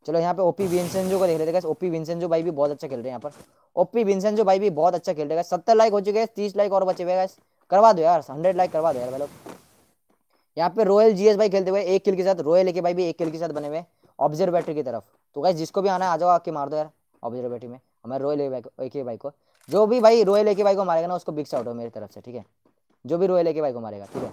चलो यहाँ पे ओपी विंसेंजो को देख लेते हैं ओपी विंसेंजो भाई भी बहुत अच्छा खेल रहे हैं यहाँ पर ओपी विंसेंजो भाई भी बहुत अच्छा खेल रहे हैं सत्तर लाइक हो चुके हैं तीस लाइक और बचे हुए करवा दो यार हंड्रेड लाइक करवा दो यार भाई लोग यहाँ पे रॉयल जीएस भाई खेलते हुए एक किल के साथ रॉयल लेके भाई भी एक किल के साथ बने हुए ऑब्जर्वेटरी की तरफ तो गाइस जिसको भी आना है आ जाओ आके मार दो यार ऑब्जर्वेटरी में हमारे रॉयल एक भाई को जो भी भाई रॉयल एक भाई को मारेगा ना उसको बिग आउट हो मेरी तरफ से ठीक है जो भी रॉयल एक भाई को मारेगा ठीक है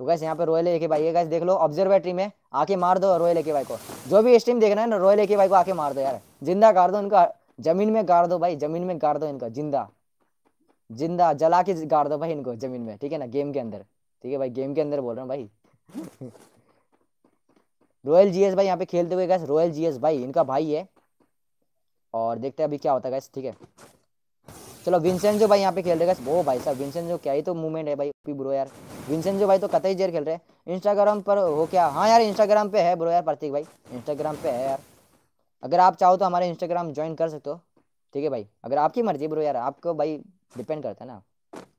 तो गैस यहाँ पे रॉयल एके भाई ये गैस देख लो ऑब्जर्वेटरी में आके मार दो रॉयल एके भाई को जो भी स्ट्रीम देख रहे हैं ना रॉयल एके भाई को आके मार दो यार जिंदा गाड़ दो इनका जमीन में गाड़ दो भाई जमीन में गाड़ दो इनका जिंदा जिंदा जला के गाड़ दो भाई इनको जमीन में ठीक है ना गेम के अंदर ठीक है भाई गेम के अंदर बोल रहा हूँ भाई रॉयल जीएस भाई यहाँ पे खेलते हुए गैस रॉयल जीएस भाई इनका भाई है और देखते हैं अभी क्या होता है गैस ठीक है चलो विंसेंट जो भाई यहाँ पे खेल रहेगा वो भाई साहब विंसेंट जो क्या ही तो मूवमेंट है भाई ओपी ब्रो यार विंसेंट जो भाई तो कतई जेर खेल रहे हैं इंस्टाग्राम पर हो क्या हाँ यार इंस्टाग्राम पे है ब्रो यार प्रतीक भाई इंस्टाग्राम पे है यार अगर आप चाहो तो हमारे इंस्टाग्राम ज्वाइन कर सकते हो ठीक है भाई अगर आपकी मर्जी ब्रो यार आपको भाई डिपेंड करता है ना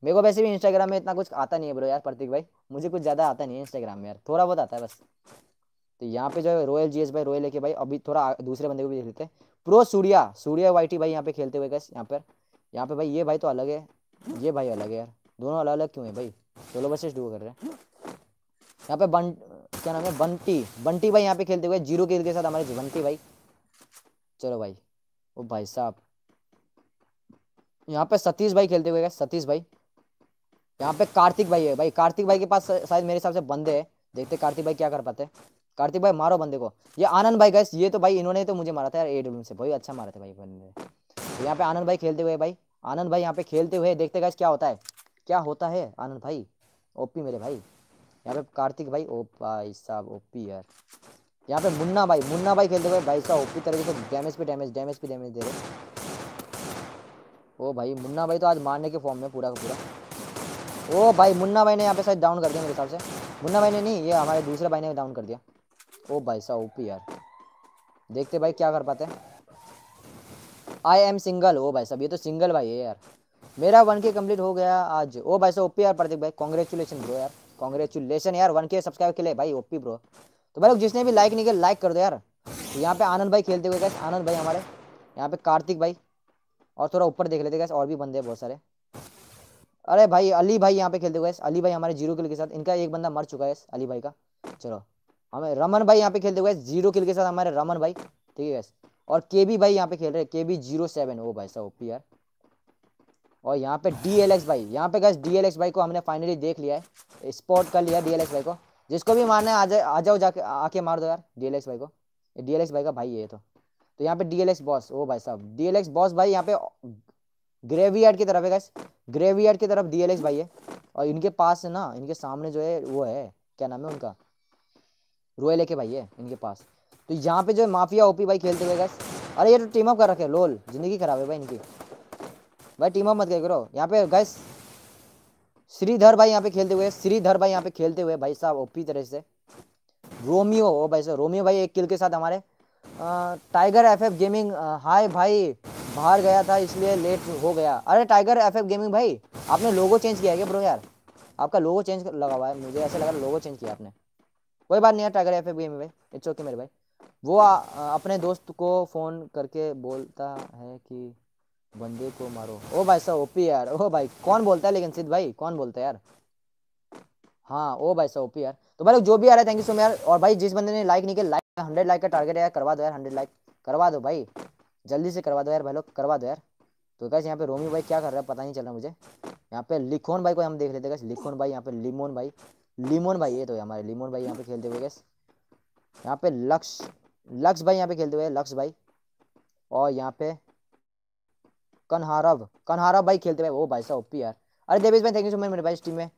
मेरे को वैसे भी इंस्टाग्राम में इतना कुछ आता नहीं है ब्रो यार प्रतीक भाई मुझे कुछ ज़्यादा आता नहीं है इंस्टाग्राम में यार थोड़ा बहुत आता है बस तो यहाँ पे जो है रॉयल जी भाई रॉयल लेके भाई अभी थोड़ा दूसरे बंदे को भी देख लेते हैं प्रो सूर्या सूर्या वाई भाई यहाँ पे खेलते हुए गए यहाँ पर यहाँ पे भाई ये भाई तो अलग है ये भाई अलग है यार दोनों अलग अलग क्यों है भाई सोलो बस डू कर रहे हैं यहाँ पे बन क्या नाम है बंटी बंटी भाई यहाँ पे खेलते हुए जीरो खेल के साथ हमारे बंटी भाई चलो भाई ओ भाई साहब यहाँ पे सतीश भाई खेलते हुए सतीश भाई यहाँ पे कार्तिक भाई है भाई कार्तिक भाई के पास शायद मेरे हिसाब से बंदे है देखते कार्तिक भाई क्या कर पाते कार्तिक भाई मारो बंदे को ये आनंद भाई गए ये तो भाई इन्होंने तो मुझे मारा था यार ए डब्ल्यू से भाई अच्छा मारा था भाई बंदे यहाँ पे आनंद भाई खेलते हुए भाई आनंद भाई यहाँ पे खेलते हुए देखते गए क्या होता है क्या होता है आनंद भाई ओपी मेरे भाई यहाँ पे कार्तिक भाई ओ भाई साहब ओपी यार यहाँ पे मुन्ना भाई मुन्ना भाई खेलते हुए भाई साहब ओपी तरीके से डैमेज पे डैमेज डैमेज पे डैमेज दे रहे ओ भाई मुन्ना भाई तो आज मारने के फॉर्म में पूरा का पूरा ओ भाई मुन्ना भाई ने यहाँ पे शायद डाउन कर दिया मेरे हिसाब से मुन्ना भाई ने नहीं ये हमारे दूसरे भाई ने डाउन कर दिया ओ भाई साहब ओपी यार देखते भाई क्या कर पाते हैं आई एम सिंगल ओ भाई साहब ये तो सिंगल भाई है यार मेरा वन के कम्प्लीट हो गया आज ओ भाई साहब ओपी यार प्रतीक भाई कॉन्ग्रेचुलेसन ब्रो यार कॉन्ग्रेचुलेसन यार वन के सब्सक्राइब के लिए भाई ओपी ब्रो तो भाई लोग जिसने भी लाइक नहीं किया लाइक कर दो यार तो यहाँ पे आनंद भाई खेलते हुए गए आनंद भाई हमारे यहाँ पे कार्तिक भाई और थोड़ा ऊपर देख लेते गए और भी बंदे बहुत सारे अरे भाई अली भाई यहाँ पे खेलते हुए अली भाई हमारे जीरो किल के साथ इनका एक बंदा मर चुका है अली भाई का चलो हमें रमन भाई यहाँ पे खेलते हुए जीरो किल के साथ हमारे रमन भाई ठीक है और के बी भाई यहाँ पे खेल रहे हैं के बी जीरो सेवन हो भाई साहब ओपी यार और यहाँ पे डी एल एक्स भाई यहाँ पे गए डी एल एक्स भाई को हमने फाइनली देख लिया है स्पॉट कर लिया डी एल एक्स भाई को जिसको भी मारना है आ जाए आ जाओ जाके आके मार दो यार डी एल एक्स भाई को डी एल एक्स भाई का भाई है तो तो यहाँ पे डी एल एक्स बॉस ओ भाई साहब डी एल एक्स बॉस भाई यहाँ पे ग्रेवी यार्ड की तरफ है गैस ग्रेवी यार्ड की तरफ डी एल एक्स भाई है और इनके पास ना इनके सामने जो है वो है क्या नाम है उनका रोयल के भाई है इनके पास तो यहाँ पे जो माफिया ओपी भाई खेलते हुए गैस अरे ये तो टीम अप कर रखे लोल जिंदगी खराब है भाई इनकी भाई टीम अप मत करो यहाँ पे गैस श्रीधर भाई यहाँ पे खेलते हुए श्रीधर भाई यहाँ पे खेलते हुए भाई साहब ओपी तरह से रोमियो ओ भाई साहब रोमियो भाई एक किल के साथ हमारे tiger F F gaming hi भाई बाहर गया था इसलिए लेट हो गया अरे टाइगर एफ एफ गेमिंग भाई आपने लोगो चेंज किया क्या ब्रो यार आपका लोगो चेंज लगा हुआ है मुझे ऐसा लगा लोगो चेंज किया आपने कोई बात नहीं है टाइगर एफ एफ गेमिंग भाई इट्स ओके मेरे भाई वो आ, अपने दोस्त को फोन करके बोलता है कि बंदे को मारो ओ भाई साहब ओपी यार ओ भाई कौन बोलता है लेकिन सिद्ध भाई कौन बोलता है यार हाँ ओ भाई साहब ओपी यार तो भाई जो भी आ रहा है थैंक यू सो मच यार और भाई जिस बंदे ने लाइक नहीं किया लाइक हंड्रेड लाइक का टारगेट है यार करवा दो यार हंड्रेड लाइक करवा दो भाई जल्दी से करवा दो यार भाई लोग करवा दो यार तो कैसे यहाँ पे रोमी भाई क्या कर रहा है पता नहीं चल रहा मुझे यहाँ पे लिखोन भाई को हम देख लेते हैं लिखोन भाई यहाँ पे लिमोन भाई लिमोन भाई ये तो हमारे लिमोन भाई यहाँ पे खेलते हुए कैसे यहाँ पे लक्ष्य लक्ष भाई यहाँ पे खेलते हुए लक्ष भाई और यहाँ पे कन्हारव कन्हारव भाई खेलते हुए वो भाई साहब ओपी यार अरे देवेश भाई थैंक यू सो मच मेरे भाई इस टीम में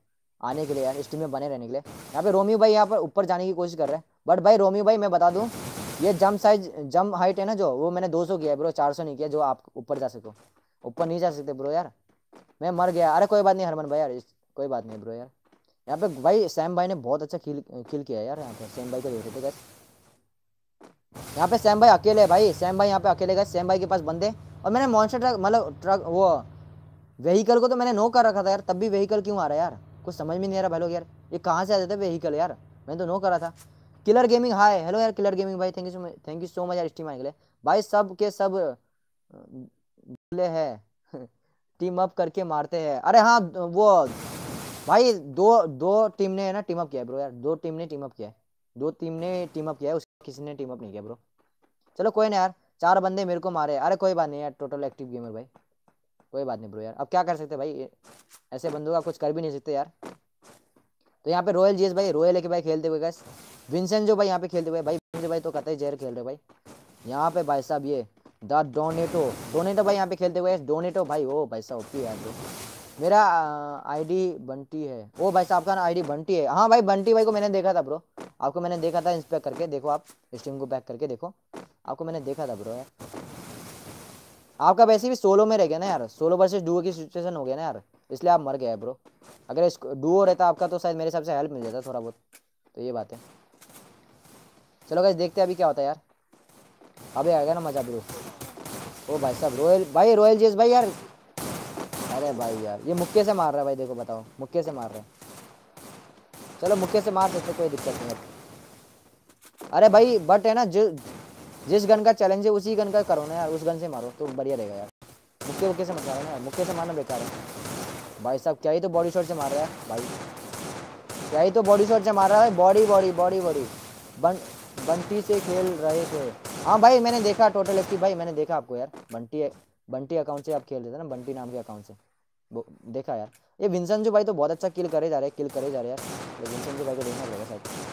आने के लिए यार इस टीम में बने रहने के लिए यहाँ पे रोमियो भाई यहाँ पर ऊपर जाने की कोशिश कर रहे हैं बट भाई रोमियो भाई मैं बता दूँ ये जम साइज जम हाइट है ना जो वो मैंने सौ किया है ब्रो 400 नहीं किया जो आप ऊपर जा सको ऊपर नहीं जा सकते ब्रो यार मैं मर गया अरे कोई बात नहीं हरमन भाई यार कोई बात नहीं ब्रो यार यहाँ पे भाई सैम भाई ने बहुत अच्छा खेल खेल किया यार यहाँ पे सैम भाई को देख रहे थे यहाँ पे सैम भाई अकेले है भाई सैम भाई यहाँ पे अकेले गए सैम भाई के पास बंदे और मैंने मॉन्स्टर ट्रक मतलब ट्रक वो व्हीकल को तो मैंने नो कर रखा था यार तब भी व्हीकल क्यों आ रहा है यार कुछ समझ में नहीं आ रहा भाई लोग यार ये कहाँ से आ जाते व्हीकल यार मैंने तो नो करा था किलर गेमिंग हाय हेलो यार किलर गेमिंग भाई thank you so much thank you so much यार टीम आने भाई सब के सब बोले है टीम अप करके मारते हैं अरे हाँ वो भाई दो दो टीम ने है ना टीम अप किया है ब्रो यार दो टीम ने टीम अप किया है दो टीम ने टीम अप किया है उसके किसी ने टीम अप नहीं किया ब्रो चलो कोई ना यार चार बंदे मेरे को मारे अरे कोई बात नहीं यार टोटल एक्टिव गेमर भाई कोई बात नहीं ब्रो यार अब क्या कर सकते भाई ऐसे बंदों का कुछ कर भी नहीं सकते यार तो यहाँ पे रॉयल जीएस भाई रॉयल है भाई खेलते हुए गैस विंसेंट जो भाई यहाँ पे खेलते हुए भाई विंसेंट भाई तो कतई जहर खेल रहे भाई यहाँ पे भाई साहब ये द डोनेटो डोनेटो भाई यहाँ पे खेलते हुए डोनेटो भाई ओ भाई साहब ओपी यार मेरा आईडी बंटी है ओ भाई साहब का ना आईडी बंटी है हाँ भाई बंटी भाई को मैंने देखा था ब्रो आपको मैंने देखा था इंस्पेक्ट करके देखो आप स्ट्रीम को पैक करके देखो आपको मैंने देखा था ब्रो यार आपका वैसे भी सोलो में रह गया ना यार सोलो वर्सेस डुओ की सिचुएशन हो गया ना यार इसलिए आप मर गया ब्रो अगर डुओ रहता आपका तो शायद मेरे हिसाब से हेल्प मिल जाता थोड़ा बहुत तो ये बात है चलो गाइस देखते हैं अभी क्या होता है यार अभी आएगा ना मज़ा ब्रो ओ भाई साहब रोयल भाई रॉयल जेस भाई यार अरे भाई यार ये मुक्के से मार रहा है भाई देखो बताओ मुक्के से मार रहे हैं चलो मुक्के से मार सकते कोई दिक्कत नहीं है अरे भाई बट है ना जो जिस गन का चैलेंज है उसी गन का करो ना यार उस गन से मारो तो बढ़िया रहेगा यार मुक्के मुक्के से मत मारो ना मुक्के से मारना बेकार है भाई साहब क्या ही तो बॉडी शॉट से मार रहा है भाई क्या ही तो बॉडी शॉट से मार रहा है बॉडी बॉडी बॉडी बॉडी बन बंटी से खेल रहे थे हाँ भाई मैंने देखा टोटल एफ भाई मैंने देखा आपको यार बंटी बंटी अकाउंट से आप खेल रहे थे ना बंटी नाम के अकाउंट से देखा यार ये विंसन जो भाई तो बहुत अच्छा किल करे जा रहे हैं किल करे जा रहे हैं ये विंसन जो भाई को देखना पड़ेगा शायद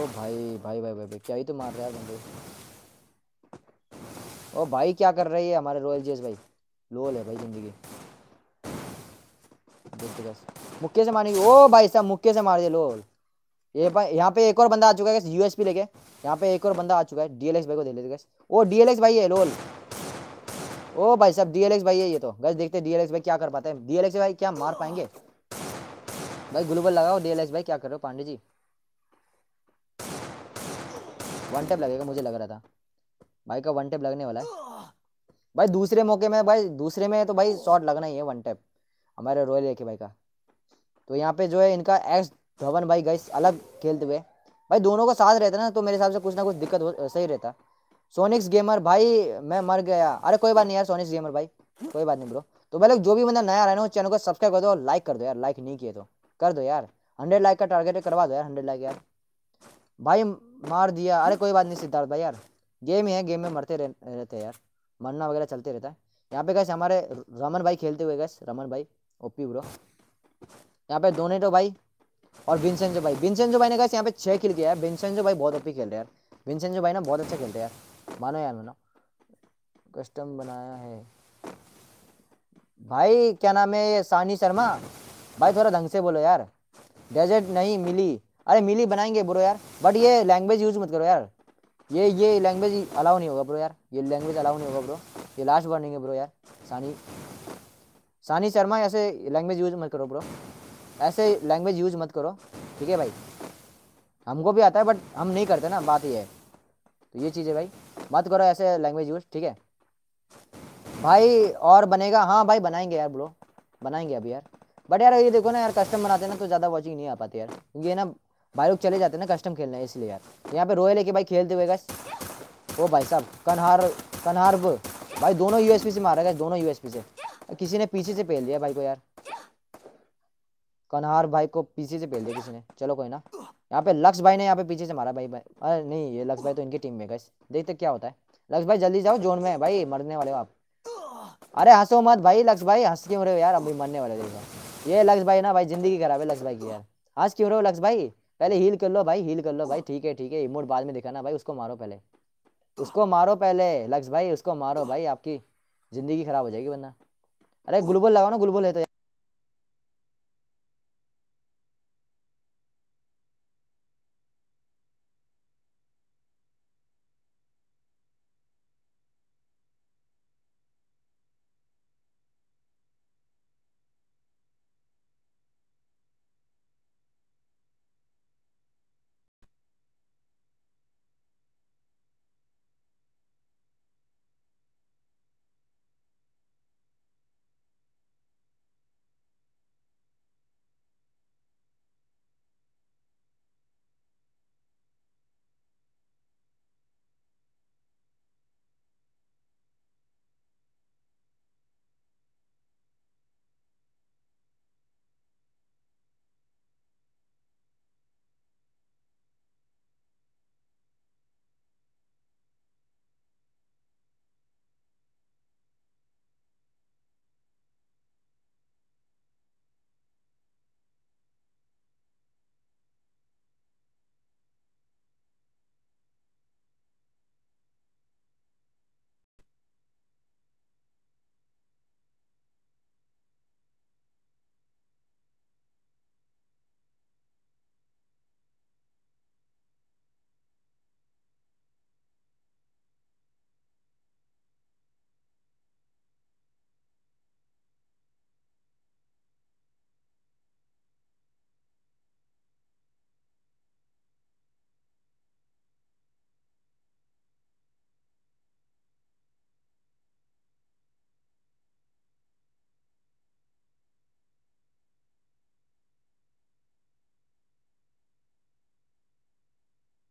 ओ भाई भाई भाई भाई भाई क्या ही तो मार रहा है बंदे ओ भाई क्या कर रही है हमारे रॉयल जेस भाई लोल है भाई जिंदगी देखते बस मुक्के से मारेंगे ओ भाई साहब मुक्के से मार दिया लोल ये भाई यहाँ पे एक और बंदा आ चुका है यूएसपी लेके यहाँ पे एक और बंदा आ चुका है डीएलएक्स भाई को दे लेते ओ डीएलएक्स भाई है लोल ओ भाई साहब डीएलएक्स भाई है ये तो गज देखते हैं डीएलएक्स भाई क्या कर पाते हैं डीएलएक्स भाई क्या मार पाएंगे भाई ग्लूबल लगाओ डीएलएक्स भाई क्या कर रहे हो पांडे जी वन टैप लगेगा मुझे लग रहा था भाई का वन टैप लगने वाला है भाई दूसरे मौके में भाई दूसरे में तो भाई शॉट लगना ही है वन टैप हमारे रॉयल लेके भाई का तो यहाँ पे जो है इनका एक्स धवन भाई गैस अलग खेलते हुए भाई दोनों का साथ रहता ना तो मेरे हिसाब से कुछ ना कुछ दिक्कत हो सही रहता सोनिक्स गेमर भाई मैं मर गया अरे कोई बात नहीं यार सोनिक्स गेमर भाई कोई बात नहीं ब्रो तो भाई लोग जो भी बंदा नया रहना रहा चैनल को सब्सक्राइब कर दो और लाइक कर दो यार लाइक नहीं किए तो कर दो यार हंड्रेड लाइक का टारगेट करवा दो यार हंड्रेड लाइक यार भाई मार दिया अरे कोई बात नहीं सिद्धार्थ भाई यार गेम ही है गेम में मरते रहते हैं यार मरना वगैरह चलते रहता है यहाँ पे कैसे हमारे रमन भाई खेलते हुए कैसे रमन भाई ओपी ब्रो यहाँ पे डोनेटो भाई और विंसेंजो भाई विंसेंजो भाई ने गैस यहाँ पे छः खेल किया है विंसेंजो भाई बहुत ओपी खेल रहे हैं यार विंसेंजो भाई ना बहुत अच्छा खेलते हैं यार मानो यार मानो कस्टम बनाया है भाई क्या नाम है ये सानी शर्मा भाई थोड़ा ढंग से बोलो यार डेजर्ट नहीं मिली अरे मिली बनाएंगे ब्रो यार बट ये लैंग्वेज यूज मत करो यार ये ये लैंग्वेज अलाउ नहीं होगा ब्रो यार ये लैंग्वेज अलाउ नहीं होगा ब्रो ये लास्ट वार्निंग है ब्रो यार सानी सानी शर्मा ऐसे लैंग्वेज यूज मत करो ब्रो ऐसे लैंग्वेज यूज मत करो ठीक है भाई हमको भी आता है बट हम नहीं करते ना बात ये है तो ये चीज़ है भाई मत करो ऐसे लैंग्वेज यूज ठीक है भाई और बनेगा हाँ भाई बनाएंगे यार बोलो बनाएंगे अभी यार बट यार ये देखो ना यार कस्टम बनाते ना तो ज़्यादा वॉचिंग नहीं आ पाती यार क्योंकि ना भाई लोग चले जाते ना कस्टम खेलने इसलिए यार यहाँ पे रोए लेके भाई खेलते हुए गैस ओ भाई साहब कन्हार कन्हार भाई दोनों यू से मारा रहे दोनों यूएसपी से किसी ने पीछे से पहल दिया भाई को यार कन्हार भाई को पीछे से पहल दिया किसी ने चलो कोई ना यहाँ पे लक्ष्य भाई ने यहाँ पे पीछे से मारा भाई भाई अरे नहीं ये लक्ष्य भाई तो इनकी टीम में गए देखते क्या होता है लक्ष्य भाई जल्दी जाओ जोन में भाई मरने वाले हो आप अरे हंसो मत भाई लक्ष्य भाई हंस क्यों रहे हो यार अभी मरने वाले देखो ये लक्ष्य भाई ना भाई जिंदगी खराब है लक्ष्य भाई की यार हंस क्यों रहे हो लक्ष्य भाई पहले हील कर लो भाई हील कर लो भाई ठीक है ठीक है इमोट बाद में दिखाना भाई उसको मारो पहले उसको मारो पहले लक्ष्य भाई उसको मारो भाई आपकी जिंदगी खराब हो जाएगी वरना अरे गुलबुल लगाओ ना गुलबुल है तो